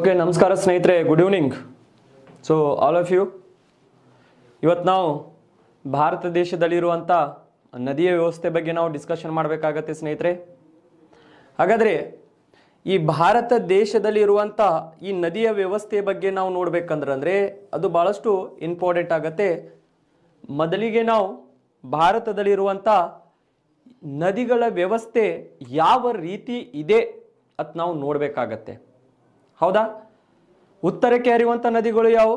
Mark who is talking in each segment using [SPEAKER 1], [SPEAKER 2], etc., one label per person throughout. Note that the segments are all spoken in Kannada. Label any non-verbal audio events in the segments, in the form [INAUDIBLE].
[SPEAKER 1] ಓಕೆ ನಮಸ್ಕಾರ ಸ್ನೇಹಿತರೆ good evening so all of you ಇವತ್ತು ನಾವು ಭಾರತ ದೇಶದಲ್ಲಿರುವಂಥ ನದಿಯ ವ್ಯವಸ್ಥೆ ಬಗ್ಗೆ ನಾವು ಡಿಸ್ಕಷನ್ ಮಾಡಬೇಕಾಗತ್ತೆ ಸ್ನೇಹಿತರೆ ಹಾಗಾದರೆ ಈ ಭಾರತ ದೇಶದಲ್ಲಿರುವಂಥ ಈ ನದಿಯ ವ್ಯವಸ್ಥೆ ಬಗ್ಗೆ ನಾವು ನೋಡ್ಬೇಕಂದ್ರೆ ಅಂದರೆ ಅದು ಭಾಳಷ್ಟು ಇಂಪಾರ್ಟೆಂಟ್ ಆಗತ್ತೆ ಮೊದಲಿಗೆ ನಾವು ಭಾರತದಲ್ಲಿರುವಂಥ ನದಿಗಳ ವ್ಯವಸ್ಥೆ ಯಾವ ರೀತಿ ಇದೆ ಅದು ನಾವು ನೋಡಬೇಕಾಗತ್ತೆ ಹೌದಾ ಉತ್ತರಕ್ಕೆ ಹರಿಯುವಂಥ ನದಿಗಳು ಯಾವುವು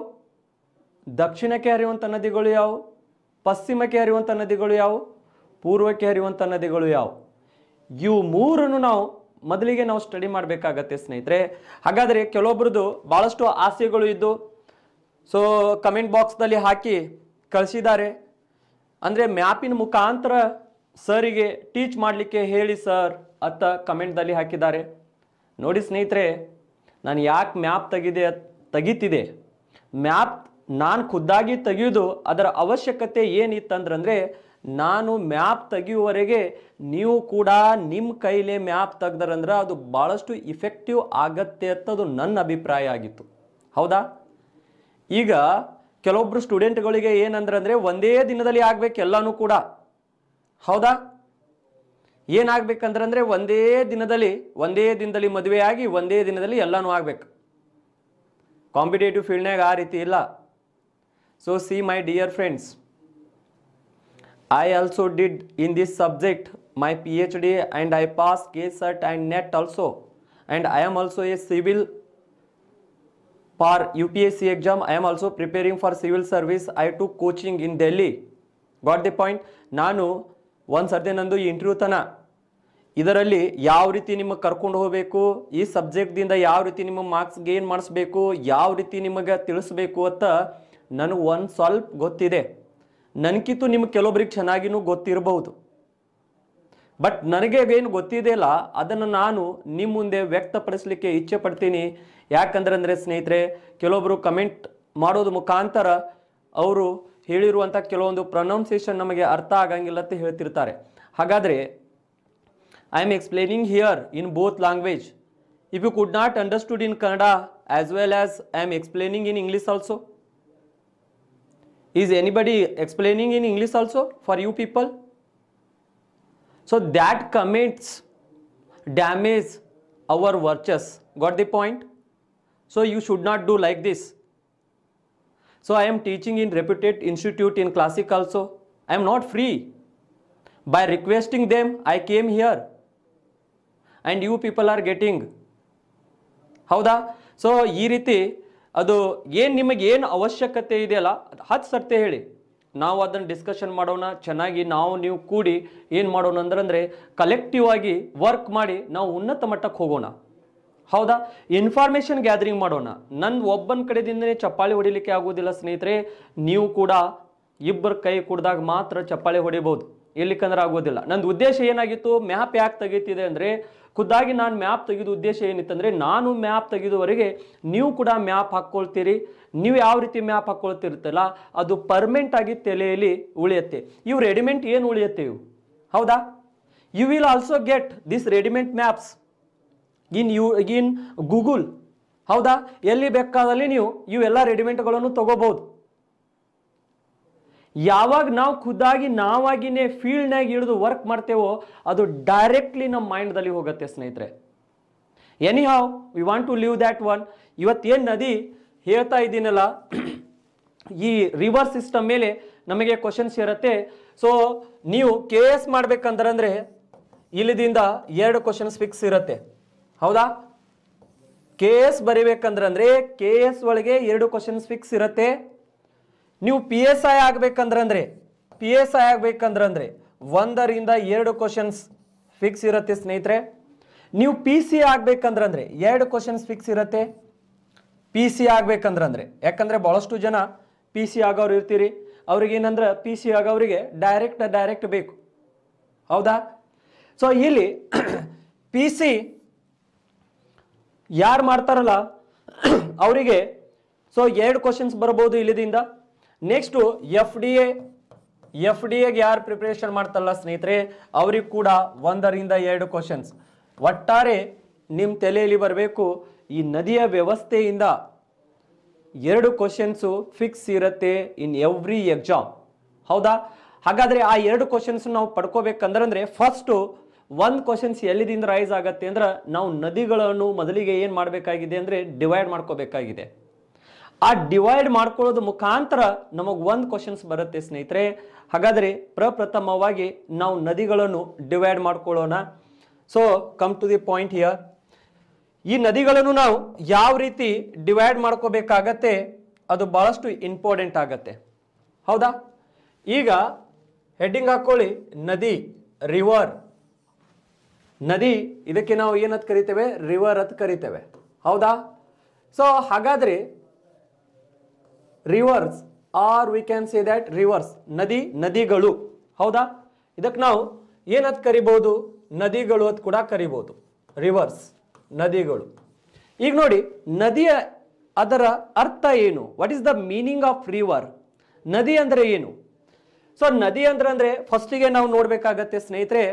[SPEAKER 1] ದಕ್ಷಿಣಕ್ಕೆ ಹರಿಯುವಂಥ ನದಿಗಳು ಯಾವುವು ಪಶ್ಚಿಮಕ್ಕೆ ಹರಿಯುವಂಥ ನದಿಗಳು ಯಾವುವು ಪೂರ್ವಕ್ಕೆ ಹರಿಯುವಂಥ ನದಿಗಳು ಯಾವುವು ಇವು ಮೂರನ್ನು ನಾವು ಮೊದಲಿಗೆ ನಾವು ಸ್ಟಡಿ ಮಾಡಬೇಕಾಗತ್ತೆ ಸ್ನೇಹಿತರೆ ಹಾಗಾದರೆ ಕೆಲವೊಬ್ರದ್ದು ಭಾಳಷ್ಟು ಆಸೆಗಳು ಇದ್ದು ಸೊ ಕಮೆಂಟ್ ಬಾಕ್ಸ್ನಲ್ಲಿ ಹಾಕಿ ಕಳಿಸಿದ್ದಾರೆ ಅಂದರೆ ಮ್ಯಾಪಿನ ಮುಖಾಂತರ ಸರಿಗೆ ಟೀಚ್ ಮಾಡಲಿಕ್ಕೆ ಹೇಳಿ ಸರ್ ಅತ್ತ ಕಮೆಂಟ್ದಲ್ಲಿ ಹಾಕಿದ್ದಾರೆ ನೋಡಿ ಸ್ನೇಹಿತರೆ ನಾನು ಯಾಕೆ ಮ್ಯಾಪ್ ತೆಗಿದೆ ತೆಗಿತಿದೆ ಮ್ಯಾಪ್ ನಾನು ಖುದ್ದಾಗಿ ತೆಗೆಯೋದು ಅದರ ಅವಶ್ಯಕತೆ ಏನಿತ್ತಂದ್ರಂದರೆ ನಾನು ಮ್ಯಾಪ್ ತೆಗೆಯುವವರೆಗೆ ನೀವು ಕೂಡ ನಿಮ್ಮ ಕೈಲೇ ಮ್ಯಾಪ್ ತೆಗ್ದಾರಂದ್ರೆ ಅದು ಭಾಳಷ್ಟು ಇಫೆಕ್ಟಿವ್ ಆಗತ್ತೆ ಅಂತ ಅದು ನನ್ನ ಅಭಿಪ್ರಾಯ ಆಗಿತ್ತು ಹೌದಾ ಈಗ ಕೆಲವೊಬ್ಬರು ಸ್ಟೂಡೆಂಟ್ಗಳಿಗೆ ಏನಂದ್ರೆ ಅಂದರೆ ಒಂದೇ ದಿನದಲ್ಲಿ ಆಗಬೇಕು ಕೂಡ ಹೌದಾ ಏನಾಗಬೇಕಂದ್ರೆ ಒಂದೇ ದಿನದಲ್ಲಿ ಒಂದೇ ದಿನದಲ್ಲಿ ಮದುವೆ ಆಗಿ ಒಂದೇ ದಿನದಲ್ಲಿ ಎಲ್ಲನೂ ಆಗಬೇಕು ಕಾಂಪಿಟೇಟಿವ್ ಫೀಲ್ಡ್ನಾಗ ಆ ರೀತಿ ಇಲ್ಲ so see my dear friends I also did in this subject my P H D and I pass K SET and NET also and I am also a civil for U P S C exam I am also preparing for civil service I to coaching in Delhi got the point ನಾನು ಒಂದು ಸರ್ತಿ ನಂದು ಇಂಟರ್ವ್ಯೂ ತನ ಇದರಲ್ಲಿ ಯಾವ ರೀತಿ ನಿಮಗೆ ಕರ್ಕೊಂಡು ಹೋಗಬೇಕು ಈ ಸಬ್ಜೆಕ್ಟ್ದಿಂದ ಯಾವ ರೀತಿ ನಿಮ್ಮ ಮಾರ್ಕ್ಸ್ ಗೇನ್ ಮಾಡಿಸ್ಬೇಕು ಯಾವ ರೀತಿ ನಿಮಗೆ ತಿಳಿಸ್ಬೇಕು ಅಂತ ನನಗೆ ಒಂದು ಸ್ವಲ್ಪ ಗೊತ್ತಿದೆ ನನಗಿತ್ತು ನಿಮ್ಗೆ ಕೆಲವೊಬ್ರಿಗೆ ಚೆನ್ನಾಗಿನೂ ಗೊತ್ತಿರಬಹುದು ಬಟ್ ನನಗೆ ಏನು ಗೊತ್ತಿದೆಯಲ್ಲ ಅದನ್ನು ನಾನು ನಿಮ್ಮ ಮುಂದೆ ವ್ಯಕ್ತಪಡಿಸಲಿಕ್ಕೆ ಇಚ್ಛೆ ಪಡ್ತೀನಿ ಯಾಕಂದ್ರೆ ಅಂದರೆ ಸ್ನೇಹಿತರೆ ಕೆಲವೊಬ್ಬರು ಕಮೆಂಟ್ ಮಾಡೋದು ಮುಖಾಂತರ ಅವರು ಹೇಳಿರುವಂಥ ಕೆಲವೊಂದು ಪ್ರೊನೌನ್ಸಿಯೇಷನ್ ನಮಗೆ ಅರ್ಥ ಆಗಂಗಿಲ್ಲ ಅಂತ ಹೇಳ್ತಿರ್ತಾರೆ ಹಾಗಾದರೆ I am explaining here in both language if you could not understood in Kannada as well as I am explaining in English also is anybody explaining in English also for you people so that comments damage our ವರ್ಚಸ್ got the point so you should not do like this So I am teaching in reputed institute in classic also. I am not free. By requesting them, I came here. And you people are getting. ಹೌದಾ ಸೊ ಈ ರೀತಿ ಅದು ಏನು ನಿಮಗೆ ಏನು ಅವಶ್ಯಕತೆ ಇದೆಯಲ್ಲ ಹತ್ತು ಸರ್ತೆ ಹೇಳಿ ನಾವು ಅದನ್ನು ಡಿಸ್ಕಷನ್ ಮಾಡೋಣ ಚೆನ್ನಾಗಿ ನಾವು ನೀವು ಕೂಡಿ ಏನು ಮಾಡೋಣ ಅಂದ್ರೆ ಕಲೆಕ್ಟಿವ್ ಆಗಿ ವರ್ಕ್ ಮಾಡಿ ನಾವು ಉನ್ನತ ಮಟ್ಟಕ್ಕೆ ಹೋಗೋಣ ಹೌದಾ ಇನ್ಫಾರ್ಮೇಶನ್ ಗ್ಯಾದರಿಂಗ್ ಮಾಡೋಣ ನನ್ನ ಒಬ್ಬನ ಕಡೆದಿಂದನೇ ಚಪ್ಪಾಳಿ ಹೊಡಿಲಿಕ್ಕೆ ಆಗುವುದಿಲ್ಲ ಸ್ನೇಹಿತರೆ ನೀವು ಕೂಡ ಇಬ್ಬರ ಕೈ ಕುಡ್ದಾಗ ಮಾತ್ರ ಚಪ್ಪಾಳೆ ಹೊಡಿಬಹುದು ಎಲ್ಲಿಕಂದ್ರೆ ಆಗೋದಿಲ್ಲ ನಂದು ಉದ್ದೇಶ ಏನಾಗಿತ್ತು ಮ್ಯಾಪ್ ಯಾಕೆ ತೆಗೀತಿದೆ ಅಂದರೆ ಖುದ್ದಾಗಿ ನಾನು ಮ್ಯಾಪ್ ತೆಗೆದು ಉದ್ದೇಶ ಏನಿತ್ತಂದರೆ ನಾನು ಮ್ಯಾಪ್ ತೆಗೆದುವರೆಗೆ ನೀವು ಕೂಡ ಮ್ಯಾಪ್ ಹಾಕ್ಕೊಳ್ತೀರಿ ನೀವು ಯಾವ ರೀತಿ ಮ್ಯಾಪ್ ಹಾಕ್ಕೊಳ್ತಿರ್ತಲ್ಲ ಅದು ಪರ್ಮೆಂಟ್ ಆಗಿ ತಲೆಯಲ್ಲಿ ಉಳಿಯುತ್ತೆ ಇವು ರೆಡಿಮೆಂಟ್ ಏನು ಉಳಿಯುತ್ತೆ ಇವು ಹೌದಾ you will also get this readymade maps in you in Google ಹೌದಾ ಎಲ್ಲಿ ಬೇಕಾದಲ್ಲಿ ನೀವು ಇವೆಲ್ಲ ರೆಡಿಮೆಂಟ್ಗಳನ್ನು ತಗೋಬಹುದು ಯಾವಾಗ ನಾವು ಖುದ್ದಾಗಿ ನಾವಾಗಿನೇ ಫೀಲ್ಡ್ನಾಗ ಹಿಡಿದು ವರ್ಕ್ ಮಾಡ್ತೇವೋ ಅದು ಡೈರೆಕ್ಟ್ಲಿ ನಮ್ಮ ಮೈಂಡ್ದಲ್ಲಿ ಹೋಗುತ್ತೆ ಸ್ನೇಹಿತರೆ anyhow we want to leave that one ಇವತ್ತೇನು ನದಿ ಹೇಳ್ತಾ ಇದ್ದೀನಲ್ಲ ಈ ರಿವರ್ ಸಿಸ್ಟಮ್ ಮೇಲೆ ನಮಗೆ ಕ್ವಶನ್ಸ್ ಇರುತ್ತೆ ಸೊ ನೀವು ಕೆ ಎಸ್ ಮಾಡ್ಬೇಕಂದ್ರೆ ಇಲ್ಲಿದಿಂದ ಎರಡು ಕ್ವಶನ್ಸ್ ಫಿಕ್ಸ್ ಇರುತ್ತೆ ಹೌದಾ ಕೆ ಎಸ್ ಬರೀಬೇಕಂದ್ರೆ ಕೆ ಎಸ್ ಒಳಗೆ ಎರಡು ಕ್ವಶನ್ಸ್ ಫಿಕ್ಸ್ ಇರುತ್ತೆ ನೀವು ಪಿ ಎಸ್ ಐ ಆಗ್ಬೇಕಂದ್ರೆ ಪಿ ಎಸ್ ಐ ಆಗ್ಬೇಕಂದ್ರೆ ಒಂದರಿಂದ ಎರಡು ಕ್ವಶನ್ಸ್ ಫಿಕ್ಸ್ ಇರುತ್ತೆ ಸ್ನೇಹಿತರೆ ನೀವು ಪಿ ಸಿ ಆಗ್ಬೇಕಂದ್ರೆ ಎರಡು ಕ್ವಶನ್ಸ್ ಫಿಕ್ಸ್ ಇರುತ್ತೆ ಪಿ ಸಿ ಆಗ್ಬೇಕಂದ್ರೆ ಯಾಕಂದ್ರೆ ಬಹಳಷ್ಟು ಜನ ಪಿ ಸಿ ಆಗೋರು ಇರ್ತೀರಿ ಅವ್ರಿಗೆ ಏನಂದ್ರೆ ಪಿ ಸಿ ಆಗೋರಿಗೆ ಡೈರೆಕ್ಟ್ ಡೈರೆಕ್ಟ್ ಬೇಕು ಹೌದಾ ಸೊ ಇಲ್ಲಿ ಪಿ [CLEARS THROAT] ಸಿ ಯಾರು ಮಾಡ್ತಾರಲ್ಲ ಅವರಿಗೆ ಸೊ ಎರಡು ಕ್ವಶನ್ಸ್ ಬರ್ಬೋದು ಇಲ್ಲಿದಿಂದ next F D A F D ಎಗೆ ಯಾರು ಪ್ರಿಪ್ರೇಷನ್ ಮಾಡ್ತಾರಲ್ಲ ಸ್ನೇಹಿತರೆ ಅವ್ರಿಗೆ ಕೂಡ ಒಂದರಿಂದ ಎರಡು ಕ್ವಶನ್ಸ್ ಒಟ್ಟಾರೆ ನಿಮ್ಮ ತಲೆಯಲ್ಲಿ ಬರಬೇಕು ಈ ನದಿಯ ವ್ಯವಸ್ಥೆಯಿಂದ ಎರಡು ಕ್ವಶನ್ಸು ಫಿಕ್ಸ್ ಇರುತ್ತೆ ಇನ್ ಎವ್ರಿ ಎಕ್ಸಾಮ್ ಹೌದಾ ಹಾಗಾದರೆ ಆ ಎರಡು ಕ್ವಶನ್ಸ್ ನಾವು ಪಡ್ಕೋಬೇಕಂದ್ರೆ ಅಂದರೆ ಫಸ್ಟು ಒಂದು ಕ್ವಶನ್ಸ್ ಎಲ್ಲಿದಿಂದ ರೈಸ್ ಆಗತ್ತೆ ಅಂದ್ರೆ ನಾವು ನದಿಗಳನ್ನು ಮೊದಲಿಗೆ ಏನು ಮಾಡಬೇಕಾಗಿದೆ ಅಂದರೆ ಡಿವೈಡ್ ಮಾಡ್ಕೋಬೇಕಾಗಿದೆ ಆ ಡಿವೈಡ್ ಮಾಡ್ಕೊಳ್ಳೋದು ಮುಖಾಂತರ ನಮಗೆ ಒಂದು ಕ್ವಶನ್ಸ್ ಬರುತ್ತೆ ಸ್ನೇಹಿತರೆ ಹಾಗಾದರೆ ಪ್ರಪ್ರಥಮವಾಗಿ ನಾವು ನದಿಗಳನ್ನು ಡಿವೈಡ್ ಮಾಡ್ಕೊಳ್ಳೋಣ so come to the point here ಈ ನದಿಗಳನ್ನು ನಾವು ಯಾವ ರೀತಿ ಡಿವೈಡ್ ಮಾಡ್ಕೋಬೇಕಾಗತ್ತೆ ಅದು ಭಾಳಷ್ಟು ಇಂಪಾರ್ಟೆಂಟ್ ಆಗತ್ತೆ ಹೌದಾ ಈಗ ಹೆಡ್ಡಿಂಗ್ ಹಾಕೊಳ್ಳಿ ನದಿ ರಿವರ್ ನದಿ ಇದಕ್ಕೆ ನಾವು ಏನತ್ ಕರಿತೇವೆ ರಿವರ್ ಅಂತ ಕರಿತೇವೆ ಹೌದಾ ಸೊ ಹಾಗಾದ್ರೆ rivers are we can see that rivers ನದಿ ನದಿಗಳು ಹೌದಾ ಇದಕ್ಕೆ ನಾವು ಏನತ್ ಕರಿಬಹುದು ನದಿಗಳು ಅದ್ ಕೂಡ ಕರಿಬಹುದು ರಿವರ್ಸ್ ನದಿಗಳು ಈಗ ನೋಡಿ ನದಿಯ ಅದರ ಅರ್ಥ ಏನು what is the meaning of river ನದಿ ಅಂದರೆ ಏನು ಸೊ ನದಿ ಅಂದ್ರೆ ಅಂದರೆ ಫಸ್ಟಿಗೆ ನಾವು ನೋಡಬೇಕಾಗತ್ತೆ ಸ್ನೇಹಿತರೆ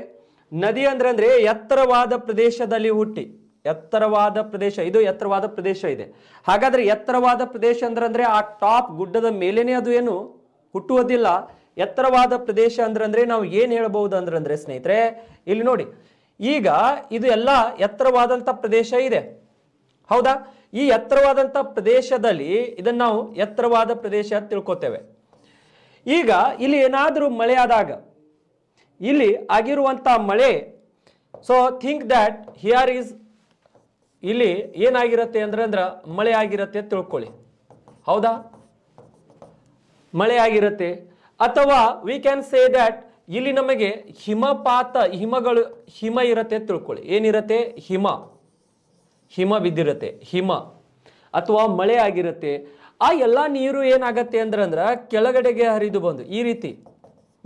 [SPEAKER 1] ನದಿ ಅಂದ್ರೆ ಅಂದ್ರೆ ಎತ್ತರವಾದ ಪ್ರದೇಶದಲ್ಲಿ ಹುಟ್ಟಿ ಎತ್ತರವಾದ ಪ್ರದೇಶ ಇದು ಎತ್ತರವಾದ ಪ್ರದೇಶ ಇದೆ ಹಾಗಾದ್ರೆ ಎತ್ತರವಾದ ಪ್ರದೇಶ ಅಂದ್ರೆ ಆ ಟಾಪ್ ಗುಡ್ಡದ ಮೇಲೇನೆ ಅದು ಏನು ಹುಟ್ಟುವುದಿಲ್ಲ ಎತ್ತರವಾದ ಪ್ರದೇಶ ಅಂದ್ರೆ ನಾವು ಏನು ಹೇಳಬಹುದು ಅಂದ್ರೆ ಸ್ನೇಹಿತರೆ ಇಲ್ಲಿ ನೋಡಿ ಈಗ ಇದು ಎಲ್ಲ ಎತ್ತರವಾದಂಥ ಪ್ರದೇಶ ಇದೆ ಹೌದಾ ಈ ಎತ್ತರವಾದಂಥ ಪ್ರದೇಶದಲ್ಲಿ ಇದನ್ನ ನಾವು ಎತ್ತರವಾದ ಪ್ರದೇಶ ತಿಳ್ಕೊತೇವೆ ಈಗ ಇಲ್ಲಿ ಏನಾದರೂ ಮಳೆ ಆದಾಗ ಇಲ್ಲಿ ಆಗಿರುವಂಥ ಮಳೆ so think that here is ಇಲ್ಲಿ ಏನಾಗಿರುತ್ತೆ ಅಂದ್ರೆ ಅಂದ್ರೆ ಮಳೆ ಆಗಿರುತ್ತೆ ತಿಳ್ಕೊಳ್ಳಿ ಹೌದಾ ಮಳೆ ಆಗಿರುತ್ತೆ ಅಥವಾ ವಿ ಕ್ಯಾನ್ ಸೇ ದ್ಯಾಟ್ ಇಲ್ಲಿ ನಮಗೆ ಹಿಮಪಾತ ಹಿಮಗಳು ಹಿಮ ಇರುತ್ತೆ ತಿಳ್ಕೊಳ್ಳಿ ಏನಿರತ್ತೆ ಹಿಮ ಹಿಮ ಬಿದ್ದಿರುತ್ತೆ ಹಿಮ ಅಥವಾ ಮಳೆ ಆಗಿರುತ್ತೆ ಆ ಎಲ್ಲ ನೀರು ಏನಾಗತ್ತೆ ಅಂದ್ರೆ ಅಂದ್ರೆ ಕೆಳಗಡೆಗೆ ಹರಿದು ಬಂದು ಈ ರೀತಿ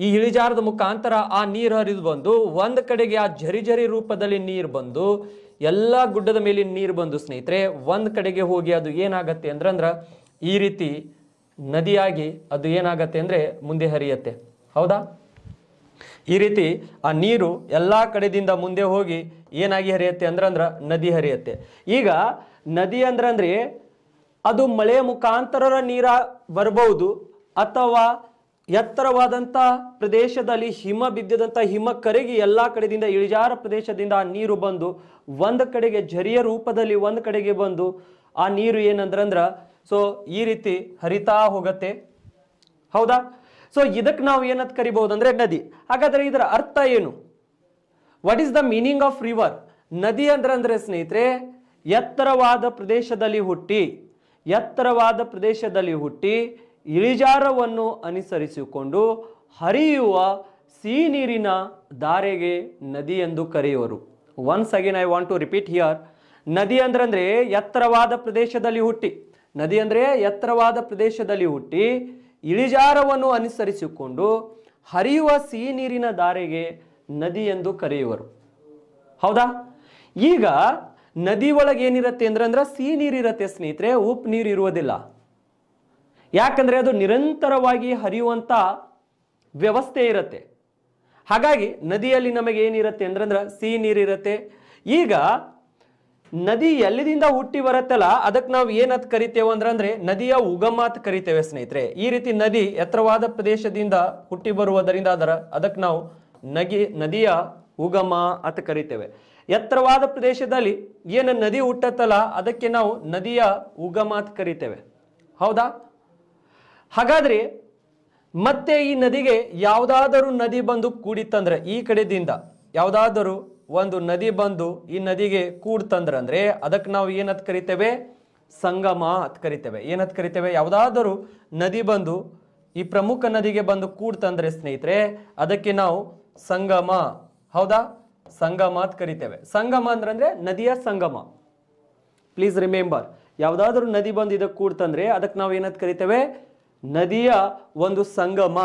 [SPEAKER 1] ಈ ಇಳಿಜಾರದ ಮುಖಾಂತರ ಆ ನೀರು ಹರಿದು ಬಂದು ಒಂದು ಕಡೆಗೆ ಆ ಝರಿ ಝರಿ ರೂಪದಲ್ಲಿ ನೀರು ಬಂದು ಎಲ್ಲ ಗುಡ್ಡದ ಮೇಲೆ ನೀರು ಬಂದು ಸ್ನೇಹಿತರೆ ಒಂದು ಕಡೆಗೆ ಹೋಗಿ ಅದು ಏನಾಗತ್ತೆ ಅಂದ್ರೆ ಈ ರೀತಿ ನದಿಯಾಗಿ ಅದು ಏನಾಗತ್ತೆ ಅಂದರೆ ಮುಂದೆ ಹರಿಯತ್ತೆ ಹೌದಾ ಈ ರೀತಿ ಆ ನೀರು ಎಲ್ಲ ಕಡೆದಿಂದ ಮುಂದೆ ಹೋಗಿ ಏನಾಗಿ ಹರಿಯತ್ತೆ ಅಂದ್ರಂದ್ರೆ ನದಿ ಹರಿಯತ್ತೆ ಈಗ ನದಿ ಅಂದ್ರೆ ಅದು ಮಳೆ ಮುಖಾಂತರ ನೀರ ಬರಬಹುದು ಅಥವಾ ಎತ್ತರವಾದಂಥ ಪ್ರದೇಶದಲ್ಲಿ ಹಿಮ ಬಿದ್ದಿದಂಥ ಹಿಮ ಕರಗಿ ಎಲ್ಲ ಕಡೆಯಿಂದ ಇಳಿಜಾರ ಪ್ರದೇಶದಿಂದ ಆ ನೀರು ಬಂದು ಒಂದು ಕಡೆಗೆ ಝರಿಯ ರೂಪದಲ್ಲಿ ಒಂದು ಕಡೆಗೆ ಬಂದು ಆ ನೀರು ಏನಂದ್ರಂದ್ರ ಸೊ ಈ ರೀತಿ ಹರಿತಾ ಹೋಗತ್ತೆ ಹೌದಾ ಸೊ ಇದಕ್ಕೆ ನಾವು ಏನಂತ ಕರಿಬಹುದು ಅಂದ್ರೆ ನದಿ ಹಾಗಾದ್ರೆ ಇದರ ಅರ್ಥ ಏನು what is the meaning of river ನದಿ ಅಂದ್ರಂದ್ರೆ ಸ್ನೇಹಿತರೆ ಎತ್ತರವಾದ ಪ್ರದೇಶದಲ್ಲಿ ಹುಟ್ಟಿ ಎತ್ತರವಾದ ಪ್ರದೇಶದಲ್ಲಿ ಹುಟ್ಟಿ ಇಳಿಜಾರವನ್ನು ಅನುಸರಿಸಿಕೊಂಡು ಹರಿಯುವ ಸಿಹಿ ನೀರಿನ ಧಾರೆಗೆ ನದಿ ಎಂದು ಕರೆಯುವರು once again I want to repeat here ನದಿ ಅಂದ್ರೆ ಎತ್ತರವಾದ ಪ್ರದೇಶದಲ್ಲಿ ಹುಟ್ಟಿ ನದಿ ಅಂದರೆ ಎತ್ತರವಾದ ಪ್ರದೇಶದಲ್ಲಿ ಹುಟ್ಟಿ ಇಳಿಜಾರವನ್ನು ಅನುಸರಿಸಿಕೊಂಡು ಹರಿಯುವ ಸಿಹಿ ನೀರಿನ ಧಾರೆಗೆ ನದಿ ಎಂದು ಕರೆಯುವರು ಹೌದಾ ಈಗ ನದಿ ಒಳಗೆ ಏನಿರುತ್ತೆ ಅಂದ್ರೆ ಅಂದ್ರೆ ಸಿಹಿ ನೀರಿರುತ್ತೆ ಸ್ನೇಹಿತರೆ ಉಪ್ಪು ನೀರು ಇರುವುದಿಲ್ಲ ಯಾಕಂದರೆ ಅದು ನಿರಂತರವಾಗಿ ಹರಿಯುವಂಥ ವ್ಯವಸ್ಥೆ ಇರುತ್ತೆ ಹಾಗಾಗಿ ನದಿಯಲ್ಲಿ ನಮಗೆ ಏನಿರುತ್ತೆ ಅಂದ್ರೆ ಸಿಹಿ ನೀರಿರುತ್ತೆ ಈಗ ನದಿ ಎಲ್ಲಿದಿಂದ ಹುಟ್ಟಿ ಬರುತ್ತಲ್ಲ ಅದಕ್ಕೆ ನಾವು ಏನತ್ ಕರಿತೇವೆ ಅಂದ್ರೆ ನದಿಯ ಉಗಮ ಅಂತ ಕರಿತೇವೆ ಸ್ನೇಹಿತರೆ ಈ ರೀತಿ ನದಿ ಎತ್ತರವಾದ ಪ್ರದೇಶದಿಂದ ಹುಟ್ಟಿ ಬರುವುದರಿಂದ ಅದರ ಅದಕ್ಕೆ ನಾವು ನಗಿ ನದಿಯ ಉಗಮ ಅಂತ ಕರಿತೇವೆ ಎತ್ತರವಾದ ಪ್ರದೇಶದಲ್ಲಿ ಏನು ನದಿ ಹುಟ್ಟತ್ತಲ್ಲ ಅದಕ್ಕೆ ನಾವು ನದಿಯ ಉಗಮ ಅಂತ ಕರಿತೇವೆ ಹೌದಾ ಹಾಗಾದ್ರೆ ಮತ್ತೆ ಈ ನದಿಗೆ ಯಾವುದಾದರೂ ನದಿ ಬಂದು ಕೂಡಿತ್ತಂದ್ರೆ ಈ ಕಡೆದಿಂದ ಯಾವುದಾದರೂ ಒಂದು ನದಿ ಬಂದು ಈ ನದಿಗೆ ಕೂಡ್ತಂದ್ರೆ ಅಂದರೆ ಅದಕ್ಕೆ ನಾವು ಏನತ್ ಕರಿತೇವೆ ಸಂಗಮ ಅಂತ ಕರಿತೇವೆ ಏನತ್ ಕರಿತೇವೆ ಯಾವುದಾದರೂ ನದಿ ಬಂದು ಈ ಪ್ರಮುಖ ನದಿಗೆ ಬಂದು ಕೂಡ್ತಂದ್ರೆ ಸ್ನೇಹಿತರೆ ಅದಕ್ಕೆ ನಾವು ಸಂಗಮ ಹೌದಾ ಸಂಗಮ ಅಂತ ಕರಿತೇವೆ ಸಂಗಮ ಅಂದ್ರೆ ನದಿಯ ಸಂಗಮ ಪ್ಲೀಸ್ ರಿಮೆಂಬರ್ ಯಾವುದಾದ್ರೂ ನದಿ ಬಂದು ಇದಕ್ಕೆ ಕೂಡ್ತಂದ್ರೆ ಅದಕ್ಕೆ ನಾವು ಏನತ್ ಕರಿತೇವೆ ನದಿಯ ಒಂದು ಸಂಗಮ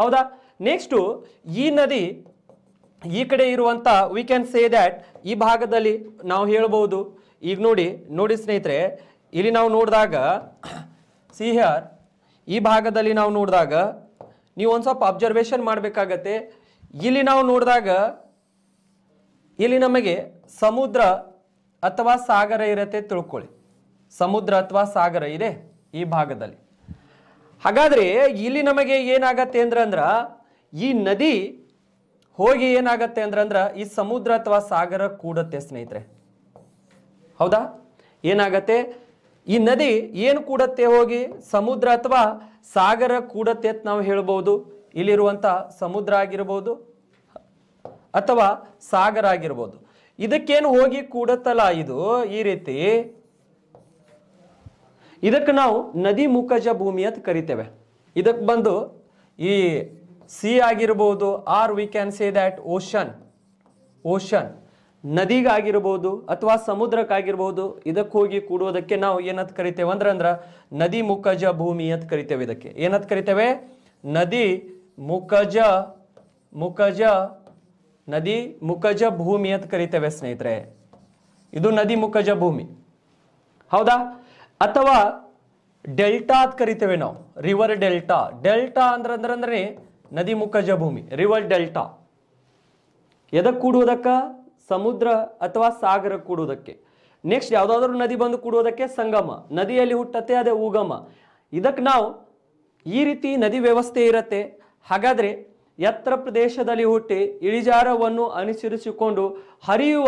[SPEAKER 1] ಹೌದಾ ನೆಕ್ಸ್ಟು ಈ ನದಿ ಈ ಕಡೆ ಇರುವಂಥ ವಿ ಕ್ಯಾನ್ ಸೇ ದ್ಯಾಟ್ ಈ ಭಾಗದಲ್ಲಿ ನಾವು ಹೇಳ್ಬೋದು ಈಗ ನೋಡಿ ನೋಡಿ ಸ್ನೇಹಿತರೆ ಇಲ್ಲಿ ನಾವು ನೋಡಿದಾಗ ಸಿಹಿಯರ್ [COUGHS] ಈ ಭಾಗದಲ್ಲಿ ನಾವು ನೋಡಿದಾಗ ನೀವು ಒಂದು ಸ್ವಲ್ಪ ಅಬ್ಸರ್ವೇಷನ್ ಮಾಡಬೇಕಾಗತ್ತೆ ಇಲ್ಲಿ ನಾವು ನೋಡಿದಾಗ ಇಲ್ಲಿ ನಮಗೆ ಸಮುದ್ರ ಅಥವಾ ಸಾಗರ ಇರತ್ತೆ ತಿಳ್ಕೊಳ್ಳಿ ಸಮುದ್ರ ಅಥವಾ ಸಾಗರ ಇದೆ ಈ ಭಾಗದಲ್ಲಿ ಹಾಗಾದರೆ ಇಲ್ಲಿ ನಮಗೆ ಏನಾಗತ್ತೆ ಅಂದ್ರೆ ಈ ನದಿ ಹೋಗಿ ಏನಾಗತ್ತೆ ಅಂದ್ರೆ ಈ ಸಮುದ್ರ ಅಥವಾ ಸಾಗರ ಕೂಡತ್ತೆ ಸ್ನೇಹಿತರೆ ಹೌದಾ ಏನಾಗತ್ತೆ ಈ ನದಿ ಏನು ಕೂಡತ್ತೆ ಹೋಗಿ ಸಮುದ್ರ ಅಥವಾ ಸಾಗರ ಕೂಡತ್ತೆ ಅಂತ ನಾವು ಹೇಳ್ಬೋದು ಇಲ್ಲಿರುವಂಥ ಸಮುದ್ರ ಆಗಿರ್ಬೋದು ಅಥವಾ ಸಾಗರ ಆಗಿರ್ಬೋದು ಇದಕ್ಕೇನು ಹೋಗಿ ಕೂಡತ್ತಲ್ಲ ಇದು ಈ ರೀತಿ ಇದಕ್ಕೆ ನಾವು ನದಿ ಮುಖಜ ಭೂಮಿ ಅಂತ ಕರಿತೇವೆ ಇದಕ್ಕೆ ಬಂದು ಈ ಸಿ ಆಗಿರ್ಬೋದು or we can say that ocean ocean ನದಿಗಾಗಿರ್ಬೋದು ಅಥವಾ ಸಮುದ್ರಕ್ಕಾಗಿರ್ಬೋದು ಇದಕ್ಕೆ ಹೋಗಿ ಕೂಡುವುದಕ್ಕೆ ನಾವು ಏನಂತ ಕರಿತೇವೆ ಅಂದ್ರೆ ಅಂದ್ರೆ ನದಿ ಮುಖಜ ಭೂಮಿ ಅಂತ ಕರಿತೇವೆ ಇದಕ್ಕೆ ಏನಂತ ಕರಿತೇವೆ ನದಿ ಮುಖಜ ಮುಖಜ ನದಿ ಮುಖಜ ಭೂಮಿ ಅಂತ ಕರಿತೇವೆ ಸ್ನೇಹಿತರೆ ಇದು ನದಿ ಮುಖಜ ಭೂಮಿ ಹೌದಾ ಅಥವಾ ಡೆಲ್ಟಾ ಅಂತ ಕರಿತೇವೆ ನಾವು ರಿವರ್ ಡೆಲ್ಟಾ ಡೆಲ್ಟಾ ಅಂದ್ರೆ ಅಂದ್ರೆ ಅಂದ್ರೆ ನದಿ ಮುಖಜ ಭೂಮಿ ರಿವರ್ ಡೆಲ್ಟಾ ಎದಕ್ಕೆ ಕೂಡುವುದಕ್ಕ ಸಮುದ್ರ ಅಥವಾ ಸಾಗರ ಕೂಡುವುದಕ್ಕೆ ನೆಕ್ಸ್ಟ್ ಯಾವುದಾದ್ರೂ ನದಿ ಬಂದು ಕೂಡುವುದಕ್ಕೆ ಸಂಗಮ ನದಿಯಲ್ಲಿ ಹುಟ್ಟತ್ತೆ ಅದೇ ಉಗಮ ಇದಕ್ಕೆ ನಾವು ಈ ರೀತಿ ನದಿ ವ್ಯವಸ್ಥೆ ಇರುತ್ತೆ ಹಾಗಾದ್ರೆ ಎತ್ತರ ಪ್ರದೇಶದಲ್ಲಿ ಹುಟ್ಟಿ ಇಳಿಜಾರವನ್ನು ಅನುಸರಿಸಿಕೊಂಡು ಹರಿಯುವ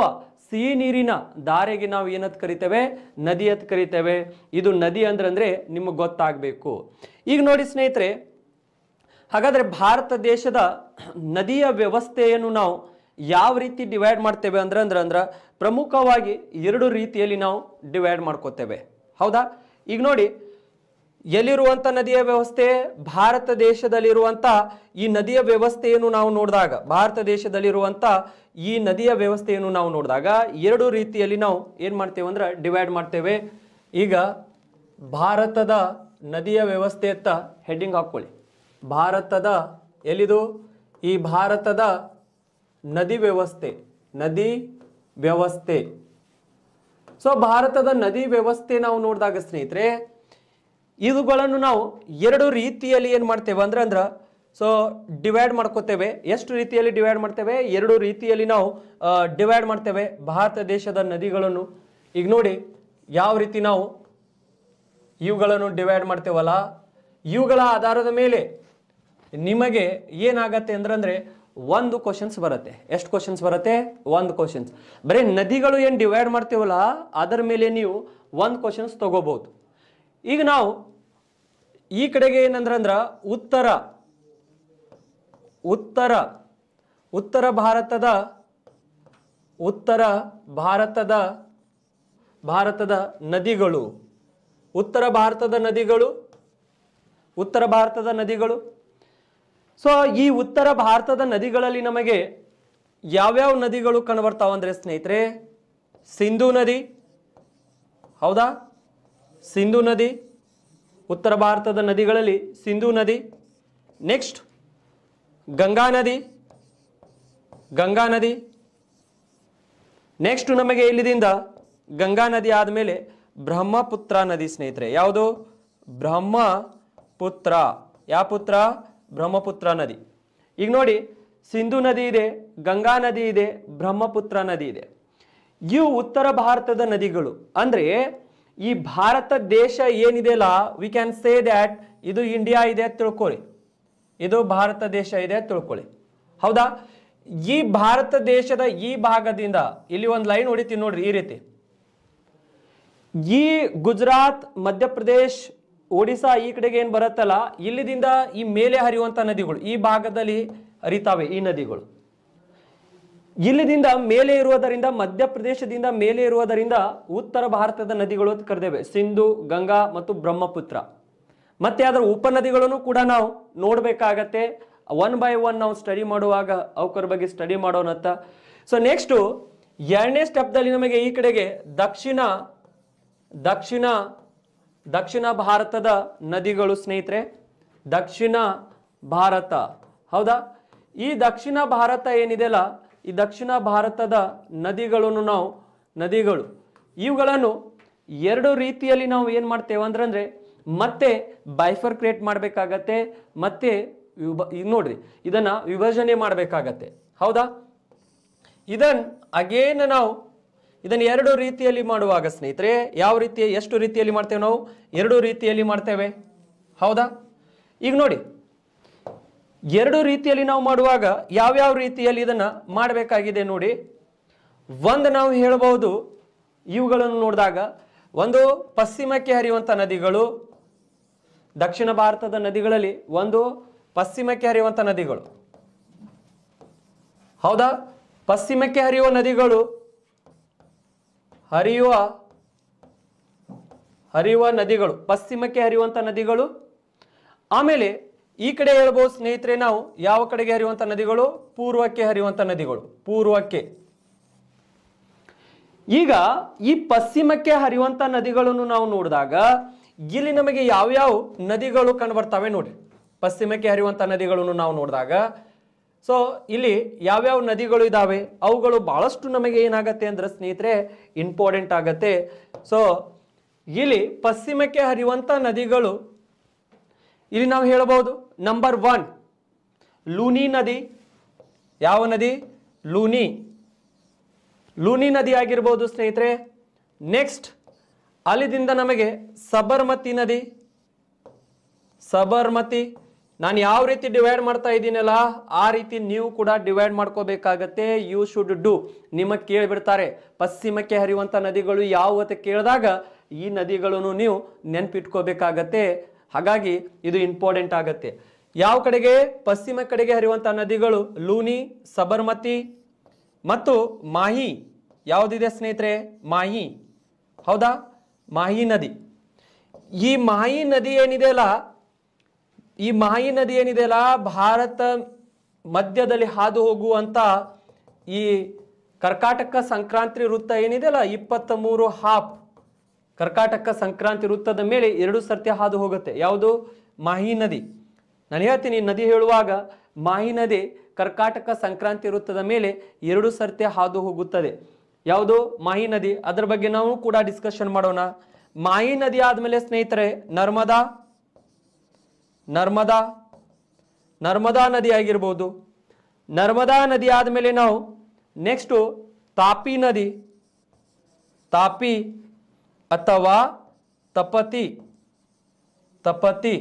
[SPEAKER 1] ಸಿಹಿ ನೀರಿನ ಧಾರೆಗೆ ನಾವು ಏನತ್ ಕರಿತೇವೆ ನದಿ ಅಂತ ಕರಿತೇವೆ ಇದು ನದಿ ಅಂದ್ರೆ ನಿಮಗೆ ಗೊತ್ತಾಗಬೇಕು ಈಗ ನೋಡಿ ಸ್ನೇಹಿತರೆ ಹಾಗಾದರೆ ಭಾರತ ದೇಶದ ನದಿಯ ವ್ಯವಸ್ಥೆಯನ್ನು ನಾವು ಯಾವ ರೀತಿ ಡಿವೈಡ್ ಮಾಡ್ತೇವೆ ಅಂದ್ರೆ ಅಂದ್ರೆ ಅಂದ್ರೆ ಪ್ರಮುಖವಾಗಿ ಎರಡು ರೀತಿಯಲ್ಲಿ ನಾವು ಡಿವೈಡ್ ಮಾಡ್ಕೋತೇವೆ ಹೌದಾ ಈಗ ನೋಡಿ ಎಲ್ಲಿರುವಂಥ ನದಿಯ ವ್ಯವಸ್ಥೆ ಭಾರತ ದೇಶದಲ್ಲಿರುವಂಥ ಈ ನದಿಯ ವ್ಯವಸ್ಥೆಯನ್ನು ನಾವು ನೋಡಿದಾಗ ಭಾರತ ದೇಶದಲ್ಲಿರುವಂಥ ಈ ನದಿಯ ವ್ಯವಸ್ಥೆಯನ್ನು ನಾವು ನೋಡಿದಾಗ ಎರಡು ರೀತಿಯಲ್ಲಿ ನಾವು ಏನು ಮಾಡ್ತೇವೆ ಅಂದ್ರೆ ಡಿವೈಡ್ ಮಾಡ್ತೇವೆ ಈಗ ಭಾರತದ ನದಿಯ ವ್ಯವಸ್ಥೆಯತ್ತ ಹೆಡ್ಡಿಂಗ್ ಹಾಕ್ಕೊಳ್ಳಿ ಭಾರತದ ಎಲ್ಲಿದು ಈ ಭಾರತದ ನದಿ ವ್ಯವಸ್ಥೆ ನದಿ ವ್ಯವಸ್ಥೆ ಸೊ ಭಾರತದ ನದಿ ವ್ಯವಸ್ಥೆ ನಾವು ನೋಡಿದಾಗ ಸ್ನೇಹಿತರೆ ಇವುಗಳನ್ನು ನಾವು ಎರಡು ರೀತಿಯಲ್ಲಿ ಏನು ಮಾಡ್ತೇವೆ ಅಂದ್ರೆ ಅಂದ್ರೆ ಸೊ ಡಿವೈಡ್ ಮಾಡ್ಕೋತೇವೆ ಎಷ್ಟು ರೀತಿಯಲ್ಲಿ ಡಿವೈಡ್ ಮಾಡ್ತೇವೆ ಎರಡು ರೀತಿಯಲ್ಲಿ ನಾವು ಡಿವೈಡ್ ಮಾಡ್ತೇವೆ ಭಾರತ ದೇಶದ ನದಿಗಳನ್ನು ಈಗ ನೋಡಿ ಯಾವ ರೀತಿ ನಾವು ಇವುಗಳನ್ನು ಡಿವೈಡ್ ಮಾಡ್ತೇವಲ್ಲ ಇವುಗಳ ಆಧಾರದ ಮೇಲೆ ನಿಮಗೆ ಏನಾಗತ್ತೆ ಅಂದ್ರೆ ಒಂದು ಕ್ವಶನ್ಸ್ ಬರುತ್ತೆ ಎಷ್ಟು ಕ್ವಶನ್ಸ್ ಬರುತ್ತೆ ಒಂದು ಕ್ವಶನ್ಸ್ ಬರೀ ನದಿಗಳು ಏನು ಡಿವೈಡ್ ಮಾಡ್ತೇವಲ್ಲ ಅದರ ಮೇಲೆ ನೀವು ಒಂದು ಕ್ವಶನ್ಸ್ ತಗೋಬಹುದು ಈಗ ನಾವು ಈ ಕಡೆಗೆ ಏನಂದ್ರೆ ಅಂದ್ರ ಉತ್ತರ ಉತ್ತರ ಉತ್ತರ ಭಾರತದ ಉತ್ತರ ಭಾರತದ ಭಾರತದ ನದಿಗಳು ಉತ್ತರ ಭಾರತದ ನದಿಗಳು ಉತ್ತರ ಭಾರತದ ನದಿಗಳು ಸೊ ಈ ಉತ್ತರ ಭಾರತದ ನದಿಗಳಲ್ಲಿ ನಮಗೆ ಯಾವ್ಯಾವ ನದಿಗಳು ಕಂಡುಬರ್ತಾವಂದ್ರೆ ಸ್ನೇಹಿತರೆ ಸಿಂಧು ನದಿ ಹೌದಾ ಸಿಂಧು ನದಿ ಉತ್ತರ ಭಾರತದ ನದಿಗಳಲ್ಲಿ ಸಿಂಧೂ ನದಿ ನೆಕ್ಸ್ಟ್ ಗಂಗಾ ನದಿ ಗಂಗಾ ನದಿ ನೆಕ್ಸ್ಟ್ ನಮಗೆ ಇಲ್ಲಿದಿಂದ ಗಂಗಾ ನದಿ ಆದಮೇಲೆ ಬ್ರಹ್ಮಪುತ್ರ ನದಿ ಸ್ನೇಹಿತರೆ ಯಾವುದು ಬ್ರಹ್ಮಪುತ್ರ ಯಾವ ಪುತ್ರ ಬ್ರಹ್ಮಪುತ್ರ ನದಿ ಈಗ ನೋಡಿ ಸಿಂಧು ನದಿ ಇದೆ ಗಂಗಾ ನದಿ ಇದೆ ಬ್ರಹ್ಮಪುತ್ರ ನದಿ ಇದೆ ಇವು ಉತ್ತರ ಭಾರತದ ನದಿಗಳು ಅಂದರೆ ಈ ಭಾರತ ದೇಶ ಏನಿದೆ ಅಲ್ಲ ವಿ ಕ್ಯಾನ್ ಸೇ ದ್ಯಾಟ್ ಇದು ಇಂಡಿಯಾ ಇದೆ ತಿಳ್ಕೊಳ್ಳಿ ಇದು ಭಾರತ ದೇಶ ಇದೆ ತಿಳ್ಕೊಳ್ಳಿ ಹೌದಾ ಈ ಭಾರತ ದೇಶದ ಈ ಭಾಗದಿಂದ ಇಲ್ಲಿ ಒಂದು ಲೈನ್ ಹೊಡಿತೀನಿ ನೋಡ್ರಿ ಈ ರೀತಿ ಈ ಗುಜರಾತ್ ಮಧ್ಯಪ್ರದೇಶ್ ಒಡಿಶಾ ಈ ಕಡೆಗೆ ಏನು ಬರುತ್ತಲ್ಲ ಇಲ್ಲಿದಿಂದ ಈ ಮೇಲೆ ಹರಿಯುವಂಥ ನದಿಗಳು ಈ ಭಾಗದಲ್ಲಿ ಹರಿತಾವೆ ಈ ನದಿಗಳು ಇಲ್ಲಿದಿಂದ ಮೇಲೆ ಇರುವುದರಿಂದ ಮಧ್ಯಪ್ರದೇಶದಿಂದ ಮೇಲೆ ಇರುವುದರಿಂದ ಉತ್ತರ ಭಾರತದ ನದಿಗಳು ಕರೆದೇವೆ ಸಿಂಧು ಗಂಗಾ ಮತ್ತು ಬ್ರಹ್ಮಪುತ್ರ ಮತ್ತೆ ಅದರ ಉಪನದಿಗಳನ್ನು ಕೂಡ ನಾವು ನೋಡಬೇಕಾಗತ್ತೆ ಒನ್ ಬೈ ಒನ್ ನಾವು ಸ್ಟಡಿ ಮಾಡುವಾಗ ಅವಕರ ಬಗ್ಗೆ ಸ್ಟಡಿ ಮಾಡೋಣ ಅಂತ ಸೊ ನೆಕ್ಸ್ಟು ಎರಡನೇ ಸ್ಟೆಪ್ದಲ್ಲಿ ನಮಗೆ ಈ ಕಡೆಗೆ ದಕ್ಷಿಣ ದಕ್ಷಿಣ ದಕ್ಷಿಣ ಭಾರತದ ನದಿಗಳು ಸ್ನೇಹಿತರೆ ದಕ್ಷಿಣ ಭಾರತ ಹೌದಾ ಈ ದಕ್ಷಿಣ ಭಾರತ ಏನಿದೆಯಲ್ಲ ಈ ದಕ್ಷಿಣ ಭಾರತದ ನದಿಗಳನ್ನು ನಾವು ನದಿಗಳು ಇವುಗಳನ್ನು ಎರಡು ರೀತಿಯಲ್ಲಿ ನಾವು ಏನು ಮಾಡ್ತೇವೆ ಅಂದ್ರೆ ಮತ್ತೆ ಬೈಫರ್ ಕ್ರಿಯೇಟ್ ಮಾಡಬೇಕಾಗತ್ತೆ ಮತ್ತೆ ವಿಭ ನೋಡ್ರಿ ಇದನ್ನ ವಿಭಜನೆ ಮಾಡಬೇಕಾಗತ್ತೆ ಹೌದಾ ಇದನ್ ಅಗೇನ್ ನಾವು ಇದನ್ನು ಎರಡು ರೀತಿಯಲ್ಲಿ ಮಾಡುವಾಗ ಸ್ನೇಹಿತರೆ ಯಾವ ರೀತಿಯ ಎಷ್ಟು ರೀತಿಯಲ್ಲಿ ಮಾಡ್ತೇವೆ ನಾವು ಎರಡು ರೀತಿಯಲ್ಲಿ ಮಾಡ್ತೇವೆ ಹೌದಾ ಈಗ ನೋಡಿ ಎರಡು ರೀತಿಯಲ್ಲಿ ನಾವು ಮಾಡುವಾಗ ಯಾವ್ಯಾವ ರೀತಿಯಲ್ಲಿ ಇದನ್ನು ಮಾಡಬೇಕಾಗಿದೆ ನೋಡಿ ಒಂದು ನಾವು ಹೇಳಬಹುದು ಇವುಗಳನ್ನು ನೋಡಿದಾಗ ಒಂದು ಪಶ್ಚಿಮಕ್ಕೆ ಹರಿಯುವಂಥ ನದಿಗಳು ದಕ್ಷಿಣ ಭಾರತದ ನದಿಗಳಲ್ಲಿ ಒಂದು ಪಶ್ಚಿಮಕ್ಕೆ ಹರಿಯುವಂಥ ನದಿಗಳು ಹೌದಾ ಪಶ್ಚಿಮಕ್ಕೆ ಹರಿಯುವ ನದಿಗಳು ಹರಿಯುವ ಹರಿಯುವ ನದಿಗಳು ಪಶ್ಚಿಮಕ್ಕೆ ಹರಿಯುವಂಥ ನದಿಗಳು ಆಮೇಲೆ ಈ ಕಡೆ ಹೇಳ್ಬೋದು ಸ್ನೇಹಿತರೆ ನಾವು ಯಾವ ಕಡೆಗೆ ಹರಿಯುವಂಥ ನದಿಗಳು ಪೂರ್ವಕ್ಕೆ ಹರಿಯುವಂಥ ನದಿಗಳು ಪೂರ್ವಕ್ಕೆ ಈಗ ಈ ಪಶ್ಚಿಮಕ್ಕೆ ಹರಿಯುವಂಥ ನದಿಗಳನ್ನು ನಾವು ನೋಡಿದಾಗ ಇಲ್ಲಿ ನಮಗೆ ಯಾವ್ಯಾವ ನದಿಗಳು ಕಂಡು ನೋಡಿ ಪಶ್ಚಿಮಕ್ಕೆ ಹರಿಯುವಂಥ ನದಿಗಳನ್ನು ನಾವು ನೋಡಿದಾಗ ಸೊ ಇಲ್ಲಿ ಯಾವ್ಯಾವ ನದಿಗಳು ಇದ್ದಾವೆ ಅವುಗಳು ಭಾಳಷ್ಟು ನಮಗೆ ಏನಾಗತ್ತೆ ಅಂದ್ರೆ ಸ್ನೇಹಿತರೆ ಇಂಪಾರ್ಟೆಂಟ್ ಆಗತ್ತೆ ಸೊ ಇಲ್ಲಿ ಪಶ್ಚಿಮಕ್ಕೆ ಹರಿಯುವಂಥ ನದಿಗಳು ಇಲ್ಲಿ ನಾವು ಹೇಳಬಹುದು ನಂಬರ್ ಒನ್ ಲೂನಿ ನದಿ ಯಾವ ನದಿ ಲೂನಿ ಲೂನಿ ನದಿ ಆಗಿರ್ಬೋದು ಸ್ನೇಹಿತರೆ ನೆಕ್ಸ್ಟ್ ಅಲ್ಲಿದಿಂದ ನಮಗೆ ಸಬರ್ಮತಿ ನದಿ ಸಬರ್ಮತಿ ನಾನು ಯಾವ ರೀತಿ ಡಿವೈಡ್ ಮಾಡ್ತಾ ಇದ್ದೀನಲ್ಲ ಆ ರೀತಿ ನೀವು ಕೂಡ ಡಿವೈಡ್ ಮಾಡ್ಕೋಬೇಕಾಗತ್ತೆ ಯು ಶುಡ್ ಡು ನಿಮಗೆ ಕೇಳಿಬಿಡ್ತಾರೆ ಪಶ್ಚಿಮಕ್ಕೆ ಹರಿಯುವಂಥ ನದಿಗಳು ಯಾವ ಅಂತ ಕೇಳಿದಾಗ ಈ ನದಿಗಳನ್ನು ನೀವು ನೆನಪಿಟ್ಕೋಬೇಕಾಗತ್ತೆ ಹಾಗಾಗಿ ಇದು ಇಂಪಾರ್ಟೆಂಟ್ ಆಗುತ್ತೆ ಯಾವ ಕಡೆಗೆ ಪಶ್ಚಿಮ ಕಡೆಗೆ ಹರಿಯುವಂತಹ ನದಿಗಳು ಲೂನಿ ಸಬರ್ಮತಿ ಮತ್ತು ಮಾಹಿ ಯಾವುದಿದೆ ಸ್ನೇಹಿತರೆ ಮಾಹಿ ಹೌದಾ ಮಾಹಿ ನದಿ ಈ ಮಾಹಿ ನದಿ ಏನಿದೆ ಅಲ್ಲ ಈ ಮಾಹಿ ನದಿ ಏನಿದೆ ಅಲ್ಲ ಭಾರತ ಮಧ್ಯದಲ್ಲಿ ಹಾದು ಹೋಗುವಂಥ ಈ ಕರ್ಕಾಟಕ ಸಂಕ್ರಾಂತಿ ವೃತ್ತ ಏನಿದೆ ಅಲ್ಲ ಇಪ್ಪತ್ತ ಮೂರು ಹಾಪ್ ಕರ್ಕಾಟಕ ಸಂಕ್ರಾಂತಿ ವೃತ್ತದ ಮೇಲೆ ಎರಡು ಸರ್ತಿ ಹಾದು ಹೋಗುತ್ತೆ ಯಾವುದು ಮಾಹಿ ನದಿ ನಾನು ಹೇಳ್ತೀನಿ ನದಿ ಹೇಳುವಾಗ ಮಾಹಿ ನದಿ ಕರ್ಕಾಟಕ ಸಂಕ್ರಾಂತಿ ವೃತ್ತದ ಮೇಲೆ ಎರಡು ಸರ್ತಿ ಹಾದು ಹೋಗುತ್ತದೆ ಯಾವುದು ಮಾಹಿ ನದಿ ಅದರ ಬಗ್ಗೆ ನಾವು ಕೂಡ ಡಿಸ್ಕಷನ್ ಮಾಡೋಣ ಮಾಹಿ ನದಿ ಆದಮೇಲೆ ಸ್ನೇಹಿತರೆ ನರ್ಮದಾ ನರ್ಮದಾ ನರ್ಮದಾ ನದಿ ಆಗಿರ್ಬೋದು ನರ್ಮದಾ ನದಿ ಆದಮೇಲೆ ನಾವು ನೆಕ್ಸ್ಟು ತಾಪಿ ನದಿ ತಾಪಿ ಅಥವಾ ತಪತಿ ತಪತಿ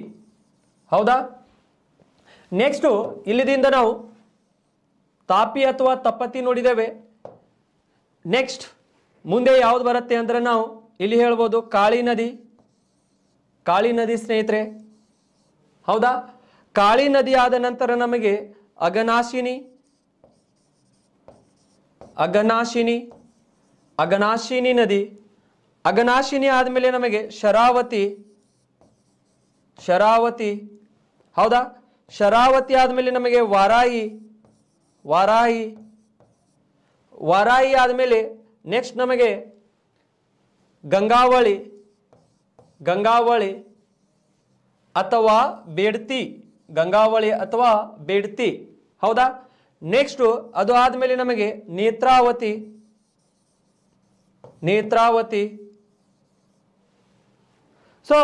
[SPEAKER 1] ಹೌದಾ ನೆಕ್ಸ್ಟು ಇಲ್ಲಿದಿಂದ ನಾವು ತಾಪಿ ಅಥವಾ ತಪತಿ ನೋಡಿದ್ದೇವೆ ನೆಕ್ಸ್ಟ್ ಮುಂದೆ ಯಾವುದು ಬರುತ್ತೆ ಅಂದರೆ ನಾವು ಇಲ್ಲಿ ಹೇಳ್ಬೋದು ಕಾಳಿ ನದಿ ಕಾಳಿ ನದಿ ಸ್ನೇಹಿತರೆ ಹೌದಾ ಕಾಳಿ ನದಿ ಆದ ನಂತರ ನಮಗೆ ಅಗನಾಶಿನಿ ಅಗನಾಶಿನಿ ಅಗನಾಶಿನಿ ನದಿ ಅಗನಾಶಿನಿ ಆದಮೇಲೆ ನಮಗೆ ಶರಾವತಿ ಶರಾವತಿ ಹೌದಾ ಶರಾವತಿ ಆದಮೇಲೆ ನಮಗೆ ವಾರಾಯಿ ವಾರಾಯಿ ವಾರಾಯಿ ಆದಮೇಲೆ ನೆಕ್ಸ್ಟ್ ನಮಗೆ ಗಂಗಾವಳಿ ಗಂಗಾವಳಿ ಅಥವಾ ಬೇಡ್ತಿ ಗಂಗಾವಳಿ ಅಥವಾ ಬೇಡ್ತಿ ಹೌದಾ ನೆಕ್ಸ್ಟು ಅದು ಆದಮೇಲೆ ನಮಗೆ ನೇತ್ರಾವತಿ ನೇತ್ರಾವತಿ ಸೊ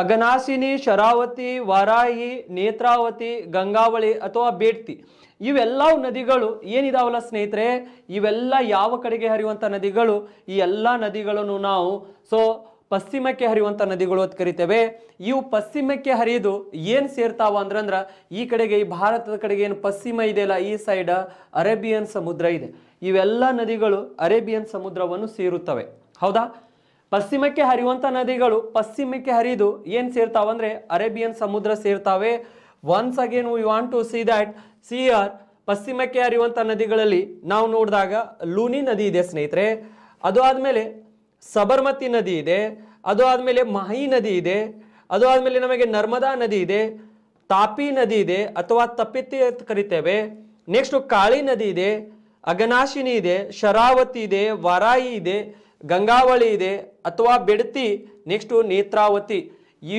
[SPEAKER 1] ಅಗನಾಸಿನಿ ಶರಾವತಿ ವಾರಾಹಿ ನೇತ್ರಾವತಿ ಗಂಗಾವಳಿ ಅಥವಾ ಬೇಡ್ತಿ ಇವೆಲ್ಲ ನದಿಗಳು ಏನಿದಾವಲ್ಲ ಸ್ನೇಹಿತರೆ ಇವೆಲ್ಲ ಯಾವ ಕಡೆಗೆ ಹರಿಯುವಂಥ ನದಿಗಳು ಈ ಎಲ್ಲ ನದಿಗಳನ್ನು ನಾವು ಸೊ ಪಶ್ಚಿಮಕ್ಕೆ ಹರಿಯುವಂಥ ನದಿಗಳು ಅಂತ ಕರಿತೇವೆ ಇವು ಪಶ್ಚಿಮಕ್ಕೆ ಹರಿದು ಏನು ಸೇರ್ತಾವ ಅಂದ್ರಂದ್ರೆ ಈ ಕಡೆಗೆ ಈ ಭಾರತದ ಕಡೆಗೆ ಏನು ಪಶ್ಚಿಮ ಇದೆಯಲ್ಲ ಈ ಸೈಡ್ ಅರೇಬಿಯನ್ ಸಮುದ್ರ ಇದೆ ಇವೆಲ್ಲ ನದಿಗಳು ಅರೇಬಿಯನ್ ಸಮುದ್ರವನ್ನು ಸೇರುತ್ತವೆ ಹೌದಾ ಪಶ್ಚಿಮಕ್ಕೆ ಹರಿಯುವಂಥ ನದಿಗಳು ಪಶ್ಚಿಮಕ್ಕೆ ಹರಿದು ಏನು ಸೇರ್ತಾವಂದ್ರೆ ಅರೇಬಿಯನ್ ಸಮುದ್ರ ಸೇರ್ತಾವೆ once again we want to see that see are ಪಶ್ಚಿಮಕ್ಕೆ ಹರಿಯುವಂಥ ನದಿಗಳಲ್ಲಿ ನಾವು ನೋಡಿದಾಗ ಲೂನಿ ನದಿ ಇದೆ ಸ್ನೇಹಿತರೆ ಅದು ಆದಮೇಲೆ ಸಬರ್ಮತಿ ನದಿ ಇದೆ ಅದು ಆದಮೇಲೆ ಮಹಿ ನದಿ ಇದೆ ಅದು ಆದಮೇಲೆ ನಮಗೆ ನರ್ಮದಾ ನದಿ ಇದೆ ತಾಪಿ ನದಿ ಇದೆ ಅಥವಾ ತಪ್ಪಿತ್ತಿ ಅಂತ ಕರಿತೇವೆ ನೆಕ್ಸ್ಟು ಕಾಳಿ ನದಿ ಇದೆ ಅಗನಾಶಿನಿ ಇದೆ ಶರಾವತಿ ಇದೆ ವರಾಯಿ ಇದೆ ಗಂಗಾವಳಿ ಇದೆ ಅಥವಾ ಬೆಡ್ತಿ ನೆಕ್ಸ್ಟು ನೇತ್ರಾವತಿ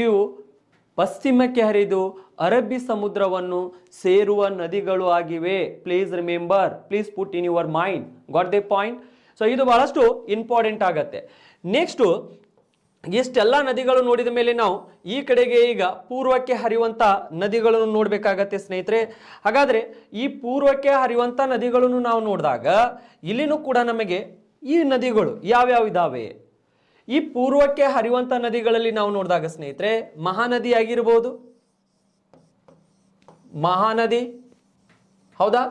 [SPEAKER 1] ಇವು ಪಶ್ಚಿಮಕ್ಕೆ ಹರಿದು ಅರಬ್ಬಿ ಸಮುದ್ರವನ್ನು ಸೇರುವ ನದಿಗಳು ಆಗಿವೆ please remember please put in your mind got the point so ಇದು ಬಹಳಷ್ಟು ಇಂಪಾರ್ಟೆಂಟ್ ಆಗತ್ತೆ ನೆಕ್ಸ್ಟು ಇಷ್ಟೆಲ್ಲ ನದಿಗಳು ನೋಡಿದ ಮೇಲೆ ನಾವು ಈ ಕಡೆಗೆ ಈಗ ಪೂರ್ವಕ್ಕೆ ಹರಿಯುವಂಥ ನದಿಗಳನ್ನು ನೋಡಬೇಕಾಗತ್ತೆ ಸ್ನೇಹಿತರೆ ಹಾಗಾದರೆ ಈ ಪೂರ್ವಕ್ಕೆ ಹರಿಯುವಂಥ ನದಿಗಳನ್ನು ನಾವು ನೋಡಿದಾಗ ಇಲ್ಲಿನೂ ಕೂಡ ನಮಗೆ ಈ ನದಿಗಳು ಯಾವ್ಯಾವ ಇದಾವೆ ಈ ಪೂರ್ವಕ್ಕೆ ಹರಿಯುವಂತ ನದಿಗಳಲ್ಲಿ ನಾವು ನೋಡಿದಾಗ ಸ್ನೇಹಿತರೆ ಮಹಾನದಿ ಆಗಿರ್ಬೋದು ಮಹಾನದಿ ಹೌದಾ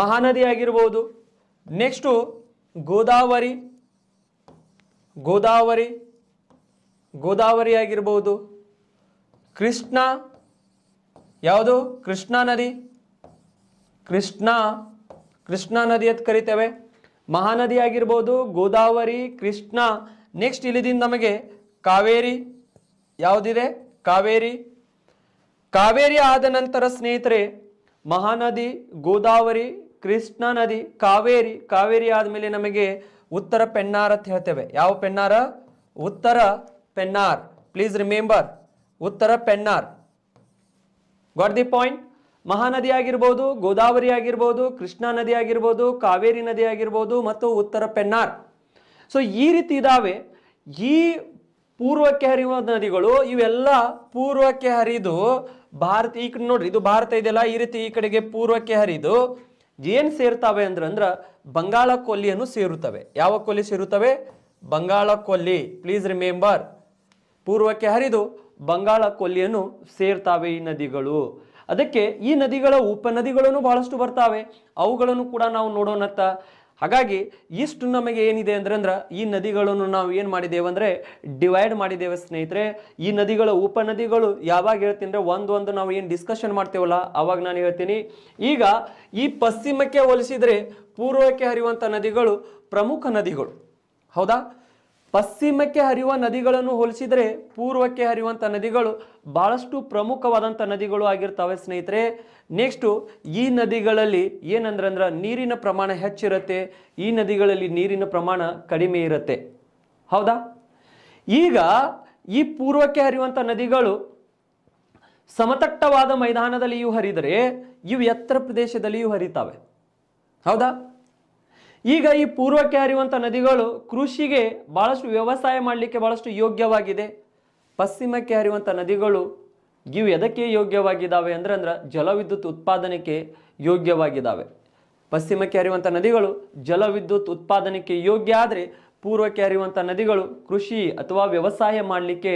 [SPEAKER 1] ಮಹಾನದಿ ಆಗಿರ್ಬೋದು ನೆಕ್ಸ್ಟು ಗೋದಾವರಿ ಗೋದಾವರಿ ಗೋದಾವರಿ ಆಗಿರ್ಬೋದು ಕೃಷ್ಣ ಯಾವುದು ಕೃಷ್ಣಾ ನದಿ ಕೃಷ್ಣ ಕೃಷ್ಣಾ ನದಿ ಅಂತ ಕರಿತೇವೆ ಮಹಾನದಿ ಆಗಿರ್ಬೋದು ಗೋದಾವರಿ ಕೃಷ್ಣ ನೆಕ್ಸ್ಟ್ ಇಲ್ಲಿದಿಂದ ನಮಗೆ ಕಾವೇರಿ ಯಾವುದಿದೆ ಕಾವೇರಿ ಕಾವೇರಿ ಆದ ನಂತರ ಸ್ನೇಹಿತರೆ ಮಹಾನದಿ ಗೋದಾವರಿ ಕೃಷ್ಣಾ ನದಿ ಕಾವೇರಿ ಕಾವೇರಿ ಆದಮೇಲೆ ನಮಗೆ ಉತ್ತರ ಪೆನ್ನಾರ್ ಅಂತ ಹೇಳ್ತೇವೆ ಯಾವ ಪೆನ್ನಾರ ಉತ್ತರ ಪೆನ್ನಾರ್ ಪ್ಲೀಸ್ ರಿಮೆಂಬರ್ ಉತ್ತರ Pennar got the point Mahanadi ಆಗಿರ್ಬೋದು ಗೋದಾವರಿ ಆಗಿರ್ಬೋದು ಕೃಷ್ಣಾ ನದಿ ಆಗಿರ್ಬೋದು ಕಾವೇರಿ ನದಿ ಆಗಿರ್ಬೋದು ಮತ್ತು ಉತ್ತರ ಪೆನ್ನಾರ್ ಸೊ ಈ ರೀತಿ ಇದ್ದಾವೆ ಈ ಪೂರ್ವಕ್ಕೆ ಹರಿಯುವ ನದಿಗಳು ಇವೆಲ್ಲ ಪೂರ್ವಕ್ಕೆ ಹರಿದು ಭಾರತ ಈ ಕಡೆ ನೋಡ್ರಿ ಇದು ಭಾರತ ಇದೆಯಲ್ಲ ಈ ರೀತಿ ಈ ಕಡೆಗೆ ಪೂರ್ವಕ್ಕೆ ಹರಿದು ಏನು ಸೇರ್ತಾವೆ ಅಂದ್ರೆ ಅಂದ್ರೆ ಬಂಗಾಳ ಕೊಲ್ಲಿಯನ್ನು ಸೇರುತ್ತವೆ ಯಾವ ಕೊಲ್ಲಿ ಸೇರುತ್ತವೆ ಬಂಗಾಳ ಕೊಲ್ಲಿ ಪ್ಲೀಸ್ ರಿಮೆಂಬರ್ ಪೂರ್ವಕ್ಕೆ ಹರಿದು ಬಂಗಾಳ ಕೊಲ್ಲಿಯನ್ನು ಸೇರ್ತಾವೆ ಈ ನದಿಗಳು ಅದಕ್ಕೆ ಈ ನದಿಗಳ ಉಪನದಿಗಳನ್ನು ಬಹಳಷ್ಟು ಬರ್ತಾವೆ ಅವುಗಳನ್ನು ಕೂಡ ನಾವು ನೋಡೋಣತ್ತ ಹಾಗಾಗಿ ಇಷ್ಟು ನಮಗೆ ಏನಿದೆ ಅಂದ್ರೆ ಅಂದ್ರೆ ಈ ನದಿಗಳನ್ನು ನಾವು ಏನು ಮಾಡಿದ್ದೇವೆ ಅಂದರೆ ಡಿವೈಡ್ ಮಾಡಿದ್ದೇವೆ ಸ್ನೇಹಿತರೆ ಈ ನದಿಗಳ ಉಪನದಿಗಳು ಯಾವಾಗ ಹೇಳ್ತೀನಿ ಅಂದರೆ ಒಂದೊಂದು ನಾವು ಏನು ಡಿಸ್ಕಷನ್ ಮಾಡ್ತೇವಲ್ಲ ಅವಾಗ ನಾನು ಹೇಳ್ತೀನಿ ಈಗ ಈ ಪಶ್ಚಿಮಕ್ಕೆ ಹೋಲಿಸಿದರೆ ಪೂರ್ವಕ್ಕೆ ಹರಿಯುವಂಥ ನದಿಗಳು ಪ್ರಮುಖ ನದಿಗಳು ಹೌದಾ ಪಶ್ಚಿಮಕ್ಕೆ ಹರಿಯುವ ನದಿಗಳನ್ನು ಹೋಲಿಸಿದರೆ ಪೂರ್ವಕ್ಕೆ ಹರಿಯುವಂಥ ನದಿಗಳು ಭಾಳಷ್ಟು ಪ್ರಮುಖವಾದಂಥ ನದಿಗಳು ಆಗಿರ್ತವೆ ಸ್ನೇಹಿತರೆ ನೆಕ್ಸ್ಟು ಈ ನದಿಗಳಲ್ಲಿ ಏನಂದ್ರಂದ್ರೆ ನೀರಿನ ಪ್ರಮಾಣ ಹೆಚ್ಚಿರುತ್ತೆ ಈ ನದಿಗಳಲ್ಲಿ ನೀರಿನ ಪ್ರಮಾಣ ಕಡಿಮೆ ಇರುತ್ತೆ ಹೌದಾ ಈಗ ಈ ಪೂರ್ವಕ್ಕೆ ಹರಿಯುವಂಥ ನದಿಗಳು ಸಮತಟ್ಟವಾದ ಮೈದಾನದಲ್ಲಿಯೂ ಹರಿದರೆ ಇವು ಎತ್ತರ ಪ್ರದೇಶದಲ್ಲಿಯೂ ಹರಿತಾವೆ ಹೌದಾ ಈಗ ಈ ಪೂರ್ವಕ್ಕೆ ಹರಿಯುವಂಥ ನದಿಗಳು ಕೃಷಿಗೆ ಭಾಳಷ್ಟು ವ್ಯವಸಾಯ ಮಾಡಲಿಕ್ಕೆ ಭಾಳಷ್ಟು ಯೋಗ್ಯವಾಗಿದೆ ಪಶ್ಚಿಮಕ್ಕೆ ಹರಿಯುವಂಥ ನದಿಗಳು ಇವು ಎದಕ್ಕೆ ಯೋಗ್ಯವಾಗಿದ್ದಾವೆ ಅಂದರೆ ಅಂದ್ರೆ ಜಲವಿದ್ಯುತ್ ಉತ್ಪಾದನೆಗೆ ಯೋಗ್ಯವಾಗಿದ್ದಾವೆ ಪಶ್ಚಿಮಕ್ಕೆ ಹರಿಯುವಂಥ ನದಿಗಳು ಜಲವಿದ್ಯುತ್ ಉತ್ಪಾದನೆಗೆ ಯೋಗ್ಯ ಆದರೆ ಪೂರ್ವಕ್ಕೆ ಹರಿಯುವಂಥ ನದಿಗಳು ಕೃಷಿ ಅಥವಾ ವ್ಯವಸಾಯ ಮಾಡಲಿಕ್ಕೆ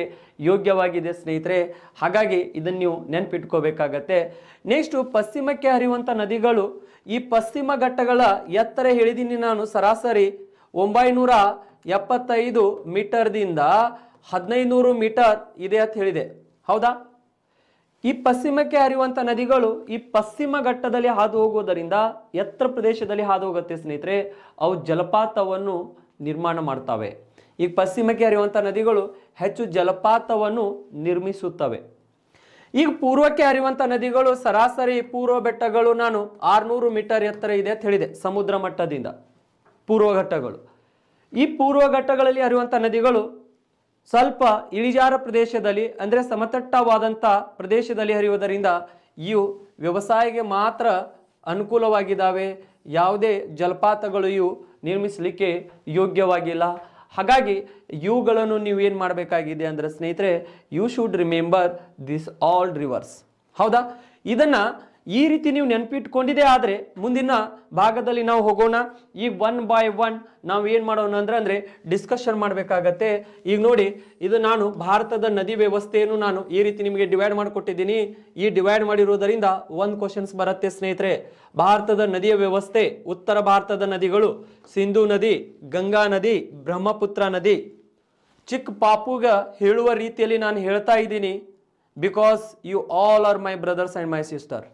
[SPEAKER 1] ಯೋಗ್ಯವಾಗಿದೆ ಸ್ನೇಹಿತರೆ ಹಾಗಾಗಿ ಇದನ್ನು ನೀವು ನೆನಪಿಟ್ಕೋಬೇಕಾಗತ್ತೆ ನೆಕ್ಸ್ಟು ಪಶ್ಚಿಮಕ್ಕೆ ಹರಿಯುವಂಥ ನದಿಗಳು ಈ ಪಶ್ಚಿಮ ಘಟ್ಟಗಳ ಎತ್ತರ ಹೇಳಿದ್ದೀನಿ ನಾನು ಸರಾಸರಿ ಒಂಬೈನೂರ ಎಪ್ಪತ್ತೈದು ಮೀಟರ್ದಿಂದ ಹದಿನೈದು ಮೀಟರ್ ಇದೆ ಅಂತ ಹೇಳಿದೆ ಹೌದಾ ಈ ಪಶ್ಚಿಮಕ್ಕೆ ಹರಿಯುವಂಥ ನದಿಗಳು ಈ ಪಶ್ಚಿಮ ಘಟ್ಟದಲ್ಲಿ ಹಾದು ಹೋಗೋದರಿಂದ ಎತ್ತರ ಪ್ರದೇಶದಲ್ಲಿ ಹಾದು ಹೋಗುತ್ತೆ ಸ್ನೇಹಿತರೆ ಅವು ಜಲಪಾತವನ್ನು ನಿರ್ಮಾಣ ಮಾಡ್ತವೆ ಈ ಪಶ್ಚಿಮಕ್ಕೆ ಹರಿಯುವಂಥ ನದಿಗಳು ಹೆಚ್ಚು ಜಲಪಾತವನ್ನು ನಿರ್ಮಿಸುತ್ತವೆ ಈಗ ಪೂರ್ವಕ್ಕೆ ಹರಿಯುವಂತ ನದಿಗಳು ಸರಾಸರಿ ಪೂರ್ವ ಬೆಟ್ಟಗಳು ನಾನು ಆರ್ನೂರು ಮೀಟರ್ ಎತ್ತರ ಇದೆ ಅಂತ ಹೇಳಿದೆ ಸಮುದ್ರ ಮಟ್ಟದಿಂದ ಪೂರ್ವ ಘಟ್ಟಗಳು ಈ ಪೂರ್ವ ಘಟ್ಟಗಳಲ್ಲಿ ಹರಿಯುವಂಥ ನದಿಗಳು ಸ್ವಲ್ಪ ಇಳಿಜಾರ ಪ್ರದೇಶದಲ್ಲಿ ಅಂದರೆ ಸಮತಟ್ಟವಾದಂತ ಪ್ರದೇಶದಲ್ಲಿ ಹರಿಯುವುದರಿಂದ ಇವು ವ್ಯವಸಾಯಕ್ಕೆ ಮಾತ್ರ ಅನುಕೂಲವಾಗಿದ್ದಾವೆ ಯಾವುದೇ ಜಲಪಾತಗಳು ಇವು ನಿರ್ಮಿಸಲಿಕ್ಕೆ ಯೋಗ್ಯವಾಗಿಲ್ಲ ಹಾಗಾಗಿ ಇವುಗಳನ್ನು ನೀವು ಏನು ಮಾಡಬೇಕಾಗಿದೆ ಅಂದರೆ ಸ್ನೇಹಿತರೆ you should remember this all rivers ಹೌದಾ ಇದನ್ನು ಈ ರೀತಿ ನೀವು ನೆನಪಿಟ್ಕೊಂಡಿದೆ ಆದರೆ ಮುಂದಿನ ಭಾಗದಲ್ಲಿ ನಾವು ಹೋಗೋಣ ಈ ಒನ್ ಬೈ ಒನ್ ನಾವು ಏನು ಮಾಡೋಣ ಅಂದ್ರೆ ಅಂದರೆ ಡಿಸ್ಕಷನ್ ಮಾಡಬೇಕಾಗತ್ತೆ ಈಗ ನೋಡಿ ಇದು ನಾನು ಭಾರತದ ನದಿ ವ್ಯವಸ್ಥೆಯನ್ನು ನಾನು ಈ ರೀತಿ ನಿಮಗೆ ಡಿವೈಡ್ ಮಾಡಿಕೊಟ್ಟಿದ್ದೀನಿ ಈ ಡಿವೈಡ್ ಮಾಡಿರುವುದರಿಂದ ಒಂದು ಕ್ವಶನ್ಸ್ ಬರುತ್ತೆ ಸ್ನೇಹಿತರೆ ಭಾರತದ ನದಿಯ ವ್ಯವಸ್ಥೆ ಉತ್ತರ ಭಾರತದ ನದಿಗಳು ಸಿಂಧೂ ನದಿ ಗಂಗಾ ನದಿ ಬ್ರಹ್ಮಪುತ್ರ ನದಿ ಚಿಕ್ಕ ಪಾಪುಗ ಹೇಳುವ ರೀತಿಯಲ್ಲಿ ನಾನು ಹೇಳ್ತಾ ಇದ್ದೀನಿ because you all are my brothers and my sister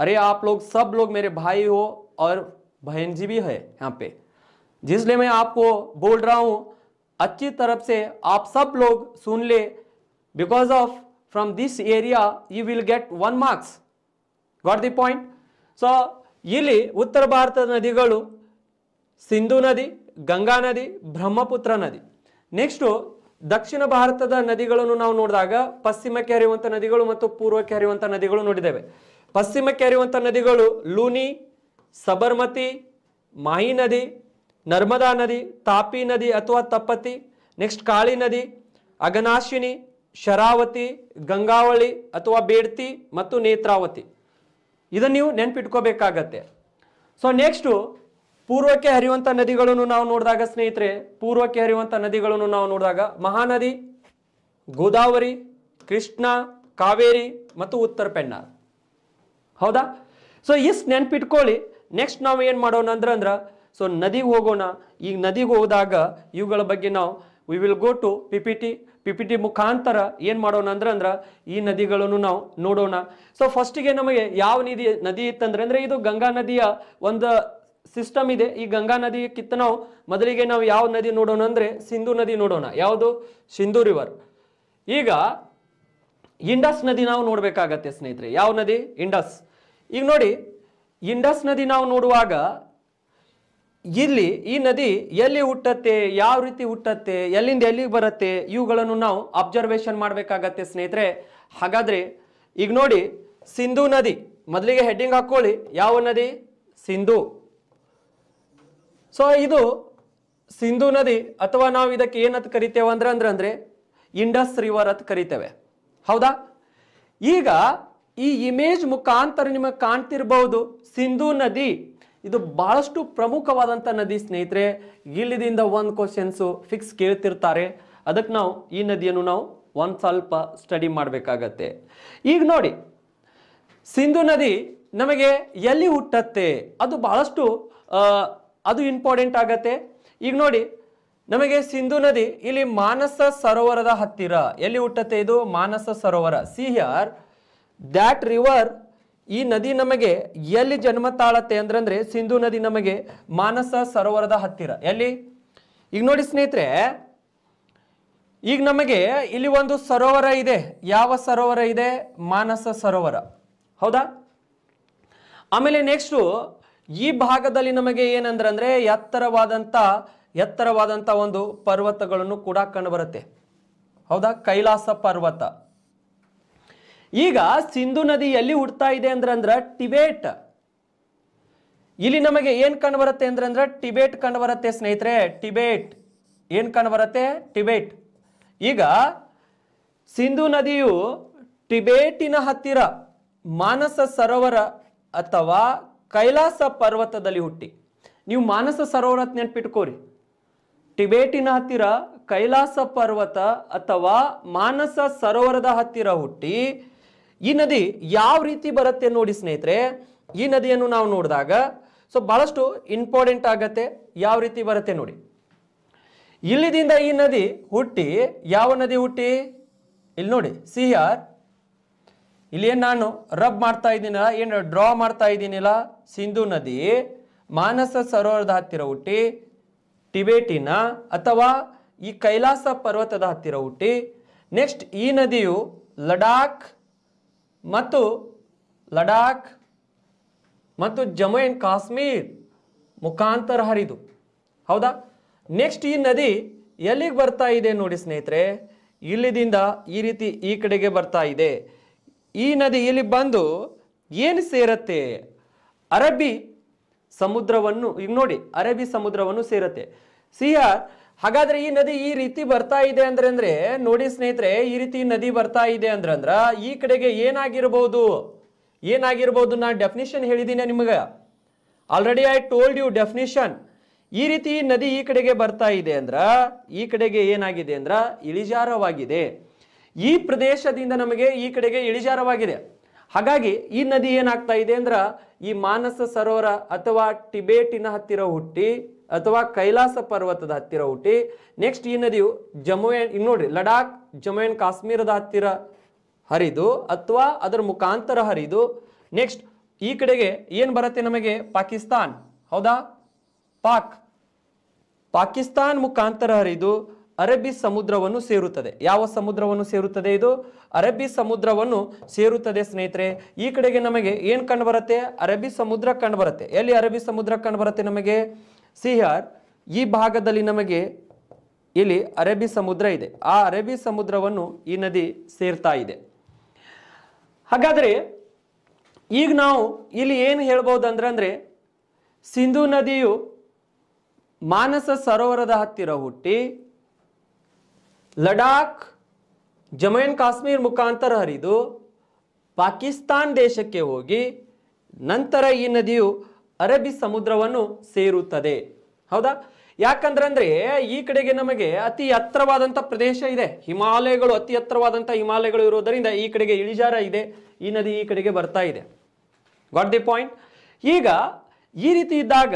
[SPEAKER 1] अरे आप लोग सब लोग मेरे भाई हो और बहन जी भी है यहाँ पे जिसलिए मैं आपको बोल रहा हूँ अच्छी तरफ से आप सब लोग सुन ले because of from this area you will get one marks got the point so ಇಲ್ಲಿ ಉತ್ತರ ಭಾರತದ ನದಿಗಳು ಸಿಂಧು ನದಿ ಗಂಗಾ ನದಿ ಬ್ರಹ್ಮಪುತ್ರ ನದಿ ನೆಕ್ಸ್ಟು ದಕ್ಷಿಣ ಭಾರತದ ನದಿಗಳನ್ನು ನಾವು ನೋಡಿದಾಗ ಪಶ್ಚಿಮಕ್ಕೆ ಹರಿಯುವಂಥ ನದಿಗಳು ಮತ್ತು ಪೂರ್ವಕ್ಕೆ ಹರಿಯುವಂಥ ನದಿಗಳು ನೋಡಿದ್ದೇವೆ ಪಶ್ಚಿಮಕ್ಕೆ ಹರಿಯುವಂಥ ನದಿಗಳು ಲೂನಿ ಸಬರ್ಮತಿ ಮಾಹಿ ನದಿ ನರ್ಮದಾ ನದಿ ತಾಪಿ ನದಿ ಅಥವಾ ತಪ್ಪತಿ ನೆಕ್ಸ್ಟ್ ಕಾಳಿ ನದಿ ಅಗನಾಶಿನಿ ಶರಾವತಿ ಗಂಗಾವಳಿ ಅಥವಾ ಬೇಡ್ತಿ ಮತ್ತು ನೇತ್ರಾವತಿ ಇದನ್ನು ನೀವು ನೆನ್ಪಿಟ್ಕೋಬೇಕಾಗತ್ತೆ ಸೊ ನೆಕ್ಸ್ಟು ಪೂರ್ವಕ್ಕೆ ಹರಿಯುವಂಥ ನದಿಗಳನ್ನು ನಾವು ನೋಡಿದಾಗ ಸ್ನೇಹಿತರೆ ಪೂರ್ವಕ್ಕೆ ಹರಿಯುವಂಥ ನದಿಗಳನ್ನು ನಾವು ನೋಡಿದಾಗ ಮಹಾನದಿ ಗೋದಾವರಿ ಕೃಷ್ಣ ಕಾವೇರಿ ಮತ್ತು ಉತ್ತರ ಪೆನ್ನಾರ್ ಹೌದಾ ಸೊ ಇಷ್ಟು ನೆನ್ಪಿಟ್ಕೊಳ್ಳಿ ನೆಕ್ಸ್ಟ್ ನಾವು ಏನು ಮಾಡೋಣ ಅಂದ್ರೆ ಅಂದ್ರೆ ಸೊ ನದಿಗೆ ಹೋಗೋಣ ಈಗ ನದಿಗೆ ಹೋದಾಗ ಇವುಗಳ ಬಗ್ಗೆ ನಾವು we will go to P P T P P T ಮುಖಾಂತರ ಏನು ಮಾಡೋಣ ಅಂದ್ರೆ ಅಂದ್ರೆ ಈ ನದಿಗಳನ್ನು ನಾವು ನೋಡೋಣ ಸೊ ಫಸ್ಟಿಗೆ ನಮಗೆ ಯಾವ ನದಿ ನದಿ ಇತ್ತಂದ್ರೆ ಅಂದರೆ ಇದು ಗಂಗಾ ನದಿಯ ಒಂದು ಸಿಸ್ಟಮ್ ಇದೆ ಈ ಗಂಗಾ ಕಿತ್ತ ನಾವು ಮೊದಲಿಗೆ ನಾವು ಯಾವ ನದಿ ನೋಡೋಣ ಅಂದರೆ ಸಿಂಧು ನದಿ ನೋಡೋಣ ಯಾವುದು ಸಿಂಧು ರಿವರ್ ಈಗ ಇಂಡಸ್ ನದಿ ನಾವು ನೋಡಬೇಕಾಗತ್ತೆ ಸ್ನೇಹಿತರೆ ಯಾವ ನದಿ ಇಂಡಸ್ ಈಗ ನೋಡಿ ಇಂಡಸ್ ನದಿ ನಾವು ನೋಡುವಾಗ ಇಲ್ಲಿ ಈ ನದಿ ಎಲ್ಲಿ ಹುಟ್ಟತ್ತೆ ಯಾವ ರೀತಿ ಹುಟ್ಟತ್ತೆ ಎಲ್ಲಿಂದ ಎಲ್ಲಿಗೆ ಬರುತ್ತೆ ಇವುಗಳನ್ನು ನಾವು ಅಬ್ಸರ್ವೇಷನ್ ಮಾಡಬೇಕಾಗತ್ತೆ ಸ್ನೇಹಿತರೆ ಹಾಗಾದರೆ ಈಗ ನೋಡಿ ಸಿಂಧು ನದಿ ಮೊದಲಿಗೆ ಹೆಡ್ಡಿಂಗ್ ಹಾಕ್ಕೊಳ್ಳಿ ಯಾವ ನದಿ ಸಿಂಧು ಸೊ ಇದು ಸಿಂಧು ನದಿ ಅಥವಾ ನಾವು ಇದಕ್ಕೆ ಏನತ್ ಕರಿತೇವೆ ಅಂದ್ರೆ ಅಂದ್ರೆ ಅಂದರೆ ಇಂಡಸ್ ರಿವರ್ ಅಂತ ಕರಿತೇವೆ ಹೌದಾ ಈಗ ಈ ಇಮೇಜ್ ಮುಖಾಂತರ ನಿಮಗೆ ಕಾಣ್ತಿರ್ಬಹುದು ಸಿಂಧು ನದಿ ಇದು ಬಹಳಷ್ಟು ಪ್ರಮುಖವಾದಂಥ ನದಿ ಸ್ನೇಹಿತರೆ ಇಲ್ಲಿದಿಂದ ಒಂದು ಕ್ವಶನ್ಸು ಫಿಕ್ಸ್ ಕೇಳ್ತಿರ್ತಾರೆ ಅದಕ್ಕೆ ನಾವು ಈ ನದಿಯನ್ನು ನಾವು ಒಂದು ಸ್ವಲ್ಪ ಸ್ಟಡಿ ಮಾಡಬೇಕಾಗತ್ತೆ ಈಗ ನೋಡಿ ಸಿಂಧು ನದಿ ನಮಗೆ ಎಲ್ಲಿ ಹುಟ್ಟತ್ತೆ ಅದು ಬಹಳಷ್ಟು ಅದು ಇಂಪಾರ್ಟೆಂಟ್ ಆಗತ್ತೆ ಈಗ ನೋಡಿ ನಮಗೆ ಸಿಂಧು ನದಿ ಇಲ್ಲಿ ಮಾನಸ ಸರೋವರದ ಹತ್ತಿರ ಎಲ್ಲಿ ಹುಟ್ಟತ್ತೆ ಇದು ಮಾನಸ ಸರೋವರ ಸಿ ಹಿಯರ್ ದ್ಯಾಟ್ ರಿವರ್ ಈ ನದಿ ನಮಗೆ ಎಲ್ಲಿ ಜನ್ಮ ತಾಳತ್ತೆ ಅಂದ್ರೆ ಸಿಂಧು ನದಿ ನಮಗೆ ಮಾನಸ ಸರೋವರದ ಹತ್ತಿರ ಎಲ್ಲಿ ಈಗ ನೋಡಿ ಸ್ನೇಹಿತರೆ ಈಗ ನಮಗೆ ಇಲ್ಲಿ ಒಂದು ಸರೋವರ ಇದೆ ಯಾವ ಸರೋವರ ಇದೆ ಮಾನಸ ಸರೋವರ ಹೌದಾ ಆಮೇಲೆ ನೆಕ್ಸ್ಟು ಈ ಭಾಗದಲ್ಲಿ ನಮಗೆ ಏನಂದ್ರೆ ಎತ್ತರವಾದಂಥ ಎತ್ತರವಾದಂಥ ಒಂದು ಪರ್ವತಗಳನ್ನು ಕೂಡ ಕಂಡುಬರುತ್ತೆ ಹೌದಾ ಕೈಲಾಸ ಪರ್ವತ ಈಗ ಸಿಂಧು ನದಿ ಎಲ್ಲಿ ಹುಡ್ತಾ ಇದೆ ಅಂದ್ರೆ ಟಿಬೇಟ್ ಇಲ್ಲಿ ನಮಗೆ ಏನು ಕಂಡುಬರುತ್ತೆ ಅಂದ್ರೆ ಟಿಬೇಟ್ ಕಂಡುಬರುತ್ತೆ ಸ್ನೇಹಿತರೆ ಟಿಬೇಟ್ ಏನು ಕಂಡುಬರುತ್ತೆ ಟಿಬೇಟ್ ಈಗ ಸಿಂಧು ನದಿಯು ಟಿಬೇಟಿನ ಹತ್ತಿರ ಮಾನಸ ಸರೋವರ ಅಥವಾ ಕೈಲಾಸ ಪರ್ವತದಲ್ಲಿ ಹುಟ್ಟಿ ನೀವು ಮಾನಸ ಸರೋವರ ನೆನ್ಪಿಟ್ಕೋರಿ ಟಿಬೇಟಿನ ಹತ್ತಿರ ಕೈಲಾಸ ಪರ್ವತ ಅಥವಾ ಮಾನಸ ಸರೋವರದ ಹತ್ತಿರ ಹುಟ್ಟಿ ಈ ನದಿ ಯಾವ ರೀತಿ ಬರುತ್ತೆ ನೋಡಿ ಸ್ನೇಹಿತರೆ ಈ ನದಿಯನ್ನು ನಾವು ನೋಡಿದಾಗ ಸೊ ಬಹಳಷ್ಟು ಇಂಪಾರ್ಟೆಂಟ್ ಆಗತ್ತೆ ಯಾವ ರೀತಿ ಬರುತ್ತೆ ನೋಡಿ ಇಲ್ಲಿದಿಂದ ಈ ನದಿ ಹುಟ್ಟಿ ಯಾವ ನದಿ ಹುಟ್ಟಿ ಇಲ್ಲಿ ನೋಡಿ ಸಿ ಆರ್ ಇಲ್ಲಿ ಏನು ನಾನು ರಬ್ ಮಾಡ್ತಾ ಇದ್ದೀನಲ್ಲ ಏನು ಡ್ರಾ ಮಾಡ್ತಾ ಇದ್ದೀನಿಲ್ಲ ಸಿಂಧು ನದಿ ಮಾನಸ ಸರೋವರದ ಹತ್ತಿರ ಹುಟ್ಟಿ ಟಿಬೇಟಿನ ಅಥವಾ ಈ ಕೈಲಾಸ ಪರ್ವತದ ಹತ್ತಿರ ಹುಟ್ಟಿ ನೆಕ್ಸ್ಟ್ ಈ ನದಿಯು ಲಡಾಖ್ ಮತ್ತು ಲಡಾಖ್ ಮತ್ತು ಜಮ್ಮು ಆ್ಯಂಡ್ ಕಾಶ್ಮೀರ್ ಮುಖಾಂತರ ಹರಿದು ಹೌದಾ ನೆಕ್ಸ್ಟ್ ಈ ನದಿ ಎಲ್ಲಿಗೆ ಬರ್ತಾ ಇದೆ ನೋಡಿ ಸ್ನೇಹಿತರೆ ಇಲ್ಲಿದಿಂದ ಈ ರೀತಿ ಈ ಕಡೆಗೆ ಬರ್ತಾ ಇದೆ ಈ ನದಿ ಇಲ್ಲಿ ಬಂದು ಏನು ಸೇರತ್ತೆ ಅರಬ್ಬಿ ಸಮುದ್ರವನ್ನು ಈಗ ನೋಡಿ ಅರಬ್ಬಿ ಸಮುದ್ರವನ್ನು ಸೇರುತ್ತೆ ಸಿಹ ಹಾಗಾದ್ರೆ ಈ ನದಿ ಈ ರೀತಿ ಬರ್ತಾ ಇದೆ ಅಂದ್ರೆ ಅಂದ್ರೆ ನೋಡಿ ಸ್ನೇಹಿತರೆ ಈ ರೀತಿ ನದಿ ಬರ್ತಾ ಇದೆ ಅಂದ್ರ ಈ ಕಡೆಗೆ ಏನಾಗಿರ್ಬೋದು ಏನಾಗಿರ್ಬೋದು ನಾನು ಡೆಫಿನಿಷನ್ ಹೇಳಿದ್ದೀನಿ ನಿಮಗೆ already I told you definition ಈ ರೀತಿ ನದಿ ಈ ಕಡೆಗೆ ಬರ್ತಾ ಇದೆ ಅಂದ್ರ ಈ ಕಡೆಗೆ ಏನಾಗಿದೆ ಅಂದ್ರ ಇಳಿಜಾರವಾಗಿದೆ ಈ ಪ್ರದೇಶದಿಂದ ನಮಗೆ ಈ ಕಡೆಗೆ ಇಳಿಜಾರವಾಗಿದೆ ಹಾಗಾಗಿ ಈ ನದಿ ಏನಾಗ್ತಾ ಇದೆ ಅಂದ್ರ ಈ ಮಾನಸ ಸರೋವರ ಅಥವಾ ಟಿಬೇಟಿನ ಹತ್ತಿರ ಹುಟ್ಟಿ ಅಥವಾ ಕೈಲಾಸ ಪರ್ವತದ ಹತ್ತಿರ ಹುಟ್ಟಿ ನೆಕ್ಸ್ಟ್ ಈ ನದಿಯು ಜಮ್ಮು ಇನ್ನು ನೋಡ್ರಿ ಲಡಾಖ್ ಜಮ್ಮು ಆ್ಯಂಡ್ ಕಾಶ್ಮೀರದ ಹತ್ತಿರ ಹರಿದು ಅಥವಾ ಅದರ ಮುಖಾಂತರ ಹರಿದು ನೆಕ್ಸ್ಟ್ ಈ ಕಡೆಗೆ ಏನು ಬರುತ್ತೆ ನಮಗೆ ಪಾಕಿಸ್ತಾನ್ ಹೌದಾ ಪಾಕ್ ಪಾಕಿಸ್ತಾನ್ ಮುಖಾಂತರ ಹರಿದು ಅರಬ್ಬಿ ಸಮುದ್ರವನ್ನು ಸೇರುತ್ತದೆ ಯಾವ ಸಮುದ್ರವನ್ನು ಸೇರುತ್ತದೆ ಇದು ಅರಬ್ಬಿ ಸಮುದ್ರವನ್ನು ಸೇರುತ್ತದೆ ಸ್ನೇಹಿತರೆ ಈ ಕಡೆಗೆ ನಮಗೆ ಏನು ಕಂಡು ಬರುತ್ತೆ ಅರಬ್ಬಿ ಸಮುದ್ರ ಕಂಡು ಬರುತ್ತೆ ಎಲ್ಲಿ ಅರಬ್ಬಿ ಸಮುದ್ರ ಕಂಡು ಬರುತ್ತೆ ನಮಗೆ ಸಿಹಾರ್ ಈ ಭಾಗದಲ್ಲಿ ನಮಗೆ ಇಲ್ಲಿ ಅರಬ್ಬಿ ಸಮುದ್ರ ಇದೆ ಆ ಅರಬ್ಬಿ ಸಮುದ್ರವನ್ನು ಈ ನದಿ ಸೇರ್ತಾ ಇದೆ ಹಾಗಾದರೆ ಈಗ ನಾವು ಇಲ್ಲಿ ಏನು ಹೇಳ್ಬೋದು ಅಂದ್ರೆ ಸಿಂಧೂ ನದಿಯು ಮಾನಸ ಸರೋವರದ ಹತ್ತಿರ ಹುಟ್ಟಿ ಲಡಾಖ್ ಜಮ್ಮು ಆ್ಯಂಡ್ ಕಾಶ್ಮೀರ್ ಮುಖಾಂತರ ಹರಿದು ಪಾಕಿಸ್ತಾನ್ ದೇಶಕ್ಕೆ ಹೋಗಿ ನಂತರ ಈ ನದಿಯು ಅರಬ್ಬಿ ಸಮುದ್ರವನ್ನು ಸೇರುತ್ತದೆ ಹೌದಾ ಯಾಕಂದ್ರೆ ಅಂದ್ರೆ ಈ ಕಡೆಗೆ ನಮಗೆ ಅತಿ ಎತ್ತರವಾದಂಥ ಪ್ರದೇಶ ಇದೆ ಹಿಮಾಲಯಗಳು ಅತಿ ಎತ್ತರವಾದಂಥ ಹಿಮಾಲಯಗಳು ಇರೋದರಿಂದ ಈ ಕಡೆಗೆ ಇಳಿಜಾರ ಇದೆ ಈ ನದಿ ಈ ಕಡೆಗೆ ಬರ್ತಾ ಇದೆ ಗಾಟ್ ದಿ ಪಾಯಿಂಟ್ ಈಗ ಈ ರೀತಿ ಇದ್ದಾಗ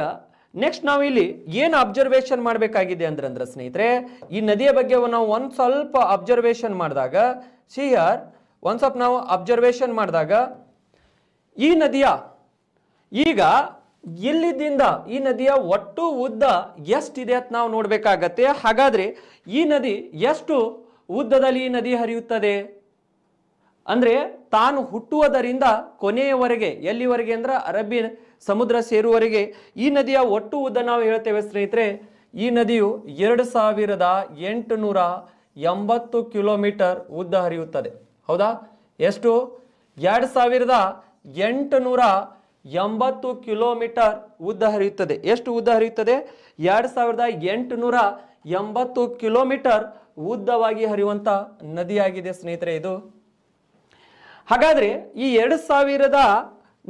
[SPEAKER 1] ನೆಕ್ಸ್ಟ್ ನಾವು ಇಲ್ಲಿ ಏನು ಅಬ್ಸರ್ವೇಷನ್ ಮಾಡಬೇಕಾಗಿದೆ ಅಂದ್ರೆ ಸ್ನೇಹಿತರೆ ಈ ನದಿಯ ಬಗ್ಗೆ ನಾವು ಒಂದು ಸ್ವಲ್ಪ ಅಬ್ಸರ್ವೇಷನ್ ಮಾಡಿದಾಗ ಸಿ ಆರ್ ಒಂದು ಸ್ವಲ್ಪ ನಾವು ಅಬ್ಸರ್ವೇಷನ್ ಮಾಡಿದಾಗ ಈ ನದಿಯ ಈಗ ಇಲ್ಲಿದ್ದಿಂದ ಈ ನದಿಯ ಒಟ್ಟು ಉದ್ದ ಎಷ್ಟಿದೆ ಅಂತ ನಾವು ನೋಡಬೇಕಾಗತ್ತೆ ಹಾಗಾದರೆ ಈ ನದಿ ಎಷ್ಟು ಉದ್ದದಲ್ಲಿ ಈ ನದಿ ಹರಿಯುತ್ತದೆ ಅಂದರೆ ತಾನು ಹುಟ್ಟುವುದರಿಂದ ಕೊನೆಯವರೆಗೆ ಎಲ್ಲಿವರೆಗೆ ಅಂದ್ರೆ ಅರಬ್ಬಿ ಸಮುದ್ರ ಸೇರುವವರೆಗೆ ಈ ನದಿಯ ಒಟ್ಟು ಉದ್ದ ನಾವು ಹೇಳ್ತೇವೆ ಸ್ನೇಹಿತರೆ ಈ ನದಿಯು ಎರಡು ಸಾವಿರದ ಎಂಟುನೂರ ಎಂಬತ್ತು ಕಿಲೋಮೀಟರ್ ಉದ್ದ ಹರಿಯುತ್ತದೆ ಹೌದಾ ಎಷ್ಟು ಎರಡು ಸಾವಿರದ ಎಂಟುನೂರ ಎಂಬತ್ತು ಕಿಲೋಮೀಟರ್ ಉದ್ದ ಹರಿಯುತ್ತದೆ ಎಷ್ಟು ಉದ್ದ ಹರಿಯುತ್ತದೆ ಎರಡು ಸಾವಿರದ ಎಂಟುನೂರ ಎಂಬತ್ತು ಕಿಲೋಮೀಟರ್ ಉದ್ದವಾಗಿ ಹರಿಯುವಂಥ ನದಿಯಾಗಿದೆ ಸ್ನೇಹಿತರೆ ಇದು ಹಾಗಾದ್ರೆ ಈ ಎರಡು ಸಾವಿರದ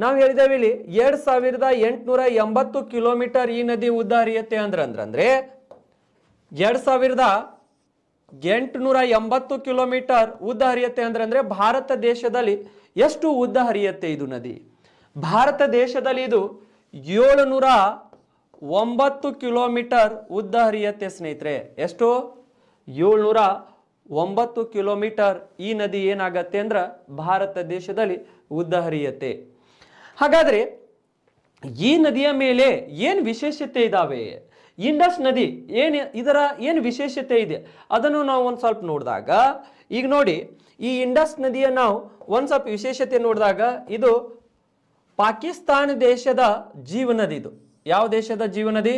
[SPEAKER 1] ನಾವು ಹೇಳಿದ್ದೇವೆ ಇಲ್ಲಿ ಎರಡು ಸಾವಿರದ ಎಂಟುನೂರ ಎಂಬತ್ತು ಕಿಲೋಮೀಟರ್ ಈ ನದಿ ಉದ್ದ ಹರಿಯುತ್ತೆ ಅಂದ್ರೆ ಅಂದ್ರೆ ಎರಡು ಸಾವಿರದ ಎಂಟುನೂರ ಎಂಬತ್ತು ಕಿಲೋಮೀಟರ್ ಉದ್ದ ಹರಿಯುತ್ತೆ ಅಂದ್ರೆ ಅಂದ್ರೆ ಭಾರತ ದೇಶದಲ್ಲಿ ಎಷ್ಟು ಉದ್ದ ಹರಿಯತ್ತೆ ಇದು ನದಿ ಭಾರತ ದೇಶದಲ್ಲಿ ಇದು ಏಳುನೂರ ಒಂಬತ್ತು ಕಿಲೋಮೀಟರ್ ಉದ್ದ ಹರಿಯತ್ತೆ ಸ್ನೇಹಿತರೆ ಎಷ್ಟು ಏಳ್ನೂರ ಒಂಬತ್ತು ಕಿಲೋಮೀಟರ್ ಈ ನದಿ ಏನಾಗತ್ತೆ ಅಂದ್ರೆ ಭಾರತ ದೇಶದಲ್ಲಿ ಉದ್ದ ಹರಿಯತ್ತೆ ಹಾಗಾದ್ರೆ ಈ ನದಿಯ ಮೇಲೆ ಏನು ವಿಶೇಷತೆ ಇದಾವೆ ಇಂಡಸ್ ನದಿ ಏನು ಇದರ ಏನು ವಿಶೇಷತೆ ಇದೆ ಅದನ್ನು ನಾವು ಒಂದ್ ಸ್ವಲ್ಪ ನೋಡಿದಾಗ ಈಗ ನೋಡಿ ಈ ಇಂಡಸ್ ನದಿಯ ನಾವು ಒಂದ್ ಸ್ವಲ್ಪ ವಿಶೇಷತೆ ನೋಡಿದಾಗ ಇದು ಪಾಕಿಸ್ತಾನ ದೇಶದ ಜೀವನದಿ ಇದು ಯಾವ ದೇಶದ ಜೀವನದಿ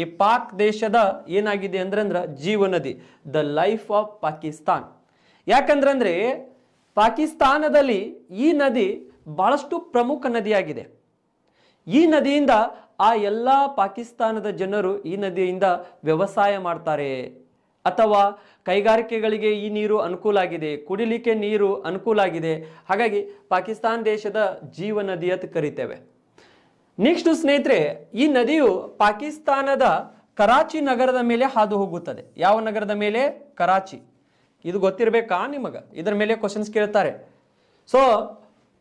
[SPEAKER 1] ಈ ಪಾಕ್ ದೇಶದ ಏನಾಗಿದೆ ಅಂದ್ರೆ ಜೀವನದಿ ದ ಲೈಫ್ ಆಫ್ ಪಾಕಿಸ್ತಾನ್ ಯಾಕಂದ್ರಂದ್ರೆ ಪಾಕಿಸ್ತಾನದಲ್ಲಿ ಈ ನದಿ ಬಹಳಷ್ಟು ಪ್ರಮುಖ ನದಿಯಾಗಿದೆ ಈ ನದಿಯಿಂದ ಆ ಎಲ್ಲ ಪಾಕಿಸ್ತಾನದ ಜನರು ಈ ನದಿಯಿಂದ ವ್ಯವಸಾಯ ಮಾಡ್ತಾರೆ ಅಥವಾ ಕೈಗಾರಿಕೆಗಳಿಗೆ ಈ ನೀರು ಅನುಕೂಲ ಆಗಿದೆ ಕುಡಿಲಿಕ್ಕೆ ನೀರು ಅನುಕೂಲ ಆಗಿದೆ ಹಾಗಾಗಿ ಪಾಕಿಸ್ತಾನ ದೇಶದ ಜೀವ ನದಿ ಅಂತ ಕರಿತೇವೆ ನೆಕ್ಸ್ಟ್ ಸ್ನೇಹಿತರೆ ಈ ನದಿಯು ಪಾಕಿಸ್ತಾನದ ಕರಾಚಿ ನಗರದ ಮೇಲೆ ಹಾದು ಹೋಗುತ್ತದೆ ಯಾವ ನಗರದ ಮೇಲೆ ಕರಾಚಿ ಇದು ಗೊತ್ತಿರಬೇಕಾ ನಿಮಗೆ ಇದರ ಮೇಲೆ ಕ್ವಶನ್ಸ್ ಕೇಳ್ತಾರೆ ಸೊ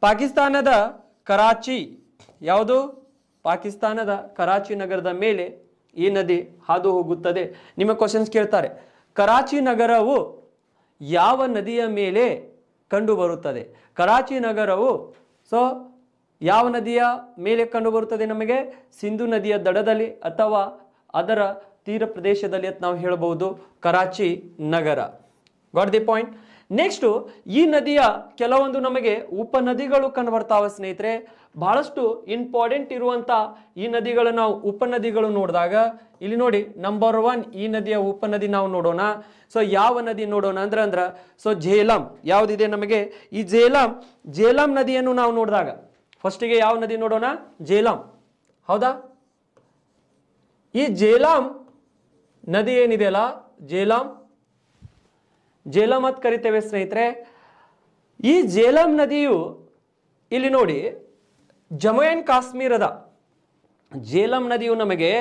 [SPEAKER 1] ಪಾಕಿಸ್ತಾನದ ಕರಾಚಿ ಯಾವುದು ಪಾಕಿಸ್ತಾನದ ಕರಾಚಿ ನಗರದ ಮೇಲೆ ಈ ನದಿ ಹಾದು ಹೋಗುತ್ತದೆ ನಿಮ್ಮ ಕ್ವಶನ್ಸ್ ಕೇಳ್ತಾರೆ ಕರಾಚಿ ನಗರವು ಯಾವ ನದಿಯ ಮೇಲೆ ಕಂಡುಬರುತ್ತದೆ ಕರಾಚಿ ನಗರವು ಸೊ ಯಾವ ನದಿಯ ಮೇಲೆ ಬರುತ್ತದೆ ನಮಗೆ ಸಿಂಧು ನದಿಯ ದಡದಲ್ಲಿ ಅಥವಾ ಅದರ ತೀರ ಪ್ರದೇಶದಲ್ಲಿ ಅಂತ ನಾವು ಹೇಳಬಹುದು ಕರಾಚಿ ನಗರ ಗಾಟ್ ದಿ ಪಾಯಿಂಟ್ ನೆಕ್ಸ್ಟು ಈ ನದಿಯ ಕೆಲವೊಂದು ನಮಗೆ ಉಪನದಿಗಳು ಕಂಡುಬರ್ತಾವೆ ಸ್ನೇಹಿತರೆ ಬಹಳಷ್ಟು ಇಂಪಾರ್ಟೆಂಟ್ ಇರುವಂಥ ಈ ನದಿಗಳ ನಾವು ಉಪನದಿಗಳು ನೋಡಿದಾಗ ಇಲ್ಲಿ ನೋಡಿ ನಂಬರ್ ಒನ್ ಈ ನದಿಯ ಉಪನದಿ ನಾವು ನೋಡೋಣ ಸೊ ಯಾವ ನದಿ ನೋಡೋಣ ಅಂದ್ರೆ ಅಂದ್ರೆ ಸೊ ಝೇಲಾಂ ಯಾವುದಿದೆ ನಮಗೆ ಈ ಝೇಲಂ ಝೇಲಂ ನದಿಯನ್ನು ನಾವು ನೋಡಿದಾಗ ಫಸ್ಟಿಗೆ ಯಾವ ನದಿ ನೋಡೋಣ ಜೇಲಾಂ ಹೌದಾ ಈ ಜೇಲಾಂ ನದಿ ಏನಿದೆಯಲ್ಲ ಅಲ್ಲ ಜೇಲಾಂ ಅಂತ ಕರಿತೇವೆ ಸ್ನೇಹಿತರೆ ಈ ಜೇಲಂ ನದಿಯು ಇಲ್ಲಿ ನೋಡಿ ಜಮ್ಮು ಆ್ಯಂಡ್ ಕಾಶ್ಮೀರದ ಜೇಲಂ ನದಿಯು ನಮಗೆ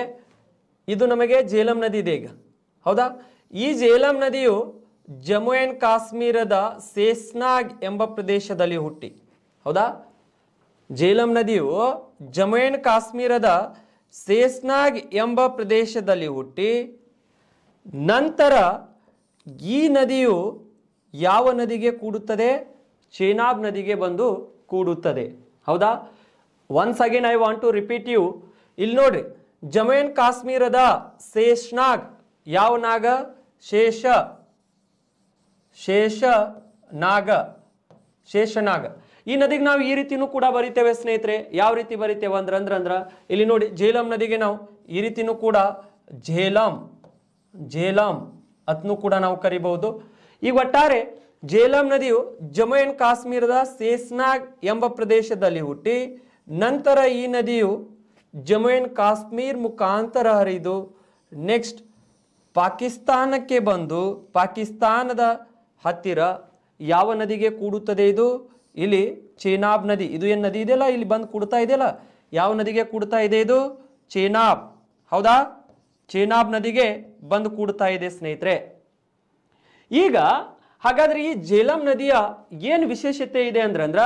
[SPEAKER 1] ಇದು ನಮಗೆ ಜೇಲಂ ನದಿ ಇದೆ ಈಗ ಹೌದಾ ಈ ಜೇಲಂ ನದಿಯು ಜಮ್ಮು ಆ್ಯಂಡ್ ಕಾಶ್ಮೀರದ ಸೇಸ್ನಾಗ್ ಎಂಬ ಪ್ರದೇಶದಲ್ಲಿ ಹುಟ್ಟಿ ಹೌದಾ ಜೇಲಂ ನದಿಯು ಜಮ್ಮು ಆ್ಯಂಡ್ ಕಾಶ್ಮೀರದ ಸೇಸ್ನಾಗ್ ಎಂಬ ಪ್ರದೇಶದಲ್ಲಿ ಹುಟ್ಟಿ ನಂತರ ಈ ನದಿಯು ಯಾವ ನದಿಗೆ ಕೂಡುತ್ತದೆ ಚೇನಾಬ್ ನದಿಗೆ ಬಂದು ಕೂಡುತ್ತದೆ ಹೌದಾ once again I want to repeat you ಇಲ್ಲಿ ನೋಡ್ರಿ ಜಮ್ಮು ಆ್ಯಂಡ್ ಕಾಶ್ಮೀರದ ಶೇಷ್ನಾಗ್ ಯಾವ ನಾಗ ಶೇಷ ಶೇಷ ನಾಗ ಶೇಷನಾಗ ಈ ನದಿಗೆ ನಾವು ಈ ರೀತಿನೂ ಕೂಡ ಬರಿತೇವೆ ಸ್ನೇಹಿತರೆ ಯಾವ ರೀತಿ ಬರಿತೇವೆ ಅಂದ್ರೆ ಇಲ್ಲಿ ನೋಡಿ ಜೇಲಂ ನದಿಗೆ ನಾವು ಈ ರೀತಿನೂ ಕೂಡ ಜೇಲಂ ಜೇಲಂ ಅತ್ನೂ ಕೂಡ ನಾವು ಕರಿಬಹುದು ಈ ಒಟ್ಟಾರೆ ಜೇಲಂ ನದಿಯು ಜಮ್ಮು ಅಂಡ್ ಕಾಶ್ಮೀರದ ಸೇಸ್ನಾಗ್ ಎಂಬ ಪ್ರದೇಶದಲ್ಲಿ ಹುಟ್ಟಿ ನಂತರ ಈ ನದಿಯು ಜಮ್ಮು ಅಂಡ್ ಕಾಶ್ಮೀರ್ ಮುಖಾಂತರ ಹರಿದು ನೆಕ್ಸ್ಟ್ ಪಾಕಿಸ್ತಾನಕ್ಕೆ ಬಂದು ಪಾಕಿಸ್ತಾನದ ಹತ್ತಿರ ಯಾವ ನದಿಗೆ ಕೂಡುತ್ತದೆ ಇದು ಇಲ್ಲಿ ಚೇನಾಬ್ ನದಿ ಇದು ಏನು ನದಿ ಇದೆಯಲ್ಲ ಇಲ್ಲಿ ಬಂದು ಕುಡ್ತಾ ಇದೆಯಲ್ಲ ಯಾವ ನದಿಗೆ ಕೂಡ್ತಾ ಇದೆ ಇದು ಚೇನಾಬ್ ಹೌದಾ ಚೇನಾಬ್ ನದಿಗೆ ಬಂದು ಕೂಡ್ತಾ ಇದೆ ಸ್ನೇಹಿತರೆ ಈಗ ಹಾಗಾದ್ರೆ ಈ ಜೇಲಂ ನದಿಯ ಏನು ವಿಶೇಷತೆ ಇದೆ ಅಂದ್ರಂದ್ರ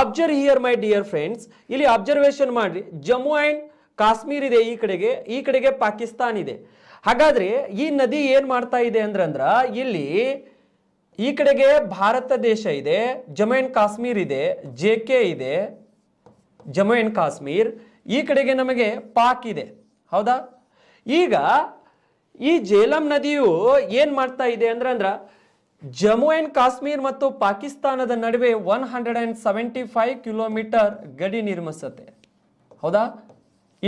[SPEAKER 1] observe here my dear friends ಇಲ್ಲಿ ಅಬ್ಸರ್ವೇಷನ್ ಮಾಡಿ ಜಮ್ಮು ಆ್ಯಂಡ್ ಕಾಶ್ಮೀರ್ ಇದೆ ಈ ಕಡೆಗೆ ಈ ಕಡೆಗೆ ಪಾಕಿಸ್ತಾನ್ ಇದೆ ಹಾಗಾದ್ರೆ ಈ ನದಿ ಏನು ಮಾಡ್ತಾ ಇದೆ ಅಂದ್ರೆ ಇಲ್ಲಿ ಈ ಕಡೆಗೆ ಭಾರತ ದೇಶ ಇದೆ ಜಮ್ಮು ಆ್ಯಂಡ್ ಕಾಶ್ಮೀರ್ ಇದೆ ಜೆ ಕೆ ಇದೆ ಜಮ್ಮು ಆ್ಯಂಡ್ ಕಾಶ್ಮೀರ್ ಈ ಕಡೆಗೆ ನಮಗೆ ಪಾಕ್ ಇದೆ ಹೌದಾ ಈಗ ಈ ಜೇಲಂ ನದಿಯು ಏನು ಮಾಡ್ತಾ ಇದೆ ಅಂದ್ರೆ ಅಂದ್ರೆ ಜಮ್ಮು ಆ್ಯಂಡ್ ಕಾಶ್ಮೀರ್ ಮತ್ತು ಪಾಕಿಸ್ತಾನದ ನಡುವೆ one hundred and seventy five kilometer ಗಡಿ ನಿರ್ಮಿಸುತ್ತೆ ಹೌದಾ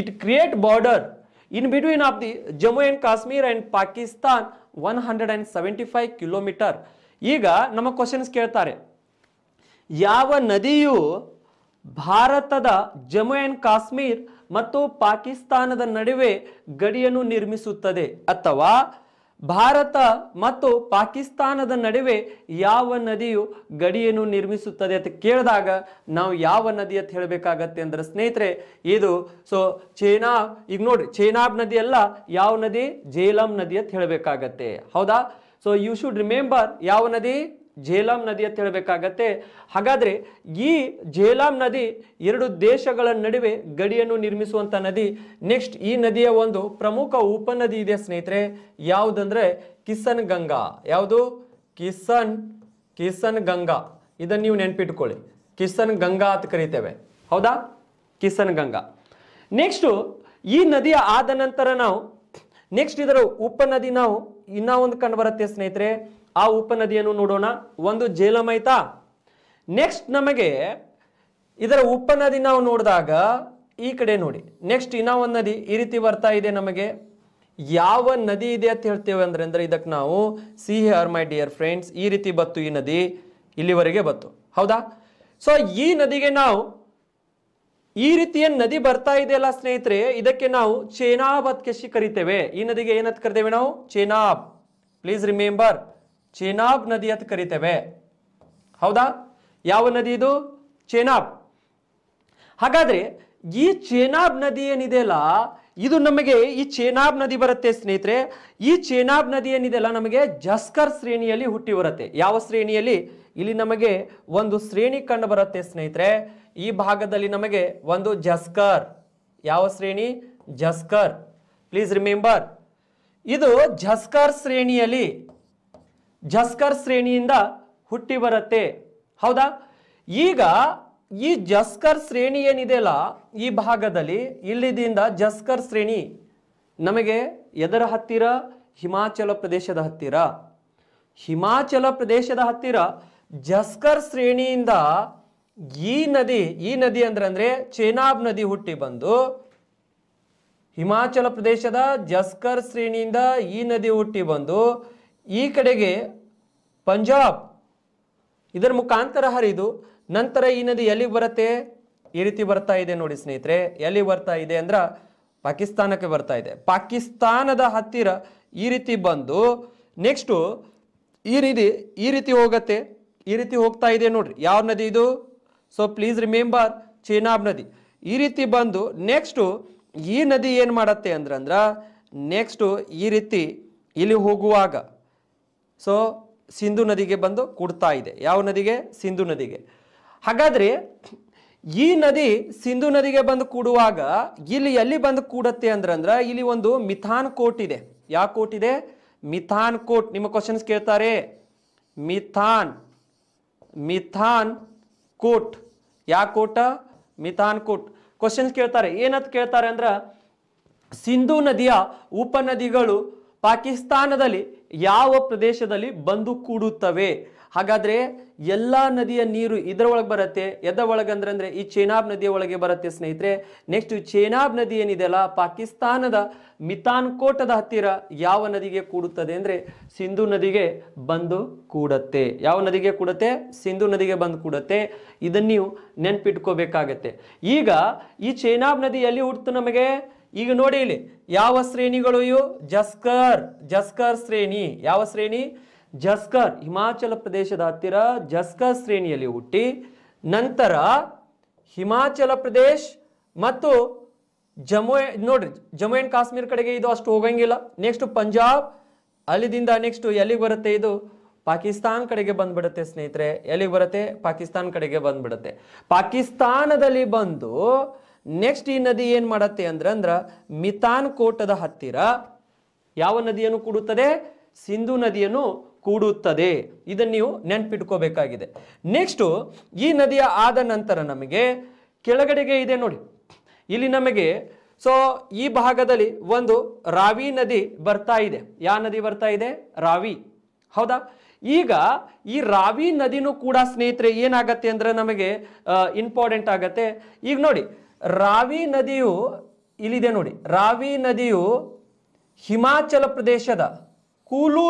[SPEAKER 1] it create border in between of the Jammu and Kashmir and Pakistan one hundred and seventy five kilometer ಈಗ ನಮ್ಮ ಕ್ವಶನ್ಸ್ ಕೇಳ್ತಾರೆ ಯಾವ ನದಿಯು ಭಾರತದ ಜಮ್ಮು ಆ್ಯಂಡ್ ಕಾಶ್ಮೀರ್ ಮತ್ತು ಪಾಕಿಸ್ತಾನದ ನಡುವೆ ಗಡಿಯನ್ನು ನಿರ್ಮಿಸುತ್ತದೆ ಅಥವಾ ಭಾರತ ಮತ್ತು ಪಾಕಿಸ್ತಾನದ ನಡುವೆ ಯಾವ ನದಿಯು ಗಡಿಯನ್ನು ನಿರ್ಮಿಸುತ್ತದೆ ಅಂತ ಕೇಳಿದಾಗ ನಾವು ಯಾವ ನದಿ ಅಂತ ಹೇಳಬೇಕಾಗತ್ತೆ ಅಂದ್ರೆ ಸ್ನೇಹಿತರೆ ಇದು ಸೊ ಚೇನಾ ಈಗ ನೋಡ್ರಿ ಚೇನಾಬ್ ನದಿ ಅಲ್ಲ ಯಾವ ನದಿ ಜೇಲಂ ನದಿ ಅಂತ ಹೇಳಬೇಕಾಗತ್ತೆ ಹೌದಾ ಸೊ ಯು ಶುಡ್ ರಿಮೆಂಬರ್ ಯಾವ ನದಿ ಜೇಲಾಮ್ ನದಿ ಅಂತ ಹೇಳಬೇಕಾಗತ್ತೆ ಹಾಗಾದರೆ ಈ ಜೇಲಾಮ್ ನದಿ ಎರಡು ದೇಶಗಳ ನಡುವೆ ಗಡಿಯನ್ನು ನಿರ್ಮಿಸುವಂಥ ನದಿ ನೆಕ್ಸ್ಟ್ ಈ ನದಿಯ ಒಂದು ಪ್ರಮುಖ ಉಪನದಿ ಇದೆ ಸ್ನೇಹಿತರೆ ಯಾವುದಂದರೆ ಕಿಸನ್ ಗಂಗಾ ಯಾವುದು ಕಿಸನ್ ಕಿಸನ್ ಗಂಗಾ ಇದನ್ನು ನೀವು ನೆನಪಿಟ್ಕೊಳ್ಳಿ ಕಿಸನ್ ಗಂಗಾ ಅಂತ ಕರಿತೇವೆ ಹೌದಾ ಕಿಸನ್ ಗಂಗಾ ನೆಕ್ಸ್ಟು ಈ ನದಿಯ ಆದ ನಂತರ ನಾವು ನೆಕ್ಸ್ಟ್ ಇದರ ಉಪನದಿ ನಾವು ಇನ್ನ ಒಂದು ಕಂಡು ಬರುತ್ತೆ ಸ್ನೇಹಿತರೆ ಆ ಉಪನದಿಯನ್ನು ನೋಡೋಣ ಒಂದು ಜೇಲಮ್ ನೆಕ್ಸ್ಟ್ ನಮಗೆ ಇದರ ಉಪನದಿ ನಾವು ನೋಡಿದಾಗ ಈ ಕಡೆ ನೋಡಿ ನೆಕ್ಸ್ಟ್ ಇನ್ನ ಒಂದು ನದಿ ಈ ರೀತಿ ಬರ್ತಾ ಇದೆ ನಮಗೆ ಯಾವ ನದಿ ಇದೆ ಅಂತ ಹೇಳ್ತೇವೆ ಅಂದ್ರೆ ಅಂದ್ರೆ ಇದಕ್ಕೆ ನಾವು see are my dear friends ಈ ರೀತಿ ಬತ್ತು ಈ ನದಿ ಇಲ್ಲಿವರೆಗೆ ಬತ್ತು ಹೌದಾ ಸೊ ಈ ನದಿಗೆ ನಾವು ಈ ರೀತಿಯ ನದಿ ಬರ್ತಾ ಅಲ್ಲ ಸ್ನೇಹಿತರೆ ಇದಕ್ಕೆ ನಾವು ಚೇನಾಬ್ ಅಂತ ಕರಿತೇವೆ ಈ ನದಿಗೆ ಏನಂತ ಕರಿತೇವೆ ನಾವು ಚೇನಾಬ್ ಪ್ಲೀಸ್ ರಿಮೆಂಬರ್ ಚೇನಾಬ್ ನದಿ ಅಂತ ಕರಿತೇವೆ ಹೌದಾ ಯಾವ ನದಿ ಇದು ಚೇನಾಬ್ ಹಾಗಾದ್ರೆ ಈ ಚೇನಾಬ್ ನದಿ ಏನಿದೆಯಲ್ಲ ಇದು ನಮಗೆ ಈ ಚೇನಾಬ್ ನದಿ ಬರುತ್ತೆ ಸ್ನೇಹಿತರೆ ಈ ಚೇನಾಬ್ ನದಿ ಏನಿದೆಯಲ್ಲ ನಮಗೆ ಜಸ್ಕರ್ ಶ್ರೇಣಿಯಲ್ಲಿ ಹುಟ್ಟಿ ಬರುತ್ತೆ ಯಾವ ಶ್ರೇಣಿಯಲ್ಲಿ ಇಲ್ಲಿ ನಮಗೆ ಒಂದು ಶ್ರೇಣಿ ಕಂಡು ಬರುತ್ತೆ ಸ್ನೇಹಿತರೆ ಈ ಭಾಗದಲ್ಲಿ ನಮಗೆ ಒಂದು ಜಸ್ಕರ್ ಯಾವ ಶ್ರೇಣಿ ಜಸ್ಕರ್ ಪ್ಲೀಸ್ ರಿಮೆಂಬರ್ ಇದು ಜಸ್ಕರ್ ಶ್ರೇಣಿಯಲ್ಲಿ ಜಸ್ಕರ್ ಶ್ರೇಣಿಯಿಂದ ಹುಟ್ಟಿ ಬರುತ್ತೆ ಹೌದಾ ಈಗ ಈ ಜಸ್ಕರ್ ಶ್ರೇಣಿ ಏನಿದೆಯಲ್ಲ ಈ ಭಾಗದಲ್ಲಿ ಇಲ್ಲಿದಿಂದ ಜಸ್ಕರ್ ಶ್ರೇಣಿ ನಮಗೆ ಎದರ ಹತ್ತಿರ ಹಿಮಾಚಲ ಪ್ರದೇಶದ ಹತ್ತಿರ ಹಿಮಾಚಲ ಪ್ರದೇಶದ ಹತ್ತಿರ ಜಸ್ಕರ್ ಶ್ರೇಣಿಯಿಂದ ಈ ನದಿ ಈ ನದಿ ಅಂದ್ರೆ ಅಂದ್ರೆ ಚೇನಾಬ್ ನದಿ ಹುಟ್ಟಿ ಬಂದು ಹಿಮಾಚಲ ಪ್ರದೇಶದ ಜಸ್ಕರ್ ಶ್ರೇಣಿಯಿಂದ ಈ ನದಿ ಹುಟ್ಟಿ ಬಂದು ಈ ಕಡೆಗೆ ಪಂಜಾಬ್ ಇದರ ಮುಖಾಂತರ ಹರಿದು ನಂತರ ಈ ನದಿ ಎಲ್ಲಿಗೆ ಬರುತ್ತೆ ಈ ರೀತಿ ಬರ್ತಾ ಇದೆ ನೋಡಿ ಸ್ನೇಹಿತರೆ ಎಲ್ಲಿ ಬರ್ತಾ ಇದೆ ಅಂದ್ರೆ ಪಾಕಿಸ್ತಾನಕ್ಕೆ ಬರ್ತಾ ಇದೆ ಪಾಕಿಸ್ತಾನದ ಹತ್ತಿರ ಈ ರೀತಿ ಬಂದು ನೆಕ್ಸ್ಟು ಈ ರೀತಿ ಈ ರೀತಿ ಹೋಗತ್ತೆ ಈ ರೀತಿ ಹೋಗ್ತಾ ಇದೆ ನೋಡ್ರಿ ಯಾವ ನದಿ ಇದು ಸೊ ಪ್ಲೀಸ್ ರಿಮೆಂಬರ್ ಚೀನಾಬ್ ನದಿ ಈ ರೀತಿ ಬಂದು ನೆಕ್ಸ್ಟು ಈ ನದಿ ಏನು ಮಾಡತ್ತೆ ಅಂದ್ರಂದ್ರೆ ನೆಕ್ಸ್ಟು ಈ ರೀತಿ ಇಲ್ಲಿ ಹೋಗುವಾಗ ಸೊ ಸಿಂಧು ನದಿಗೆ ಬಂದು ಕೊಡ್ತಾ ಇದೆ ಯಾವ ನದಿಗೆ ಸಿಂಧು ನದಿಗೆ ಹಾಗಾದ್ರೆ ಈ ನದಿ ಸಿಂಧು ನದಿಗೆ ಬಂದು ಕೂಡುವಾಗ ಇಲ್ಲಿ ಎಲ್ಲಿ ಬಂದು ಕೂಡತ್ತೆ ಅಂದ್ರಂದ್ರೆ ಇಲ್ಲಿ ಒಂದು ಮಿಥಾನ್ ಕೋಟ್ ಇದೆ ಯಾವ ಕೋಟ್ ಇದೆ ಮಿಥಾನ್ ಕೋಟ್ ನಿಮ್ಮ ಕ್ವಶನ್ಸ್ ಕೇಳ್ತಾರೆ ಮಿಥಾನ್ ಮಿಥಾನ್ ಕೋಟ್ ಯಾಕೂಟ ಕೋಟ್ ಕ್ವಶನ್ಸ್ ಕೇಳ್ತಾರೆ ಏನಂತ ಕೇಳ್ತಾರೆ ಅಂದ್ರೆ ಸಿಂಧೂ ನದಿಯ ಉಪನದಿಗಳು ಪಾಕಿಸ್ತಾನದಲ್ಲಿ ಯಾವ ಪ್ರದೇಶದಲ್ಲಿ ಬಂದು ಕೂಡುತ್ತವೆ ಹಾಗಾದರೆ ಎಲ್ಲ ನದಿಯ ನೀರು ಇದರ ಒಳಗೆ ಬರುತ್ತೆ ಎದ ಒಳಗಂದ್ರೆ ಅಂದರೆ ಈ ಚೇನಾಬ್ ನದಿಯ ಒಳಗೆ ಬರುತ್ತೆ ಸ್ನೇಹಿತರೆ ನೆಕ್ಸ್ಟ್ ಚೇನಾಬ್ ನದಿ ಏನಿದೆಯಲ್ಲ ಪಾಕಿಸ್ತಾನದ ಮಿತಾನ್ ಕೋಟದ ಹತ್ತಿರ ಯಾವ ನದಿಗೆ ಕೂಡುತ್ತದೆ ಅಂದರೆ ಸಿಂಧು ನದಿಗೆ ಬಂದು ಕೂಡತ್ತೆ ಯಾವ ನದಿಗೆ ಕೂಡತ್ತೆ ಸಿಂಧು ನದಿಗೆ ಬಂದು ಕೂಡತ್ತೆ ಇದನ್ನ ನೀವು ನೆನ್ಪಿಟ್ಕೋಬೇಕಾಗತ್ತೆ ಈಗ ಈ ಚೇನಾಬ್ ನದಿ ಎಲ್ಲಿ ನಮಗೆ ಈಗ ನೋಡಿ ಇಲ್ಲಿ ಯಾವ ಶ್ರೇಣಿಗಳು ಇವು ಜಸ್ಕರ್ ಜಸ್ಕರ್ ಶ್ರೇಣಿ ಯಾವ ಶ್ರೇಣಿ ಜಸ್ಕರ್ ಹಿಮಾಚಲ ಪ್ರದೇಶದ ಹತ್ತಿರ ಜಸ್ಕರ್ ಶ್ರೇಣಿಯಲ್ಲಿ ಹುಟ್ಟಿ ನಂತರ ಹಿಮಾಚಲ ಪ್ರದೇಶ್ ಮತ್ತು ಜಮ್ಮು ನೋಡ್ರಿ ಜಮ್ಮು ಆ್ಯಂಡ್ ಕಾಶ್ಮೀರ್ ಕಡೆಗೆ ಇದು ಅಷ್ಟು ಹೋಗಂಗಿಲ್ಲ ನೆಕ್ಸ್ಟ್ ಪಂಜಾಬ್ ಅಲ್ಲಿಂದ ನೆಕ್ಸ್ಟ್ ಎಲ್ಲಿಗೆ ಬರುತ್ತೆ ಇದು ಪಾಕಿಸ್ತಾನ್ ಕಡೆಗೆ ಬಂದ್ಬಿಡುತ್ತೆ ಸ್ನೇಹಿತರೆ ಎಲ್ಲಿಗೆ ಬರುತ್ತೆ ಪಾಕಿಸ್ತಾನ್ ಕಡೆಗೆ ಬಂದ್ಬಿಡುತ್ತೆ ಪಾಕಿಸ್ತಾನದಲ್ಲಿ ಬಂದು ನೆಕ್ಸ್ಟ್ ಈ ನದಿ ಏನು ಮಾಡತ್ತೆ ಅಂದ್ರೆ ಅಂದ್ರೆ ಮಿತಾನ್ ಕೋಟದ ಹತ್ತಿರ ಯಾವ ನದಿಯನ್ನು ಕೂಡುತ್ತದೆ ಸಿಂಧು ನದಿಯನ್ನು ಕೂಡುತ್ತದೆ ಇದನ್ನು ನೀವು ನೆನ್ಪಿಟ್ಕೋಬೇಕಾಗಿದೆ ನೆಕ್ಸ್ಟು ಈ ನದಿಯ ಆದ ನಂತರ ನಮಗೆ ಕೆಳಗಡೆಗೆ ಇದೆ ನೋಡಿ ಇಲ್ಲಿ ನಮಗೆ ಸೊ ಈ ಭಾಗದಲ್ಲಿ ಒಂದು ರಾವಿ ನದಿ ಬರ್ತಾ ಇದೆ ಯಾವ ನದಿ ಬರ್ತಾ ಇದೆ ರಾವಿ ಹೌದಾ ಈಗ ಈ ರಾವಿ ನದಿನೂ ಕೂಡ ಸ್ನೇಹಿತರೆ ಏನಾಗತ್ತೆ ಅಂದರೆ ನಮಗೆ ಇಂಪಾರ್ಟೆಂಟ್ ಆಗತ್ತೆ ಈಗ ನೋಡಿ ರಾವಿ ನದಿಯು ಇಲ್ಲಿದೆ ನೋಡಿ ರಾವಿ ನದಿಯು ಹಿಮಾಚಲ ಪ್ರದೇಶದ ಕೂಲು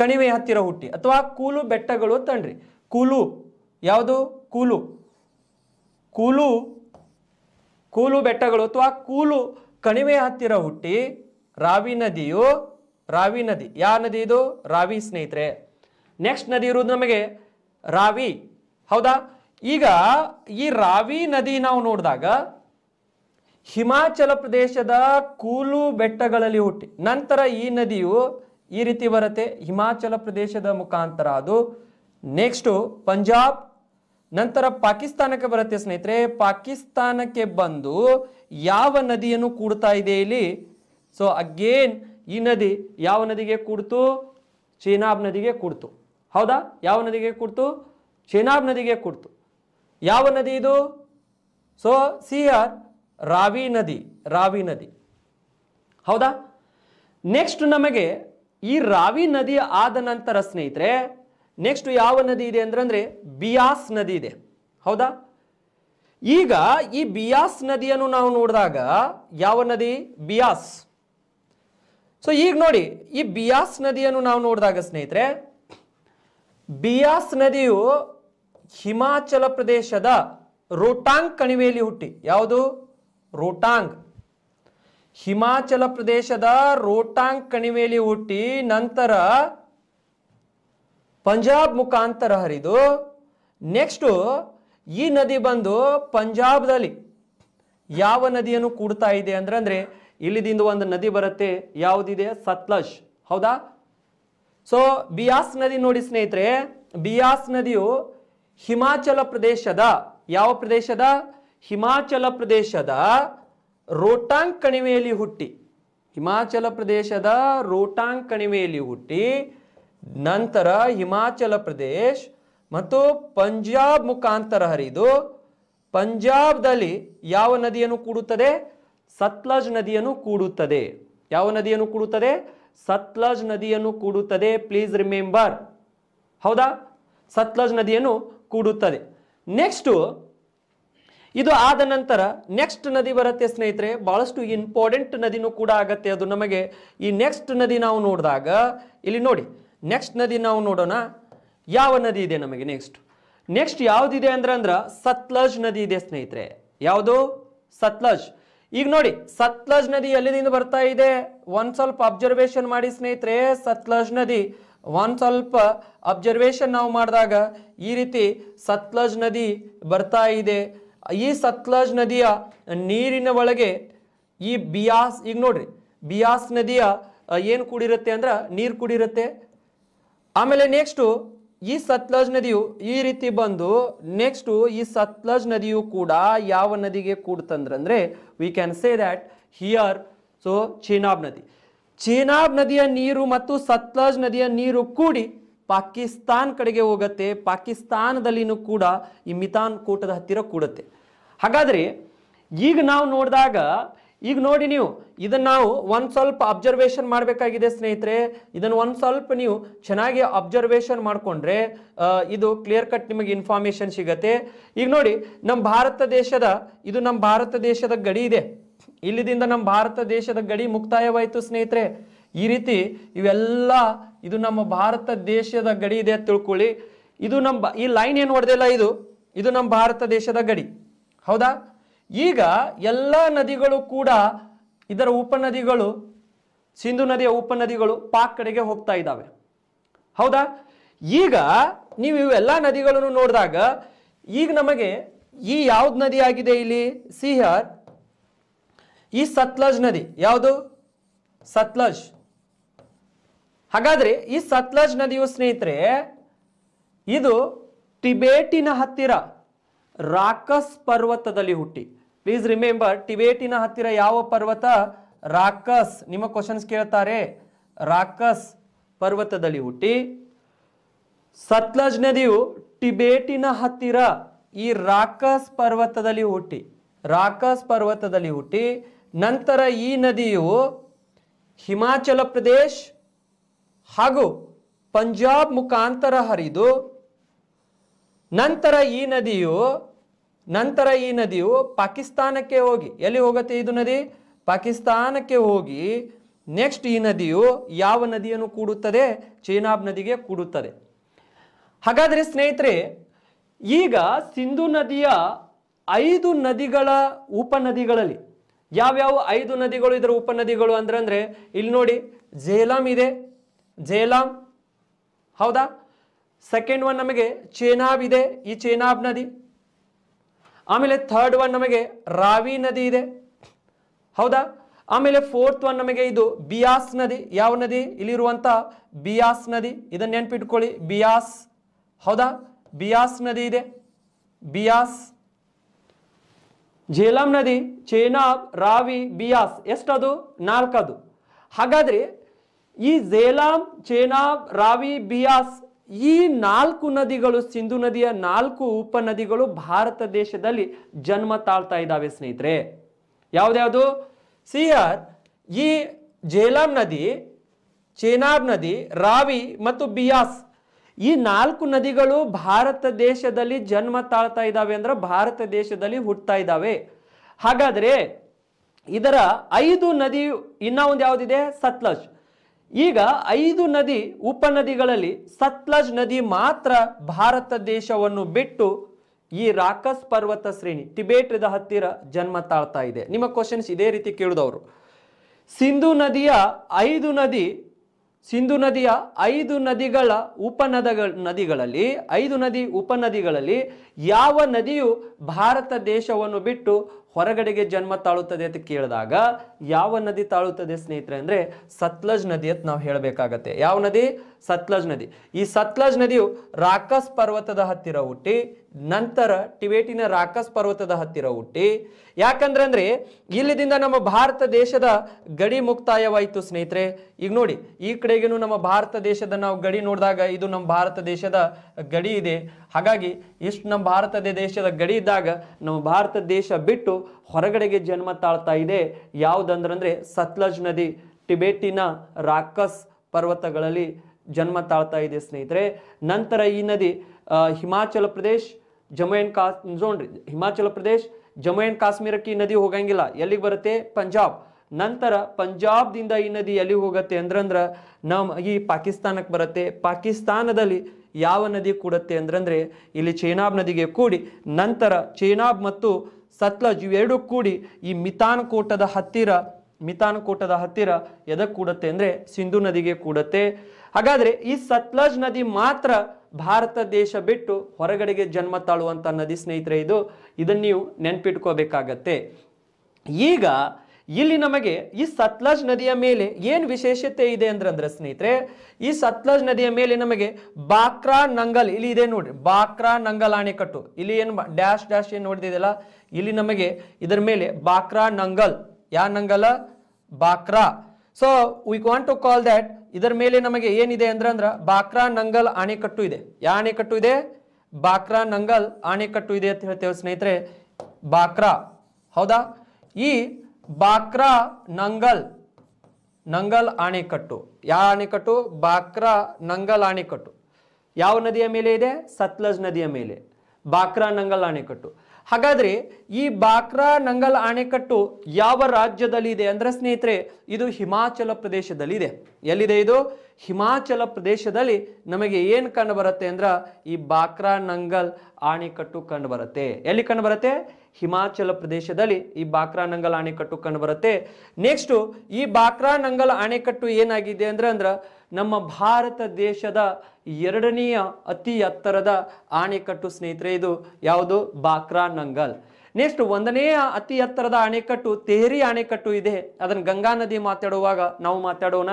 [SPEAKER 1] ಕಣಿವೆ ಹತ್ತಿರ ಹುಟ್ಟಿ ಅಥವಾ ಕೂಲು ಬೆಟ್ಟಗಳು ತಂಡ್ರಿ ಕೂಲು ಯಾವುದು ಕೂಲು ಕೂಲು ಕೂಲು ಬೆಟ್ಟಗಳು ಅಥವಾ ಕೂಲು ಕಣಿವೆ ಹತ್ತಿರ ಹುಟ್ಟಿ ರಾವಿ ನದಿಯು ರಾವಿ ನದಿ ಯಾವ ನದಿ ಇದು ರಾವಿ ಸ್ನೇಹಿತರೆ ನೆಕ್ಸ್ಟ್ ನದಿ ಇರುವುದು ನಮಗೆ ರಾವಿ ಹೌದಾ ಈಗ ಈ ರಾವಿ ನದಿ ನಾವು ನೋಡಿದಾಗ ಹಿಮಾಚಲ ಪ್ರದೇಶದ ಕೂಲು ಬೆಟ್ಟಗಳಲ್ಲಿ ಹುಟ್ಟಿ ನಂತರ ಈ ನದಿಯು ಈ ರೀತಿ ಬರುತ್ತೆ ಹಿಮಾಚಲ ಪ್ರದೇಶದ ಮುಖಾಂತರ ಅದು ನೆಕ್ಸ್ಟು ಪಂಜಾಬ್ ನಂತರ ಪಾಕಿಸ್ತಾನಕ್ಕೆ ಬರುತ್ತೆ ಸ್ನೇಹಿತರೆ ಪಾಕಿಸ್ತಾನಕ್ಕೆ ಬಂದು ಯಾವ ನದಿಯನ್ನು ಕೂಡ್ತಾ ಇದೆ ಇಲ್ಲಿ ಸೊ ಅಗೇನ್ ಈ ನದಿ ಯಾವ ನದಿಗೆ ಕೂಡ್ತು ಚೇನಾಬ್ ನದಿಗೆ ಕೂಡ್ತು ಹೌದಾ ಯಾವ ನದಿಗೆ ಕೂಡ್ತು ಚೇನಾಬ್ ನದಿಗೆ ಕೂಡ್ತು ಯಾವ ನದಿ ಇದು ಸೊ ಸಿ ಆರ್ ರಾವಿ ನದಿ ರಾವಿ ನದಿ ಹೌದಾ ನೆಕ್ಸ್ಟ್ ನಮಗೆ ಈ ರಾವಿ ನದಿ ಆದ ನಂತರ ಸ್ನೇಹಿತರೆ ನೆಕ್ಸ್ಟ್ ಯಾವ ನದಿ ಇದೆ ಅಂದ್ರೆ ಬಿಯಾಸ್ ನದಿ ಇದೆ ಹೌದಾ ಈಗ ಈ ಬಿಯಾಸ್ ನದಿಯನ್ನು ನಾವು ನೋಡಿದಾಗ ಯಾವ ನದಿ ಬಿಯಾಸ್ ಸೊ ಈಗ ನೋಡಿ ಈ ಬಿಯಾಸ್ ನದಿಯನ್ನು ನಾವು ನೋಡಿದಾಗ ಸ್ನೇಹಿತರೆ ಬಿಯಾಸ್ ನದಿಯು ಹಿಮಾಚಲ ಪ್ರದೇಶದ ರೋಟಾಂಗ್ ಕಣಿವೆಯಲ್ಲಿ ಹುಟ್ಟಿ ಯಾವುದು ರೋಟಾಂಗ್ ಹಿಮಾಚಲ ಪ್ರದೇಶದ ರೋಟಾಂಗ್ ಕಣಿವೆಯಲ್ಲಿ ಹುಟ್ಟಿ ನಂತರ ಪಂಜಾಬ್ ಮುಖಾಂತರ ಹರಿದು ನೆಕ್ಸ್ಟು ಈ ನದಿ ಬಂದು ಪಂಜಾಬ್ದಲ್ಲಿ ಯಾವ ನದಿಯನ್ನು ಕೂಡ್ತಾ ಇದೆ ಅಂದ್ರೆ ಅಂದ್ರೆ ಇಲ್ಲಿದಿಂದ ಒಂದು ನದಿ ಬರುತ್ತೆ ಯಾವುದಿದೆ ಸತ್ಲಜ್ ಹೌದಾ ಸೊ ಬಿಯಾಸ್ ನದಿ ನೋಡಿ ಸ್ನೇಹಿತರೆ ಬಿಯಾಸ್ ನದಿಯು ಹಿಮಾಚಲ ಪ್ರದೇಶದ ಯಾವ ಪ್ರದೇಶದ ಹಿಮಾಚಲ ಪ್ರದೇಶದ ರೋಟಾಂಗ್ ಕಣಿವೆಯಲ್ಲಿ ಹುಟ್ಟಿ ಹಿಮಾಚಲ ಪ್ರದೇಶದ ರೋಟಾಂಗ್ ಕಣಿವೆಯಲ್ಲಿ ಹುಟ್ಟಿ ನಂತರ ಹಿಮಾಚಲ ಪ್ರದೇಶ್ ಮತ್ತು ಪಂಜಾಬ್ ಮುಖಾಂತರ ಹರಿದು ಪಂಜಾಬ್ದಲ್ಲಿ ಯಾವ ನದಿಯನ್ನು ಕೂಡುತ್ತದೆ ಸತ್ಲಜ್ ನದಿಯನ್ನು ಕೂಡುತ್ತದೆ ಯಾವ ನದಿಯನ್ನು ಕೂಡುತ್ತದೆ ಸತ್ಲಜ್ ನದಿಯನ್ನು ಕೂಡುತ್ತದೆ ಪ್ಲೀಸ್ ರಿಮೆಂಬರ್ ಹೌದಾ ಸತ್ಲಜ್ ನದಿಯನ್ನು ಕೂಡುತ್ತದೆ ನೆಕ್ಸ್ಟು ಇದು ಆದ ನಂತರ ನೆಕ್ಸ್ಟ್ ನದಿ ಬರುತ್ತೆ ಸ್ನೇಹಿತರೆ ಬಹಳಷ್ಟು ಇಂಪಾರ್ಟೆಂಟ್ ನದಿನೂ ಕೂಡ ಆಗತ್ತೆ ಅದು ನಮಗೆ ಈ ನೆಕ್ಸ್ಟ್ ನದಿ ನಾವು ನೋಡಿದಾಗ ಇಲ್ಲಿ ನೋಡಿ ನೆಕ್ಸ್ಟ್ ನದಿ ನಾವು ನೋಡೋಣ ಯಾವ ನದಿ ಇದೆ ನಮಗೆ ನೆಕ್ಸ್ಟ್ ನೆಕ್ಸ್ಟ್ ಯಾವುದಿದೆ ಅಂದ್ರೆ ಅಂದ್ರೆ ಸತ್ಲಜ್ ನದಿ ಇದೆ ಸ್ನೇಹಿತರೆ ಯಾವುದು ಸತ್ಲಜ್ ಈಗ ನೋಡಿ ಸತ್ಲಜ್ ನದಿ ಎಲ್ಲಿಂದ ಬರ್ತಾ ಇದೆ ಒಂದ್ ಸ್ವಲ್ಪ ಅಬ್ಸರ್ವೇಷನ್ ಮಾಡಿ ಸ್ನೇಹಿತರೆ ಸತ್ಲಜ್ ನದಿ ಒಂದ್ ಸ್ವಲ್ಪ ಅಬ್ಸರ್ವೇಷನ್ ನಾವು ಮಾಡಿದಾಗ ಈ ರೀತಿ ಸತ್ಲಜ್ ನದಿ ಬರ್ತಾ ಇದೆ ಈ ಸತ್ಲಜ್ ನದಿಯ ನೀರಿನ ಒಳಗೆ ಈ ಬಿಯಾಸ್ ಈಗ ನೋಡ್ರಿ ಬಿಯಾಸ್ ನದಿಯ ಏನು ಕೂಡಿರುತ್ತೆ ಅಂದ್ರೆ ನೀರು ಕೂಡಿರುತ್ತೆ ಆಮೇಲೆ ನೆಕ್ಸ್ಟು ಈ ಸತ್ಲಜ್ ನದಿಯು ಈ ರೀತಿ ಬಂದು ನೆಕ್ಸ್ಟು ಈ ಸತ್ಲಜ್ ನದಿಯು ಕೂಡ ಯಾವ ನದಿಗೆ ಕೂಡ್ತಂದ್ರಂದ್ರೆ we can say that here so Chenab ನದಿ ಚೀನಾಬ್ ನದಿಯ ನೀರು ಮತ್ತು ಸತ್ಲಜ್ ನದಿಯ ನೀರು ಕೂಡಿ ಪಾಕಿಸ್ತಾನ್ ಕಡೆಗೆ ಹೋಗುತ್ತೆ ಪಾಕಿಸ್ತಾನದಲ್ಲಿನೂ ಕೂಡ ಈ ಮಿತಾನ್ ಕೂಟದ ಹತ್ತಿರ ಕೂಡುತ್ತೆ ಹಾಗಾದ್ರೆ ಈಗ ನಾವು ನೋಡಿದಾಗ ಈಗ ನೋಡಿ ನೀವು ಇದನ್ನು ನಾವು ಒಂದು ಸ್ವಲ್ಪ ಅಬ್ಸರ್ವೇಷನ್ ಮಾಡಬೇಕಾಗಿದೆ ಸ್ನೇಹಿತರೆ ಇದನ್ನು ಒಂದು ಸ್ವಲ್ಪ ನೀವು ಚೆನ್ನಾಗಿ ಅಬ್ಸರ್ವೇಷನ್ ಮಾಡಿಕೊಂಡ್ರೆ ಇದು ಕ್ಲಿಯರ್ ಕಟ್ ನಿಮಗೆ ಇನ್ಫಾರ್ಮೇಷನ್ ಸಿಗತ್ತೆ ಈಗ ನೋಡಿ ನಮ್ಮ ಭಾರತ ದೇಶದ ಇದು ನಮ್ಮ ಭಾರತ ದೇಶದ ಗಡಿ ಇದೆ ಇಲ್ಲಿದಿಂದ ನಮ್ಮ ಭಾರತ ದೇಶದ ಗಡಿ ಮುಕ್ತಾಯವಾಯಿತು ಸ್ನೇಹಿತರೆ ಈ ರೀತಿ ಇವೆಲ್ಲ ಇದು ನಮ್ಮ ಭಾರತ ದೇಶದ ಗಡಿ ಇದೆ ತಿಳ್ಕೊಳ್ಳಿ ಇದು ನಮ್ಮ ಈ ಲೈನ್ ಏನು ಹೊಡೆದಿಲ್ಲ ಇದು ಇದು ನಮ್ಮ ಭಾರತ ದೇಶದ ಗಡಿ ಹೌದಾ ಈಗ ಎಲ್ಲ ನದಿಗಳು ಕೂಡ ಇದರ ಉಪನದಿಗಳು ಸಿಂಧು ನದಿಯ ಉಪನದಿಗಳು ಪಾಕ್ ಕಡೆಗೆ ಹೋಗ್ತಾ ಇದ್ದಾವೆ ಹೌದಾ ಈಗ ನೀವು ಇವೆಲ್ಲ ನದಿಗಳನ್ನು ನೋಡಿದಾಗ ಈಗ ನಮಗೆ ಈ ಯಾವ್ದು ನದಿ ಆಗಿದೆ ಇಲ್ಲಿ ಸಿಹರ್ ಈ ಸತ್ಲಜ್ ನದಿ ಯಾವುದು ಸತ್ಲಜ್ ಹಾಗಾದ್ರೆ ಈ ಸತ್ಲಜ್ ನದಿಯು ಸ್ನೇಹಿತರೆ ಇದು ಟಿಬೇಟಿನ ಹತ್ತಿರ ರಾಕಸ್ ಪರ್ವತದಲ್ಲಿ ಹುಟ್ಟಿ ಪ್ಲೀಸ್ ರಿಮೆಂಬರ್ ಟಿಬೇಟಿನ ಹತ್ತಿರ ಯಾವ ಪರ್ವತ ರಾಕಸ್ ನಿಮ್ಮ ಕ್ವಶನ್ಸ್ ಕೇಳ್ತಾರೆ ರಾಕಸ್ ಪರ್ವತದಲ್ಲಿ ಹುಟ್ಟಿ ಸತ್ಲಜ್ ನದಿಯು ಟಿಬೇಟಿನ ಹತ್ತಿರ ಈ ರಾಕಸ್ ಪರ್ವತದಲ್ಲಿ ಹುಟ್ಟಿ ರಾಕಸ್ ಪರ್ವತದಲ್ಲಿ ಹುಟ್ಟಿ ನಂತರ ಈ ನದಿಯು ಹಿಮಾಚಲ ಪ್ರದೇಶ ಹಾಗೂ ಪಂಜಾಬ್ ಮುಖಾಂತರ ಹರಿದು ನಂತರ ಈ ನದಿಯು ನಂತರ ಈ ನದಿಯು ಪಾಕಿಸ್ತಾನಕ್ಕೆ ಹೋಗಿ ಎಲ್ಲಿ ಹೋಗುತ್ತೆ ಇದು ನದಿ ಪಾಕಿಸ್ತಾನಕ್ಕೆ ಹೋಗಿ ನೆಕ್ಸ್ಟ್ ಈ ನದಿಯು ಯಾವ ನದಿಯನ್ನು ಕೂಡುತ್ತದೆ ಚೇನಾಬ್ ನದಿಗೆ ಕೂಡುತ್ತದೆ ಹಾಗಾದರೆ ಸ್ನೇಹಿತರೆ ಈಗ ಸಿಂಧು ನದಿಯ ಐದು ನದಿಗಳ ಉಪನದಿಗಳಲ್ಲಿ ಯಾವ್ಯಾವ ಐದು ನದಿಗಳು ಇದರ ಉಪನದಿಗಳು ಅಂದ್ರೆ ಇಲ್ಲಿ ನೋಡಿ ಜೇಲಾಮ್ ಇದೆ ಜೇಲಾಮ್ ಹೌದಾ ಸೆಕೆಂಡ್ ಒನ್ ನಮಗೆ ಚೇನಾಬ್ ಇದೆ ಈ ಚೇನಾಬ್ ನದಿ ಆಮೇಲೆ ಥರ್ಡ್ ಒನ್ ನಮಗೆ ರಾವಿ ನದಿ ಇದೆ ಹೌದಾ ಆಮೇಲೆ ಫೋರ್ತ್ ಒನ್ ನಮಗೆ ಇದು ಬಿಯಾಸ್ ನದಿ ಯಾವ ನದಿ ಇಲ್ಲಿರುವಂಥ ಬಿಯಾಸ್ ನದಿ ಇದನ್ನು ನೆನ್ಪಿಟ್ಕೊಳ್ಳಿ ಬಿಯಾಸ್ ಹೌದಾ ಬಿಯಾಸ್ ನದಿ ಇದೆ ಬಿಯಾಸ್ ಝೇಲಾಂ ನದಿ ಚೇನಾಬ್ ರಾವಿ ಬಿಯಾಸ್ ಎಷ್ಟದು ನಾಲ್ಕದು ಹಾಗಾದರೆ ಈ ಝೇಲಾಂ ಚೇನಾಬ್ ರಾವಿ ಬಿಯಾಸ್ ಈ ನಾಲ್ಕು ನದಿಗಳು ಸಿಂಧು ನದಿಯ ನಾಲ್ಕು ಉಪನದಿಗಳು ಭಾರತ ದೇಶದಲ್ಲಿ ಜನ್ಮ ತಾಳ್ತಾ ಇದ್ದಾವೆ ಸ್ನೇಹಿತರೆ ಯಾವ್ದ್ಯಾವುದು ಸಿ ಆರ್ ಈ ಜೇಲಾಮ್ ನದಿ ಚೇನಾಬ್ ನದಿ ರಾವಿ ಮತ್ತು ಬಿಯಾಸ್ ಈ ನಾಲ್ಕು ನದಿಗಳು ಭಾರತ ದೇಶದಲ್ಲಿ ಜನ್ಮ ತಾಳ್ತಾ ಇದ್ದಾವೆ ಅಂದ್ರೆ ಭಾರತ ದೇಶದಲ್ಲಿ ಹುಟ್ಟತಾ ಇದ್ದಾವೆ ಹಾಗಾದ್ರೆ ಇದರ ಐದು ನದಿ ಇನ್ನ ಒಂದು ಯಾವುದಿದೆ ಸತ್ಲಜ್ ಈಗ ಐದು ನದಿ ಉಪನದಿಗಳಲ್ಲಿ ಸತ್ಲಜ್ ನದಿ ಮಾತ್ರ ಭಾರತ ದೇಶವನ್ನು ಬಿಟ್ಟು ಈ ರಾಕಸ್ ಪರ್ವತ ಶ್ರೇಣಿ ಟಿಬೇಟ್ದ ಹತ್ತಿರ ಜನ್ಮ ತಾಳ್ತಾ ಇದೆ ನಿಮ್ಮ ಕ್ವಶನ್ಸ್ ಇದೇ ರೀತಿ ಕೇಳಿದವರು ಸಿಂಧು ನದಿಯ ಐದು ನದಿ ಸಿಂಧು ನದಿಯ ಐದು ನದಿಗಳ ಉಪನದ ನದಿಗಳಲ್ಲಿ ಐದು ನದಿ ಉಪನದಿಗಳಲ್ಲಿ ಯಾವ ನದಿಯು ಭಾರತ ದೇಶವನ್ನು ಬಿಟ್ಟು ಹೊರಗಡೆಗೆ ಜನ್ಮ ತಾಳುತ್ತದೆ ಅಂತ ಕೇಳಿದಾಗ ಯಾವ ನದಿ ತಾಳುತ್ತದೆ ಸ್ನೇಹಿತರೆ ಅಂದ್ರೆ ಸತ್ಲಜ್ ನದಿ ಅಂತ ನಾವು ಹೇಳಬೇಕಾಗತ್ತೆ ಯಾವ ನದಿ ಸತ್ಲಜ್ ನದಿ ಈ ಸತ್ಲಜ್ ನದಿಯು ರಾಕಸ್ ಪರ್ವತದ ಹತ್ತಿರ ಹುಟ್ಟಿ ನಂತರ ಟಿಬೇಟಿನ ರಾಕಸ್ ಪರ್ವತದ ಹತ್ತಿರ ಹುಟ್ಟಿ ಯಾಕಂದ್ರೆ ಇಲ್ಲಿದಿಂದ ನಮ್ಮ ಭಾರತ ದೇಶದ ಗಡಿ ಮುಕ್ತಾಯವಾಯಿತು ಸ್ನೇಹಿತರೆ ಈಗ ನೋಡಿ ಈ ಕಡೆಗೇನು ನಮ್ಮ ಭಾರತ ದೇಶದ ನಾವು ಗಡಿ ನೋಡಿದಾಗ ಇದು ನಮ್ಮ ಭಾರತ ದೇಶದ ಗಡಿ ಇದೆ ಹಾಗಾಗಿ ಇಷ್ಟು ನಮ್ಮ ಭಾರತ ದೇಶದ ಗಡಿ ಇದ್ದಾಗ ನಮ್ಮ ಭಾರತ ದೇಶ ಬಿಟ್ಟು ಹೊರಗಡೆಗೆ ಜನ್ಮ ತಾಳ್ತಾ ಇದೆ ಯಾವುದಂದ್ರೆ ಸತ್ಲಜ್ ನದಿ ಟಿಬೇಟಿನ ರಾಕಸ್ ಪರ್ವತಗಳಲ್ಲಿ ಜನ್ಮ ತಾಳ್ತಾ ಇದೆ ಸ್ನೇಹಿತರೆ ನಂತರ ಈ ನದಿ ಹಿಮಾಚಲ ಪ್ರದೇಶ್ ಜಮ್ಮು ಆ್ಯಂಡ್ ಕಾಶ್ ನೋಡ್ರಿ ಹಿಮಾಚಲ ಪ್ರದೇಶ ಜಮ್ಮು ಆ್ಯಂಡ್ ಕಾಶ್ಮೀರಕ್ಕೆ ಈ ನದಿ ಹೋಗಂಗಿಲ್ಲ ಎಲ್ಲಿಗೆ ಬರುತ್ತೆ ಪಂಜಾಬ್ ನಂತರ ಪಂಜಾಬ್ದಿಂದ ಈ ನದಿ ಎಲ್ಲಿಗೆ ಹೋಗುತ್ತೆ ಅಂದ್ರಂದ್ರೆ ನಮ್ಮ ಈ ಪಾಕಿಸ್ತಾನಕ್ಕೆ ಬರುತ್ತೆ ಪಾಕಿಸ್ತಾನದಲ್ಲಿ ಯಾವ ನದಿ ಕೂಡುತ್ತೆ ಅಂದ್ರಂದ್ರೆ ಇಲ್ಲಿ ಚೇನಾಬ್ ನದಿಗೆ ಕೂಡಿ ನಂತರ ಚೇನಾಬ್ ಮತ್ತು ಸತ್ಲಜ್ ಇವೆರಡೂ ಕೂಡಿ ಈ ಮಿತಾನ್ ಕೋಟದ ಹತ್ತಿರ ಮಿತಾನ್ ಕೋಟದ ಹತ್ತಿರ ಎದಕ್ಕೆ ಕೂಡುತ್ತೆ ಅಂದ್ರೆ ಸಿಂಧು ನದಿಗೆ ಕೂಡುತ್ತೆ ಹಾಗಾದ್ರೆ ಈ ಸತ್ಲಜ್ ನದಿ ಮಾತ್ರ ಭಾರತ ದೇಶ ಬಿಟ್ಟು ಹೊರಗಡೆಗೆ ಜನ್ಮ ತಾಳುವಂಥ ನದಿ ಸ್ನೇಹಿತರೆ ಇದು ಇದನ್ನು ನೀವು ನೆನ್ಪಿಟ್ಕೋಬೇಕಾಗತ್ತೆ ಈಗ ಇಲ್ಲಿ ನಮಗೆ ಈ ಸತ್ಲಜ್ ನದಿಯ ಮೇಲೆ ಏನು ವಿಶೇಷತೆ ಇದೆ ಅಂದ್ರೆ ಸ್ನೇಹಿತರೆ ಈ ಸತ್ಲಜ್ ನದಿಯ ಮೇಲೆ ನಮಗೆ ಬಾಕ್ರಾ ನಂಗಲ್ ಇಲ್ಲಿ ಇದೆ ನೋಡ್ರಿ ಬಾಕ್ರಾ ನಂಗಲ್ ಅಣೆಕಟ್ಟು ಇಲ್ಲಿ ಏನು ಡ್ಯಾಶ್ ಡ್ಯಾಶ್ ಏನು ನೋಡಿದಿದೆಯಲ್ಲ ಇಲ್ಲಿ ನಮಗೆ ಇದರ ಮೇಲೆ ಬಾಕ್ರಾ ನಂಗಲ್ ಯಾ Nangal Bhakra so we want to call that ಇದರ ಮೇಲೆ ನಮಗೆ ಏನಿದೆ ಅಂದ್ರೆ ಅಂದ್ರೆ ಬಾಕ್ರಾ ನಂಗಲ್ ಆಣೆಕಟ್ಟು ಇದೆ ಯಾವ ಅಣೆಕಟ್ಟು ಇದೆ ಬಾಕ್ರಾ ನಂಗಲ್ ಆಣೆಕಟ್ಟು ಇದೆ ಅಂತ ಹೇಳ್ತೇವೆ ಸ್ನೇಹಿತರೆ ಬಾಕ್ರಾ ಹೌದಾ ಈ ಬಾಕ್ರಾ ನಂಗಲ್ ನಂಗಲ್ ಆಣೆಕಟ್ಟು ಯಾವ ಅಣೆಕಟ್ಟು ಬಾಕ್ರಾ ನಂಗಲ್ ಆಣೆಕಟ್ಟು ಯಾವ ನದಿಯ ಮೇಲೆ ಇದೆ ಸತ್ಲಜ್ ನದಿಯ ಮೇಲೆ ಬಾಕ್ರಾ ನಂಗಲ್ ಅಣೆಕಟ್ಟು ಹಾಗಾದರೆ ಈ ಬಾಕ್ರಾ ನಂಗಲ್ ಆಣೆಕಟ್ಟು ಯಾವ ರಾಜ್ಯದಲ್ಲಿ ಇದೆ ಅಂದ್ರೆ ಸ್ನೇಹಿತರೆ ಇದು ಹಿಮಾಚಲ ಪ್ರದೇಶದಲ್ಲಿ ಇದೆ ಎಲ್ಲಿದೆ ಇದು ಹಿಮಾಚಲ ಪ್ರದೇಶದಲ್ಲಿ ನಮಗೆ ಏನು ಕಂಡು ಬರುತ್ತೆ ಅಂದ್ರೆ ಈ ಬಾಕ್ರಾ ನಂಗಲ್ ಆಣೆಕಟ್ಟು ಕಂಡು ಬರುತ್ತೆ ಎಲ್ಲಿ ಕಂಡು ಬರುತ್ತೆ ಹಿಮಾಚಲ ಪ್ರದೇಶದಲ್ಲಿ ಈ ಬಾಕ್ರಾ ನಂಗಲ್ ಅಣೆಕಟ್ಟು ಕಂಡು ಬರುತ್ತೆ ನೆಕ್ಸ್ಟು ಈ ಬಾಕ್ರಾ ನಂಗಲ್ ಅಣೆಕಟ್ಟು ಏನಾಗಿದೆ ಅಂದ್ರೆ ಅಂದ್ರೆ ನಮ್ಮ ಭಾರತ ದೇಶದ ಎರಡನೆಯ ಅತಿ ಎತ್ತರದ ಆಣೆಕಟ್ಟು ಸ್ನೇಹಿತರೆ ಇದು ಯಾವುದು ಬಾಕ್ರಾ ನಂಗಲ್ ನೆಕ್ಸ್ಟ್ ಒಂದನೆಯ ಅತಿ ಎತ್ತರದ ಅಣೆಕಟ್ಟು ತೇರಿ ಅಣೆಕಟ್ಟು ಇದೆ ಅದನ್ನು ಗಂಗಾ ನದಿ ಮಾತಾಡುವಾಗ ನಾವು ಮಾತಾಡೋಣ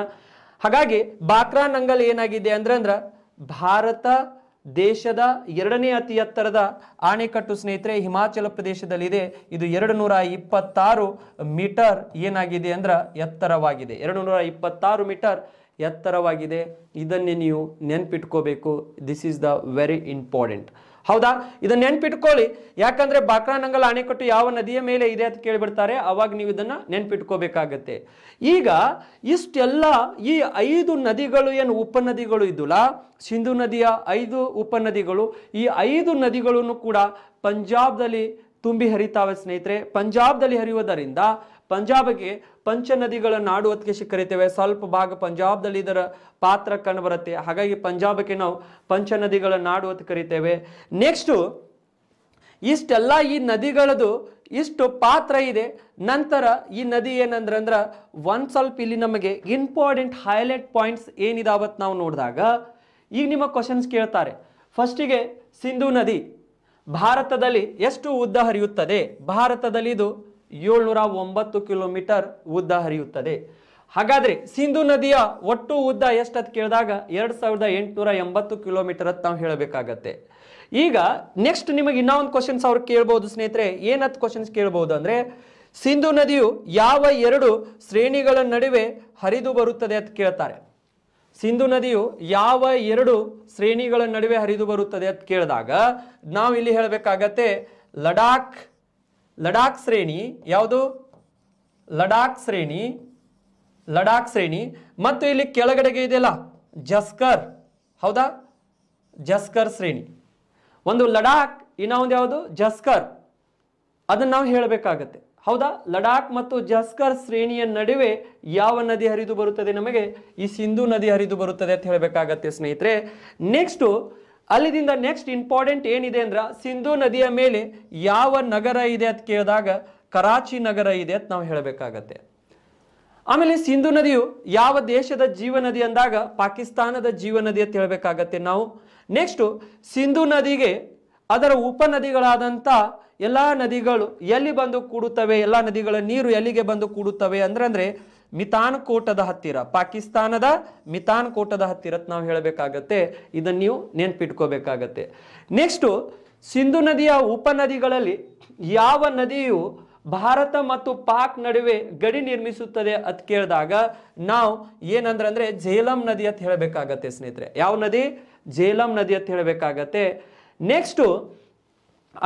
[SPEAKER 1] ಹಾಗಾಗಿ ಬಾಕ್ರಾ ನಂಗಲ್ ಏನಾಗಿದೆ ಅಂದ್ರೆ ಅಂದ್ರೆ ಭಾರತ ದೇಶದ ಎರಡನೇ ಅತಿ ಎತ್ತರದ ಆಣೆಕಟ್ಟು ಸ್ನೇಹಿತರೆ ಹಿಮಾಚಲ ಪ್ರದೇಶದಲ್ಲಿದೆ ಇದು ಎರಡು ನೂರ ಇಪ್ಪತ್ತಾರು ಮೀಟರ್ ಏನಾಗಿದೆ ಅಂದ್ರೆ ಎತ್ತರವಾಗಿದೆ ಎರಡು ನೂರ ಇಪ್ಪತ್ತಾರು ಮೀಟರ್ ಎತ್ತರವಾಗಿದೆ ಇದನ್ನೇ ನೀವು ನೆನ್ಪಿಟ್ಕೋಬೇಕು this is the very important ಹೌದಾ ಇದನ್ನ ನೆನ್ಪಿಟ್ಕೊಳ್ಳಿ ಯಾಕಂದ್ರೆ ಬಾಕ್ರಾನಂಗಲ ಅಣೆಕಟ್ಟು ಯಾವ ನದಿಯ ಮೇಲೆ ಇದೆ ಅಂತ ಕೇಳಿಬಿಡ್ತಾರೆ ಅವಾಗ ನೀವು ಇದನ್ನ ನೆನ್ಪಿಟ್ಕೋಬೇಕಾಗತ್ತೆ ಈಗ ಇಷ್ಟೆಲ್ಲ ಈ ಐದು ನದಿಗಳು ಏನು ಉಪನದಿಗಳು ಇದ್ದಲ್ಲ ಸಿಂಧು ನದಿಯ ಐದು ಉಪನದಿಗಳು ಈ ಐದು ನದಿಗಳನ್ನು ಕೂಡ ಪಂಜಾಬ್ದಲ್ಲಿ ತುಂಬಿ ಹರಿತಾವೆ ಸ್ನೇಹಿತರೆ ಪಂಜಾಬ್ದಲ್ಲಿ ಹರಿಯುವುದರಿಂದ ಪಂಜಾಬ್ಗೆ ಪಂಚ ನದಿಗಳ ನಾಡು ಅಂತ ಕರಿತೇವೆ ಸ್ವಲ್ಪ ಭಾಗ ಪಂಜಾಬ್ದಲ್ಲಿ ಇದರ ಪಾತ್ರ ಕಂಡುಬರುತ್ತೆ ಹಾಗಾಗಿ ಪಂಜಾಬ್ಗೆ ನಾವು ಪಂಚ ನದಿಗಳ ನಾಡು ಅಂತ ಕರಿತೇವೆ ನೆಕ್ಸ್ಟು ಇಷ್ಟೆಲ್ಲ ಈ ನದಿಗಳದು ಇಷ್ಟು ಪಾತ್ರ ಇದೆ ನಂತರ ಈ ನದಿ ಏನಂದ್ರೆ ಅಂದ್ರೆ ಒಂದು ಸ್ವಲ್ಪ ಇಲ್ಲಿ ನಮಗೆ ಇಂಪಾರ್ಟೆಂಟ್ ಹೈಲೈಟ್ ಪಾಯಿಂಟ್ಸ್ ಏನಿದಾವತ್ತು ನಾವು ನೋಡಿದಾಗ ಈಗ ನಿಮ್ಮ ಕ್ವಶನ್ಸ್ ಕೇಳ್ತಾರೆ ಫಸ್ಟಿಗೆ ಸಿಂಧು ನದಿ ಭಾರತದಲ್ಲಿ ಎಷ್ಟು ಉದ್ದ ಹರಿಯುತ್ತದೆ ಭಾರತದಲ್ಲಿ ಇದು ಏಳ್ನೂರ ಒಂಬತ್ತು ಕಿಲೋಮೀಟರ್ ಉದ್ದ ಹರಿಯುತ್ತದೆ ಹಾಗಾದ್ರೆ ಸಿಂಧು ನದಿಯ ಒಟ್ಟು ಉದ್ದ ಎಷ್ಟತ್ ಕೇಳಿದಾಗ ಎರಡ್ ಸಾವಿರದ ಎಂಟುನೂರ ಎಂಬತ್ತು ಕಿಲೋಮೀಟರ್ ಅಂತ ನಾವು ಹೇಳಬೇಕಾಗತ್ತೆ ಈಗ ನೆಕ್ಸ್ಟ್ ನಿಮಗೆ ಇನ್ನೊಂದು ಕ್ವಶನ್ಸ್ ಅವ್ರು ಕೇಳ್ಬೋದು ಸ್ನೇಹಿತರೆ ಏನತ್ ಕ್ವಶನ್ಸ್ ಕೇಳ್ಬೋದು ಅಂದ್ರೆ ಸಿಂಧು ನದಿಯು ಯಾವ ಎರಡು ಶ್ರೇಣಿಗಳ ನಡುವೆ ಹರಿದು ಬರುತ್ತದೆ ಅಂತ ಕೇಳ್ತಾರೆ ಸಿಂಧು ನದಿಯು ಯಾವ ಎರಡು ಶ್ರೇಣಿಗಳ ನಡುವೆ ಹರಿದು ಬರುತ್ತದೆ ಅಂತ ಕೇಳಿದಾಗ ನಾವು ಇಲ್ಲಿ ಹೇಳಬೇಕಾಗತ್ತೆ ಲಡಾಖ್ ಲಡಾಖ್ ಶ್ರೇಣಿ ಯಾವುದು ಲಡಾಖ್ ಶ್ರೇಣಿ ಲಡಾಖ್ ಶ್ರೇಣಿ ಮತ್ತು ಇಲ್ಲಿ ಕೆಳಗಡೆಗೆ ಇದೆಯಲ್ಲ ಜಸ್ಕರ್ ಹೌದಾ ಜಸ್ಕರ್ ಶ್ರೇಣಿ ಒಂದು ಲಡಾಖ್ ಇನ್ನೊಂದು ಯಾವುದು ಜಸ್ಕರ್ ಅದನ್ನು ನಾವು ಹೇಳಬೇಕಾಗತ್ತೆ ಹೌದಾ ಲಡಾಖ್ ಮತ್ತು ಜಸ್ಕರ್ ಶ್ರೇಣಿಯ ನಡುವೆ ಯಾವ ನದಿ ಹರಿದು ಬರುತ್ತದೆ ನಮಗೆ ಈ ಸಿಂಧು ನದಿ ಹರಿದು ಬರುತ್ತದೆ ಅಂತ ಹೇಳಬೇಕಾಗತ್ತೆ ಸ್ನೇಹಿತರೆ ನೆಕ್ಸ್ಟು ಅಲ್ಲಿದಿಂದ ನೆಕ್ಸ್ಟ್ ಇಂಪಾರ್ಟೆಂಟ್ ಏನಿದೆ ಅಂದ್ರೆ ಸಿಂಧು ನದಿಯ ಮೇಲೆ ಯಾವ ನಗರ ಇದೆ ಅಂತ ಕೇಳಿದಾಗ ಕರಾಚಿ ನಗರ ಇದೆ ಅಂತ ನಾವು ಹೇಳಬೇಕಾಗತ್ತೆ ಆಮೇಲೆ ಸಿಂಧು ನದಿಯು ಯಾವ ದೇಶದ ಜೀವ ನದಿ ಅಂದಾಗ ಪಾಕಿಸ್ತಾನದ ಜೀವ ನದಿ ಅಂತ ಹೇಳಬೇಕಾಗತ್ತೆ ನಾವು ನೆಕ್ಸ್ಟು ಸಿಂಧು ನದಿಗೆ ಅದರ ಉಪನದಿಗಳಾದಂಥ ಎಲ್ಲ ನದಿಗಳು ಎಲ್ಲಿ ಬಂದು ಕೂಡುತ್ತವೆ ಎಲ್ಲ ನದಿಗಳ ನೀರು ಎಲ್ಲಿಗೆ ಬಂದು ಕೂಡುತ್ತವೆ ಅಂದ್ರೆ ಮಿತಾನ್ ಕೋಟದ ಹತ್ತಿರ ಪಾಕಿಸ್ತಾನದ ಮಿತಾನ್ ಕೋಟದ ಹತ್ತಿರ ನಾವು ಹೇಳಬೇಕಾಗತ್ತೆ ಇದನ್ನು ನೀವು ನೆನ್ಪಿಟ್ಕೋಬೇಕಾಗತ್ತೆ ನೆಕ್ಸ್ಟು ಸಿಂಧು ನದಿಯ ಉಪನದಿಗಳಲ್ಲಿ ಯಾವ ನದಿಯು ಭಾರತ ಮತ್ತು ಪಾಕ್ ನಡುವೆ ಗಡಿ ನಿರ್ಮಿಸುತ್ತದೆ ಅಂತ ಕೇಳಿದಾಗ ನಾವು ಏನಂದ್ರೆ ಅಂದ್ರೆ ಜೇಲಂ ನದಿ ಅಂತ ಹೇಳಬೇಕಾಗತ್ತೆ ಸ್ನೇಹಿತರೆ ಯಾವ ನದಿ ಜೇಲಂ ನದಿ ಅಂತ ಹೇಳಬೇಕಾಗತ್ತೆ ನೆಕ್ಸ್ಟು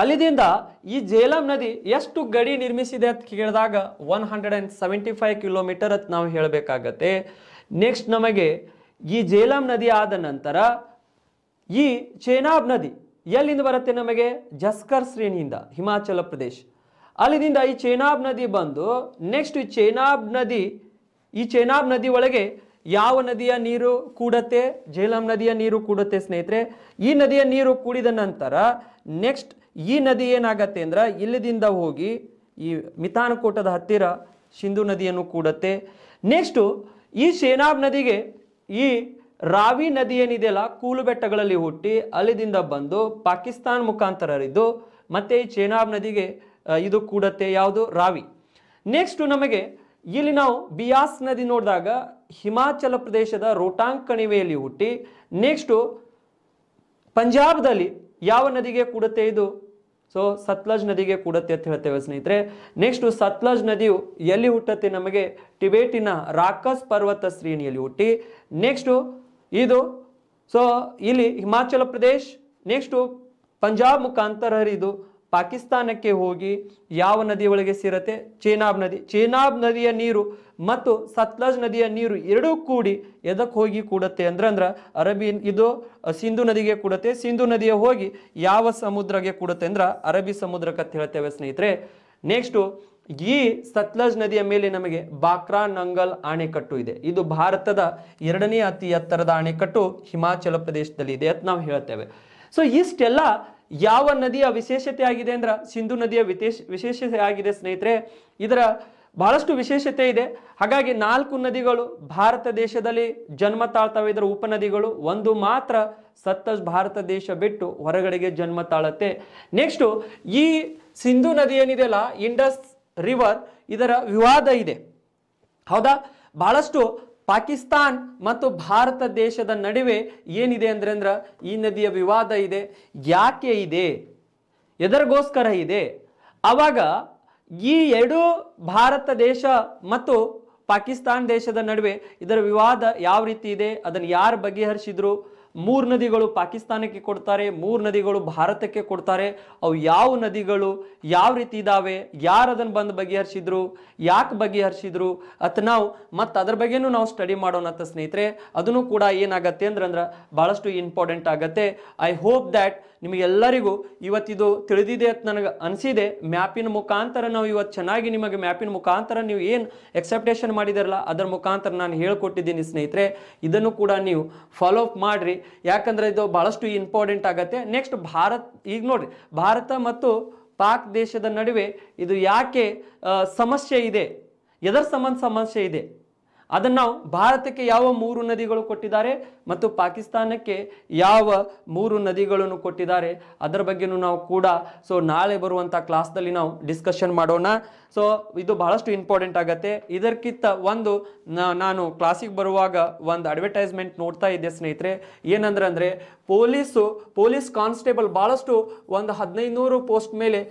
[SPEAKER 1] ಅಲ್ಲಿದಿಂದ ಈ ಜೇಲಂ ನದಿ ಎಷ್ಟು ಗಡಿ ನಿರ್ಮಿಸಿದೆ ಅಂತ ಕೇಳಿದಾಗ one hundred and seventy five kilometer ಅಂತ ನಾವು ಹೇಳಬೇಕಾಗತ್ತೆ ನೆಕ್ಸ್ಟ್ ನಮಗೆ ಈ ಜೇಲಂ ನದಿ ಆದ ನಂತರ ಈ ಚೇನಾಬ್ ನದಿ ಎಲ್ಲಿಂದ ಬರುತ್ತೆ ನಮಗೆ ಜಸ್ಕರ್ ಶ್ರೇಣಿಯಿಂದ ಹಿಮಾಚಲ ಪ್ರದೇಶ ಅಲ್ಲಿದಿಂದ ಈ ಚೇನಾಬ್ ನದಿ ಬಂದು ನೆಕ್ಸ್ಟ್ ಈ ಚೇನಾಬ್ ನದಿ ಈ ಚೇನಾಬ್ ನದಿ ಒಳಗೆ ಯಾವ ನದಿಯ ನೀರು ಕೂಡತ್ತೆ ಜೇಲಂ ನದಿಯ ನೀರು ಕೂಡತ್ತೆ ಸ್ನೇಹಿತರೆ ಈ ನದಿಯ ನೀರು ಕೂಡಿದ ನಂತರ ನೆಕ್ಸ್ಟ್ ಈ ನದಿ ಏನಾಗತ್ತೆ ಅಂದ್ರೆ ಇಲ್ಲದಿಂದ ಹೋಗಿ ಈ ಮಿತಾನಕೂಟದ ಹತ್ತಿರ ಸಿಂಧು ನದಿಯನ್ನು ಕೂಡತ್ತೆ ನೆಕ್ಸ್ಟು ಈ ಸೇನಾಬ್ ನದಿಗೆ ಈ ರಾವಿ ನದಿ ಏನಿದೆಯಲ್ಲ ಕೂಲು ಬೆಟ್ಟಗಳಲ್ಲಿ ಹುಟ್ಟಿ ಅಲ್ಲಿದಿಂದ ಬಂದು ಪಾಕಿಸ್ತಾನ ಮುಖಾಂತರ ಮತ್ತು ಮತ್ತೆ ಈ ಚೇನಾಬ್ ನದಿಗೆ ಇದು ಕೂಡತ್ತೆ ಯಾವುದು ರಾವಿ ನೆಕ್ಸ್ಟು ನಮಗೆ ಇಲ್ಲಿ ನಾವು ಬಿಯಾಸ್ ನದಿ ನೋಡಿದಾಗ ಹಿಮಾಚಲ ಪ್ರದೇಶದ ರೋಟಾಂಗ್ ಕಣಿವೆಯಲ್ಲಿ ಹುಟ್ಟಿ ನೆಕ್ಸ್ಟು ಪಂಜಾಬ್ದಲ್ಲಿ ಯಾವ ನದಿಗೆ ಕೂಡತ್ತೆ ಇದು ಸೊ ಸತ್ಲಜ್ ನದಿಗೆ ಕೂಡ ಅಂತ ಹೇಳ್ತೇವೆ ಸ್ನೇಹಿತರೆ ನೆಕ್ಸ್ಟು ಸತ್ಲಜ್ ನದಿಯು ಎಲ್ಲಿ ಹುಟ್ಟತ್ತೆ ನಮಗೆ ಟಿಬೇಟಿನ ರಾಕಸ್ ಪರ್ವತ ಶ್ರೇಣಿಯಲ್ಲಿ ಹುಟ್ಟಿ ನೆಕ್ಸ್ಟು ಇದು ಸೊ ಇಲ್ಲಿ ಹಿಮಾಚಲ ಪ್ರದೇಶ್ ನೆಕ್ಸ್ಟು ಪಂಜಾಬ್ ಮುಖಾಂತರ ಇದು ಪಾಕಿಸ್ತಾನಕ್ಕೆ ಹೋಗಿ ಯಾವ ನದಿಯೊಳಗೆ ಸೇರತ್ತೆ ಚೇನಾಬ್ ನದಿ ಚೇನಾಬ್ ನದಿಯ ನೀರು ಮತ್ತು ಸತ್ಲಜ್ ನದಿಯ ನೀರು ಎರಡೂ ಕೂಡಿ ಎದಕ್ಕೆ ಹೋಗಿ ಕೂಡತ್ತೆ ಅಂದ್ರೆ ಅಂದ್ರೆ ಅರಬಿ ಇದು ಸಿಂಧು ನದಿಗೆ ಕೂಡತ್ತೆ ಸಿಂಧು ನದಿಯ ಹೋಗಿ ಯಾವ ಸಮುದ್ರಗೆ ಕೂಡತ್ತೆ ಅಂದ್ರೆ ಅರಬಿ ಸಮುದ್ರಕ್ಕೆ ಹೇಳ್ತೇವೆ ಸ್ನೇಹಿತರೆ ನೆಕ್ಸ್ಟು ಈ ಸತ್ಲಜ್ ನದಿಯ ಮೇಲೆ ನಮಗೆ ಬಾಕ್ರಾ ನಂಗಲ್ ಆಣೆಕಟ್ಟು ಇದೆ ಇದು ಭಾರತದ ಎರಡನೇ ಅತಿ ಎತ್ತರದ ಅಣೆಕಟ್ಟು ಹಿಮಾಚಲ ಪ್ರದೇಶದಲ್ಲಿ ಇದೆ ಅಂತ ನಾವು ಹೇಳ್ತೇವೆ ಸೊ ಇಷ್ಟೆಲ್ಲ ಯಾವ ನದಿಯ ವಿಶೇಷತೆ ಆಗಿದೆ ಅಂದ್ರೆ ಸಿಂಧು ನದಿಯ ವಿಶೇಷ ವಿಶೇಷತೆ ಆಗಿದೆ ಸ್ನೇಹಿತರೆ ಇದರ ಬಹಳಷ್ಟು ವಿಶೇಷತೆ ಇದೆ ಹಾಗಾಗಿ ನಾಲ್ಕು ನದಿಗಳು ಭಾರತ ದೇಶದಲ್ಲಿ ಜನ್ಮ ತಾಳ್ತವೆ ಇದರ ಉಪನದಿಗಳು ಒಂದು ಮಾತ್ರ ಸತ್ತ ಭಾರತ ದೇಶ ಬಿಟ್ಟು ಹೊರಗಡೆಗೆ ಜನ್ಮ ತಾಳತ್ತೆ ನೆಕ್ಸ್ಟು ಈ ಸಿಂಧು ನದಿ ಏನಿದೆಯಲ್ಲ ಇಂಡಸ್ ರಿವರ್ ಇದರ ವಿವಾದ ಇದೆ ಹೌದಾ ಬಹಳಷ್ಟು ಪಾಕಿಸ್ತಾನ್ ಮತ್ತು ಭಾರತ ದೇಶದ ನಡುವೆ ಏನಿದೆ ಅಂದ್ರೆ ಅಂದ್ರೆ ಈ ನದಿಯ ವಿವಾದ ಇದೆ ಯಾಕೆ ಇದೆ ಎದರಿಗೋಸ್ಕರ ಇದೆ ಆವಾಗ ಈ ಎರಡೂ ಭಾರತ ದೇಶ ಮತ್ತು ಪಾಕಿಸ್ತಾನ್ ದೇಶದ ನಡುವೆ ಇದರ ವಿವಾದ ಯಾವ ರೀತಿ ಇದೆ ಅದನ್ನು ಯಾರು ಬಗೆಹರಿಸಿದ್ರು ಮೂರು ನದಿಗಳು ಪಾಕಿಸ್ತಾನಕ್ಕೆ ಕೊಡ್ತಾರೆ ಮೂರು ನದಿಗಳು ಭಾರತಕ್ಕೆ ಕೊಡ್ತಾರೆ ಅವು ಯಾವ ನದಿಗಳು ಯಾವ ರೀತಿ ಇದ್ದಾವೆ ಯಾರು ಅದನ್ನು ಬಂದು ಬಗೆಹರಿಸಿದ್ರು ಯಾಕೆ ಬಗೆಹರಿಸಿದ್ರು ಅಥ್ ನಾವು ಮತ್ತು ಅದ್ರ ಬಗ್ಗೆನೂ ನಾವು ಸ್ಟಡಿ ಮಾಡೋಣ ಸ್ನೇಹಿತರೆ ಅದನ್ನು ಕೂಡ ಏನಾಗತ್ತೆ ಅಂದ್ರೆ ಬಹಳಷ್ಟು ಇಂಪಾರ್ಟೆಂಟ್ ಆಗತ್ತೆ ಐ ಹೋಪ್ ದ್ಯಾಟ್ ನಿಮಗೆಲ್ಲರಿಗೂ ಇವತ್ತಿದು ತಿಳಿದಿದೆ ಅಂತ ನನಗೆ ಅನಿಸಿದೆ ಮ್ಯಾಪಿನ ಮುಖಾಂತರ ನಾವು ಇವತ್ತು ಚೆನ್ನಾಗಿ ನಿಮಗೆ ಮ್ಯಾಪಿನ ಮುಖಾಂತರ ನೀವು ಏನು ಎಕ್ಸೆಪ್ಟೇಷನ್ ಮಾಡಿದಾರಲ್ಲ ಅದರ ಮುಖಾಂತರ ನಾನು ಹೇಳ್ಕೊಟ್ಟಿದ್ದೀನಿ ಸ್ನೇಹಿತರೆ ಇದನ್ನು ಕೂಡ ನೀವು ಫಾಲೋ ಅಪ್ ಮಾಡಿರಿ ಯಾಕಂದರೆ ಇದು ಭಾಳಷ್ಟು ಇಂಪಾರ್ಟೆಂಟ್ ಆಗುತ್ತೆ ನೆಕ್ಸ್ಟ್ ಭಾರತ್ ಈಗ ನೋಡಿರಿ ಭಾರತ ಮತ್ತು ಪಾಕ್ ದೇಶದ ನಡುವೆ ಇದು ಯಾಕೆ ಸಮಸ್ಯೆ ಇದೆ ಎದರ ಸಂಬಂಧ ಸಮಸ್ಯೆ ಇದೆ ಅದನ್ನು ಭಾರತಕ್ಕೆ ಯಾವ ಮೂರು ನದಿಗಳು ಕೊಟ್ಟಿದ್ದಾರೆ ಮತ್ತು ಪಾಕಿಸ್ತಾನಕ್ಕೆ ಯಾವ ಮೂರು ನದಿಗಳನ್ನು ಕೊಟ್ಟಿದ್ದಾರೆ ಅದರ ಬಗ್ಗೆನೂ ನಾವು ಕೂಡ ಸೊ ನಾಳೆ ಬರುವಂಥ ಕ್ಲಾಸ್ದಲ್ಲಿ ನಾವು ಡಿಸ್ಕಷನ್ ಮಾಡೋಣ ಸೊ ಇದು ಬಹಳಷ್ಟು ಇಂಪಾರ್ಟೆಂಟ್ ಆಗುತ್ತೆ ಇದಕ್ಕಿಂತ ಒಂದು ನಾನು ಕ್ಲಾಸಿಗೆ ಬರುವಾಗ ಒಂದು ಅಡ್ವರ್ಟೈಸ್ಮೆಂಟ್ ನೋಡ್ತಾ ಇದ್ದೆ ಸ್ನೇಹಿತರೆ ಏನಂದ್ರೆ ಅಂದರೆ ಪೊಲೀಸು ಪೊಲೀಸ್ ಕಾನ್ಸ್ಟೇಬಲ್ ಭಾಳಷ್ಟು ಒಂದು ಹದಿನೈದು ಪೋಸ್ಟ್ ಮೇಲೆ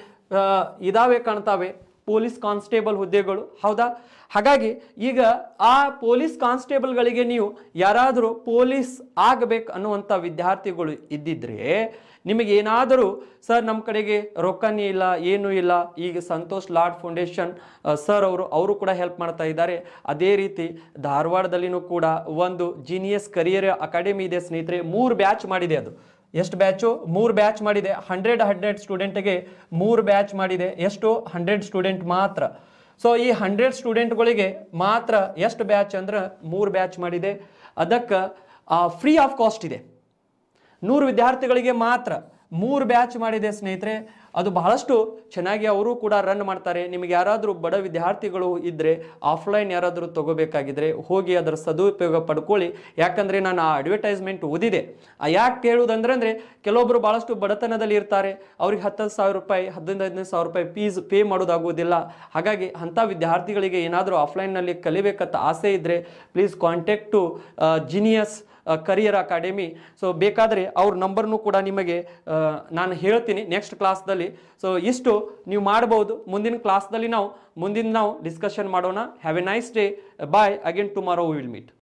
[SPEAKER 1] ಇದಾವೆ ಕಾಣ್ತಾವೆ ಪೊಲೀಸ್ ಕಾನ್ಸ್ಟೇಬಲ್ ಹುದ್ದೆಗಳು ಹೌದಾ ಹಾಗಾಗಿ ಈಗ ಆ ಪೊಲೀಸ್ ಕಾನ್ಸ್ಟೇಬಲ್ಗಳಿಗೆ ನೀವು ಯಾರಾದರೂ ಪೊಲೀಸ್ ಆಗಬೇಕು ಅನ್ನುವಂಥ ವಿದ್ಯಾರ್ಥಿಗಳು ಇದ್ದಿದ್ರೆ ನಿಮಗೇನಾದರೂ ಸರ್ ನಮ್ಮ ಕಡೆಗೆ ರೊಕ್ಕನೇ ಇಲ್ಲ ಏನೂ ಇಲ್ಲ ಈಗ ಸಂತೋಷ್ ಲಾಡ್ ಫೌಂಡೇಶನ್ ಸರ್ ಅವರು ಅವರು ಕೂಡ ಹೆಲ್ಪ್ ಮಾಡ್ತಾ ಇದ್ದಾರೆ ಅದೇ ರೀತಿ ಧಾರವಾಡದಲ್ಲಿನೂ ಕೂಡ ಒಂದು ಜೀನಿಯಸ್ ಕರಿಯರ್ ಅಕಾಡೆಮಿ ಇದೆ ಸ್ನೇಹಿತರೆ ಮೂರು ಬ್ಯಾಚ್ ಮಾಡಿದೆ ಅದು ಎಷ್ಟು ಬ್ಯಾಚು ಮೂರು ಬ್ಯಾಚ್ ಮಾಡಿದೆ ಹಂಡ್ರೆಡ್ ಹಂಡ್ರೆಡ್ ಸ್ಟೂಡೆಂಟ್ಗೆ ಮೂರು ಬ್ಯಾಚ್ ಮಾಡಿದೆ ಎಷ್ಟು ಹಂಡ್ರೆಡ್ ಸ್ಟೂಡೆಂಟ್ ಮಾತ್ರ ಸೊ ಈ ಹಂಡ್ರೆಡ್ ಸ್ಟೂಡೆಂಟ್ಗಳಿಗೆ ಮಾತ್ರ ಎಷ್ಟು ಬ್ಯಾಚ್ ಅಂದ್ರೆ ಮೂರು ಬ್ಯಾಚ್ ಮಾಡಿದೆ ಅದಕ್ಕೆ ಫ್ರೀ ಆಫ್ ಕಾಸ್ಟ್ ಇದೆ ನೂರು ವಿದ್ಯಾರ್ಥಿಗಳಿಗೆ ಮಾತ್ರ ಮೂರು ಬ್ಯಾಚ್ ಮಾಡಿದೆ ಸ್ನೇಹಿತರೆ ಅದು ಬಹಳಷ್ಟು ಚೆನ್ನಾಗಿ ಅವರು ಕೂಡ ರನ್ ಮಾಡ್ತಾರೆ ನಿಮಗೆ ಯಾರಾದರೂ ಬಡ ವಿದ್ಯಾರ್ಥಿಗಳು ಇದ್ದರೆ ಆಫ್ಲೈನ್ ಯಾರಾದರೂ ತಗೋಬೇಕಾಗಿದ್ರೆ ಹೋಗಿ ಅದರ ಸದುಪಯೋಗ ಪಡ್ಕೊಳ್ಳಿ ಯಾಕಂದರೆ ನಾನು ಆ ಅಡ್ವರ್ಟೈಸ್ಮೆಂಟ್ ಓದಿದೆ ಯಾಕೆ ಕೇಳುವುದಂದ್ರೆ ಅಂದರೆ ಕೆಲವೊಬ್ಬರು ಭಾಳಷ್ಟು ಬಡತನದಲ್ಲಿ ಇರ್ತಾರೆ ಅವ್ರಿಗೆ ಹತ್ತು ಸಾವಿರ ರೂಪಾಯಿ ಹದಿನೈದು ಹದಿನೈದು ಸಾವಿರ ರೂಪಾಯಿ ಫೀಸ್ ಪೇ ಮಾಡೋದಾಗುವುದಿಲ್ಲ ಹಾಗಾಗಿ ಅಂಥ ವಿದ್ಯಾರ್ಥಿಗಳಿಗೆ ಏನಾದರೂ ಆಫ್ಲೈನ್ನಲ್ಲಿ ಕಲಿಬೇಕಂತ ಆಸೆ ಇದ್ದರೆ please contact to Genius Career Academy so ಬೇಕಾದರೆ ಅವ್ರ ನಂಬರ್ನು ಕೂಡ ನಿಮಗೆ ನಾನು ಹೇಳ್ತೀನಿ ನೆಕ್ಸ್ಟ್ ಕ್ಲಾಸ್ದಲ್ಲಿ ಸೊ ಇಷ್ಟು ನೀವು ಮಾಡ್ಬೋದು ಮುಂದಿನ ಕ್ಲಾಸ್ದಲ್ಲಿ ನಾವು ಮುಂದಿನ ನಾವು ಡಿಸ್ಕಷನ್ ಮಾಡೋಣ have a nice day bye again tomorrow will meet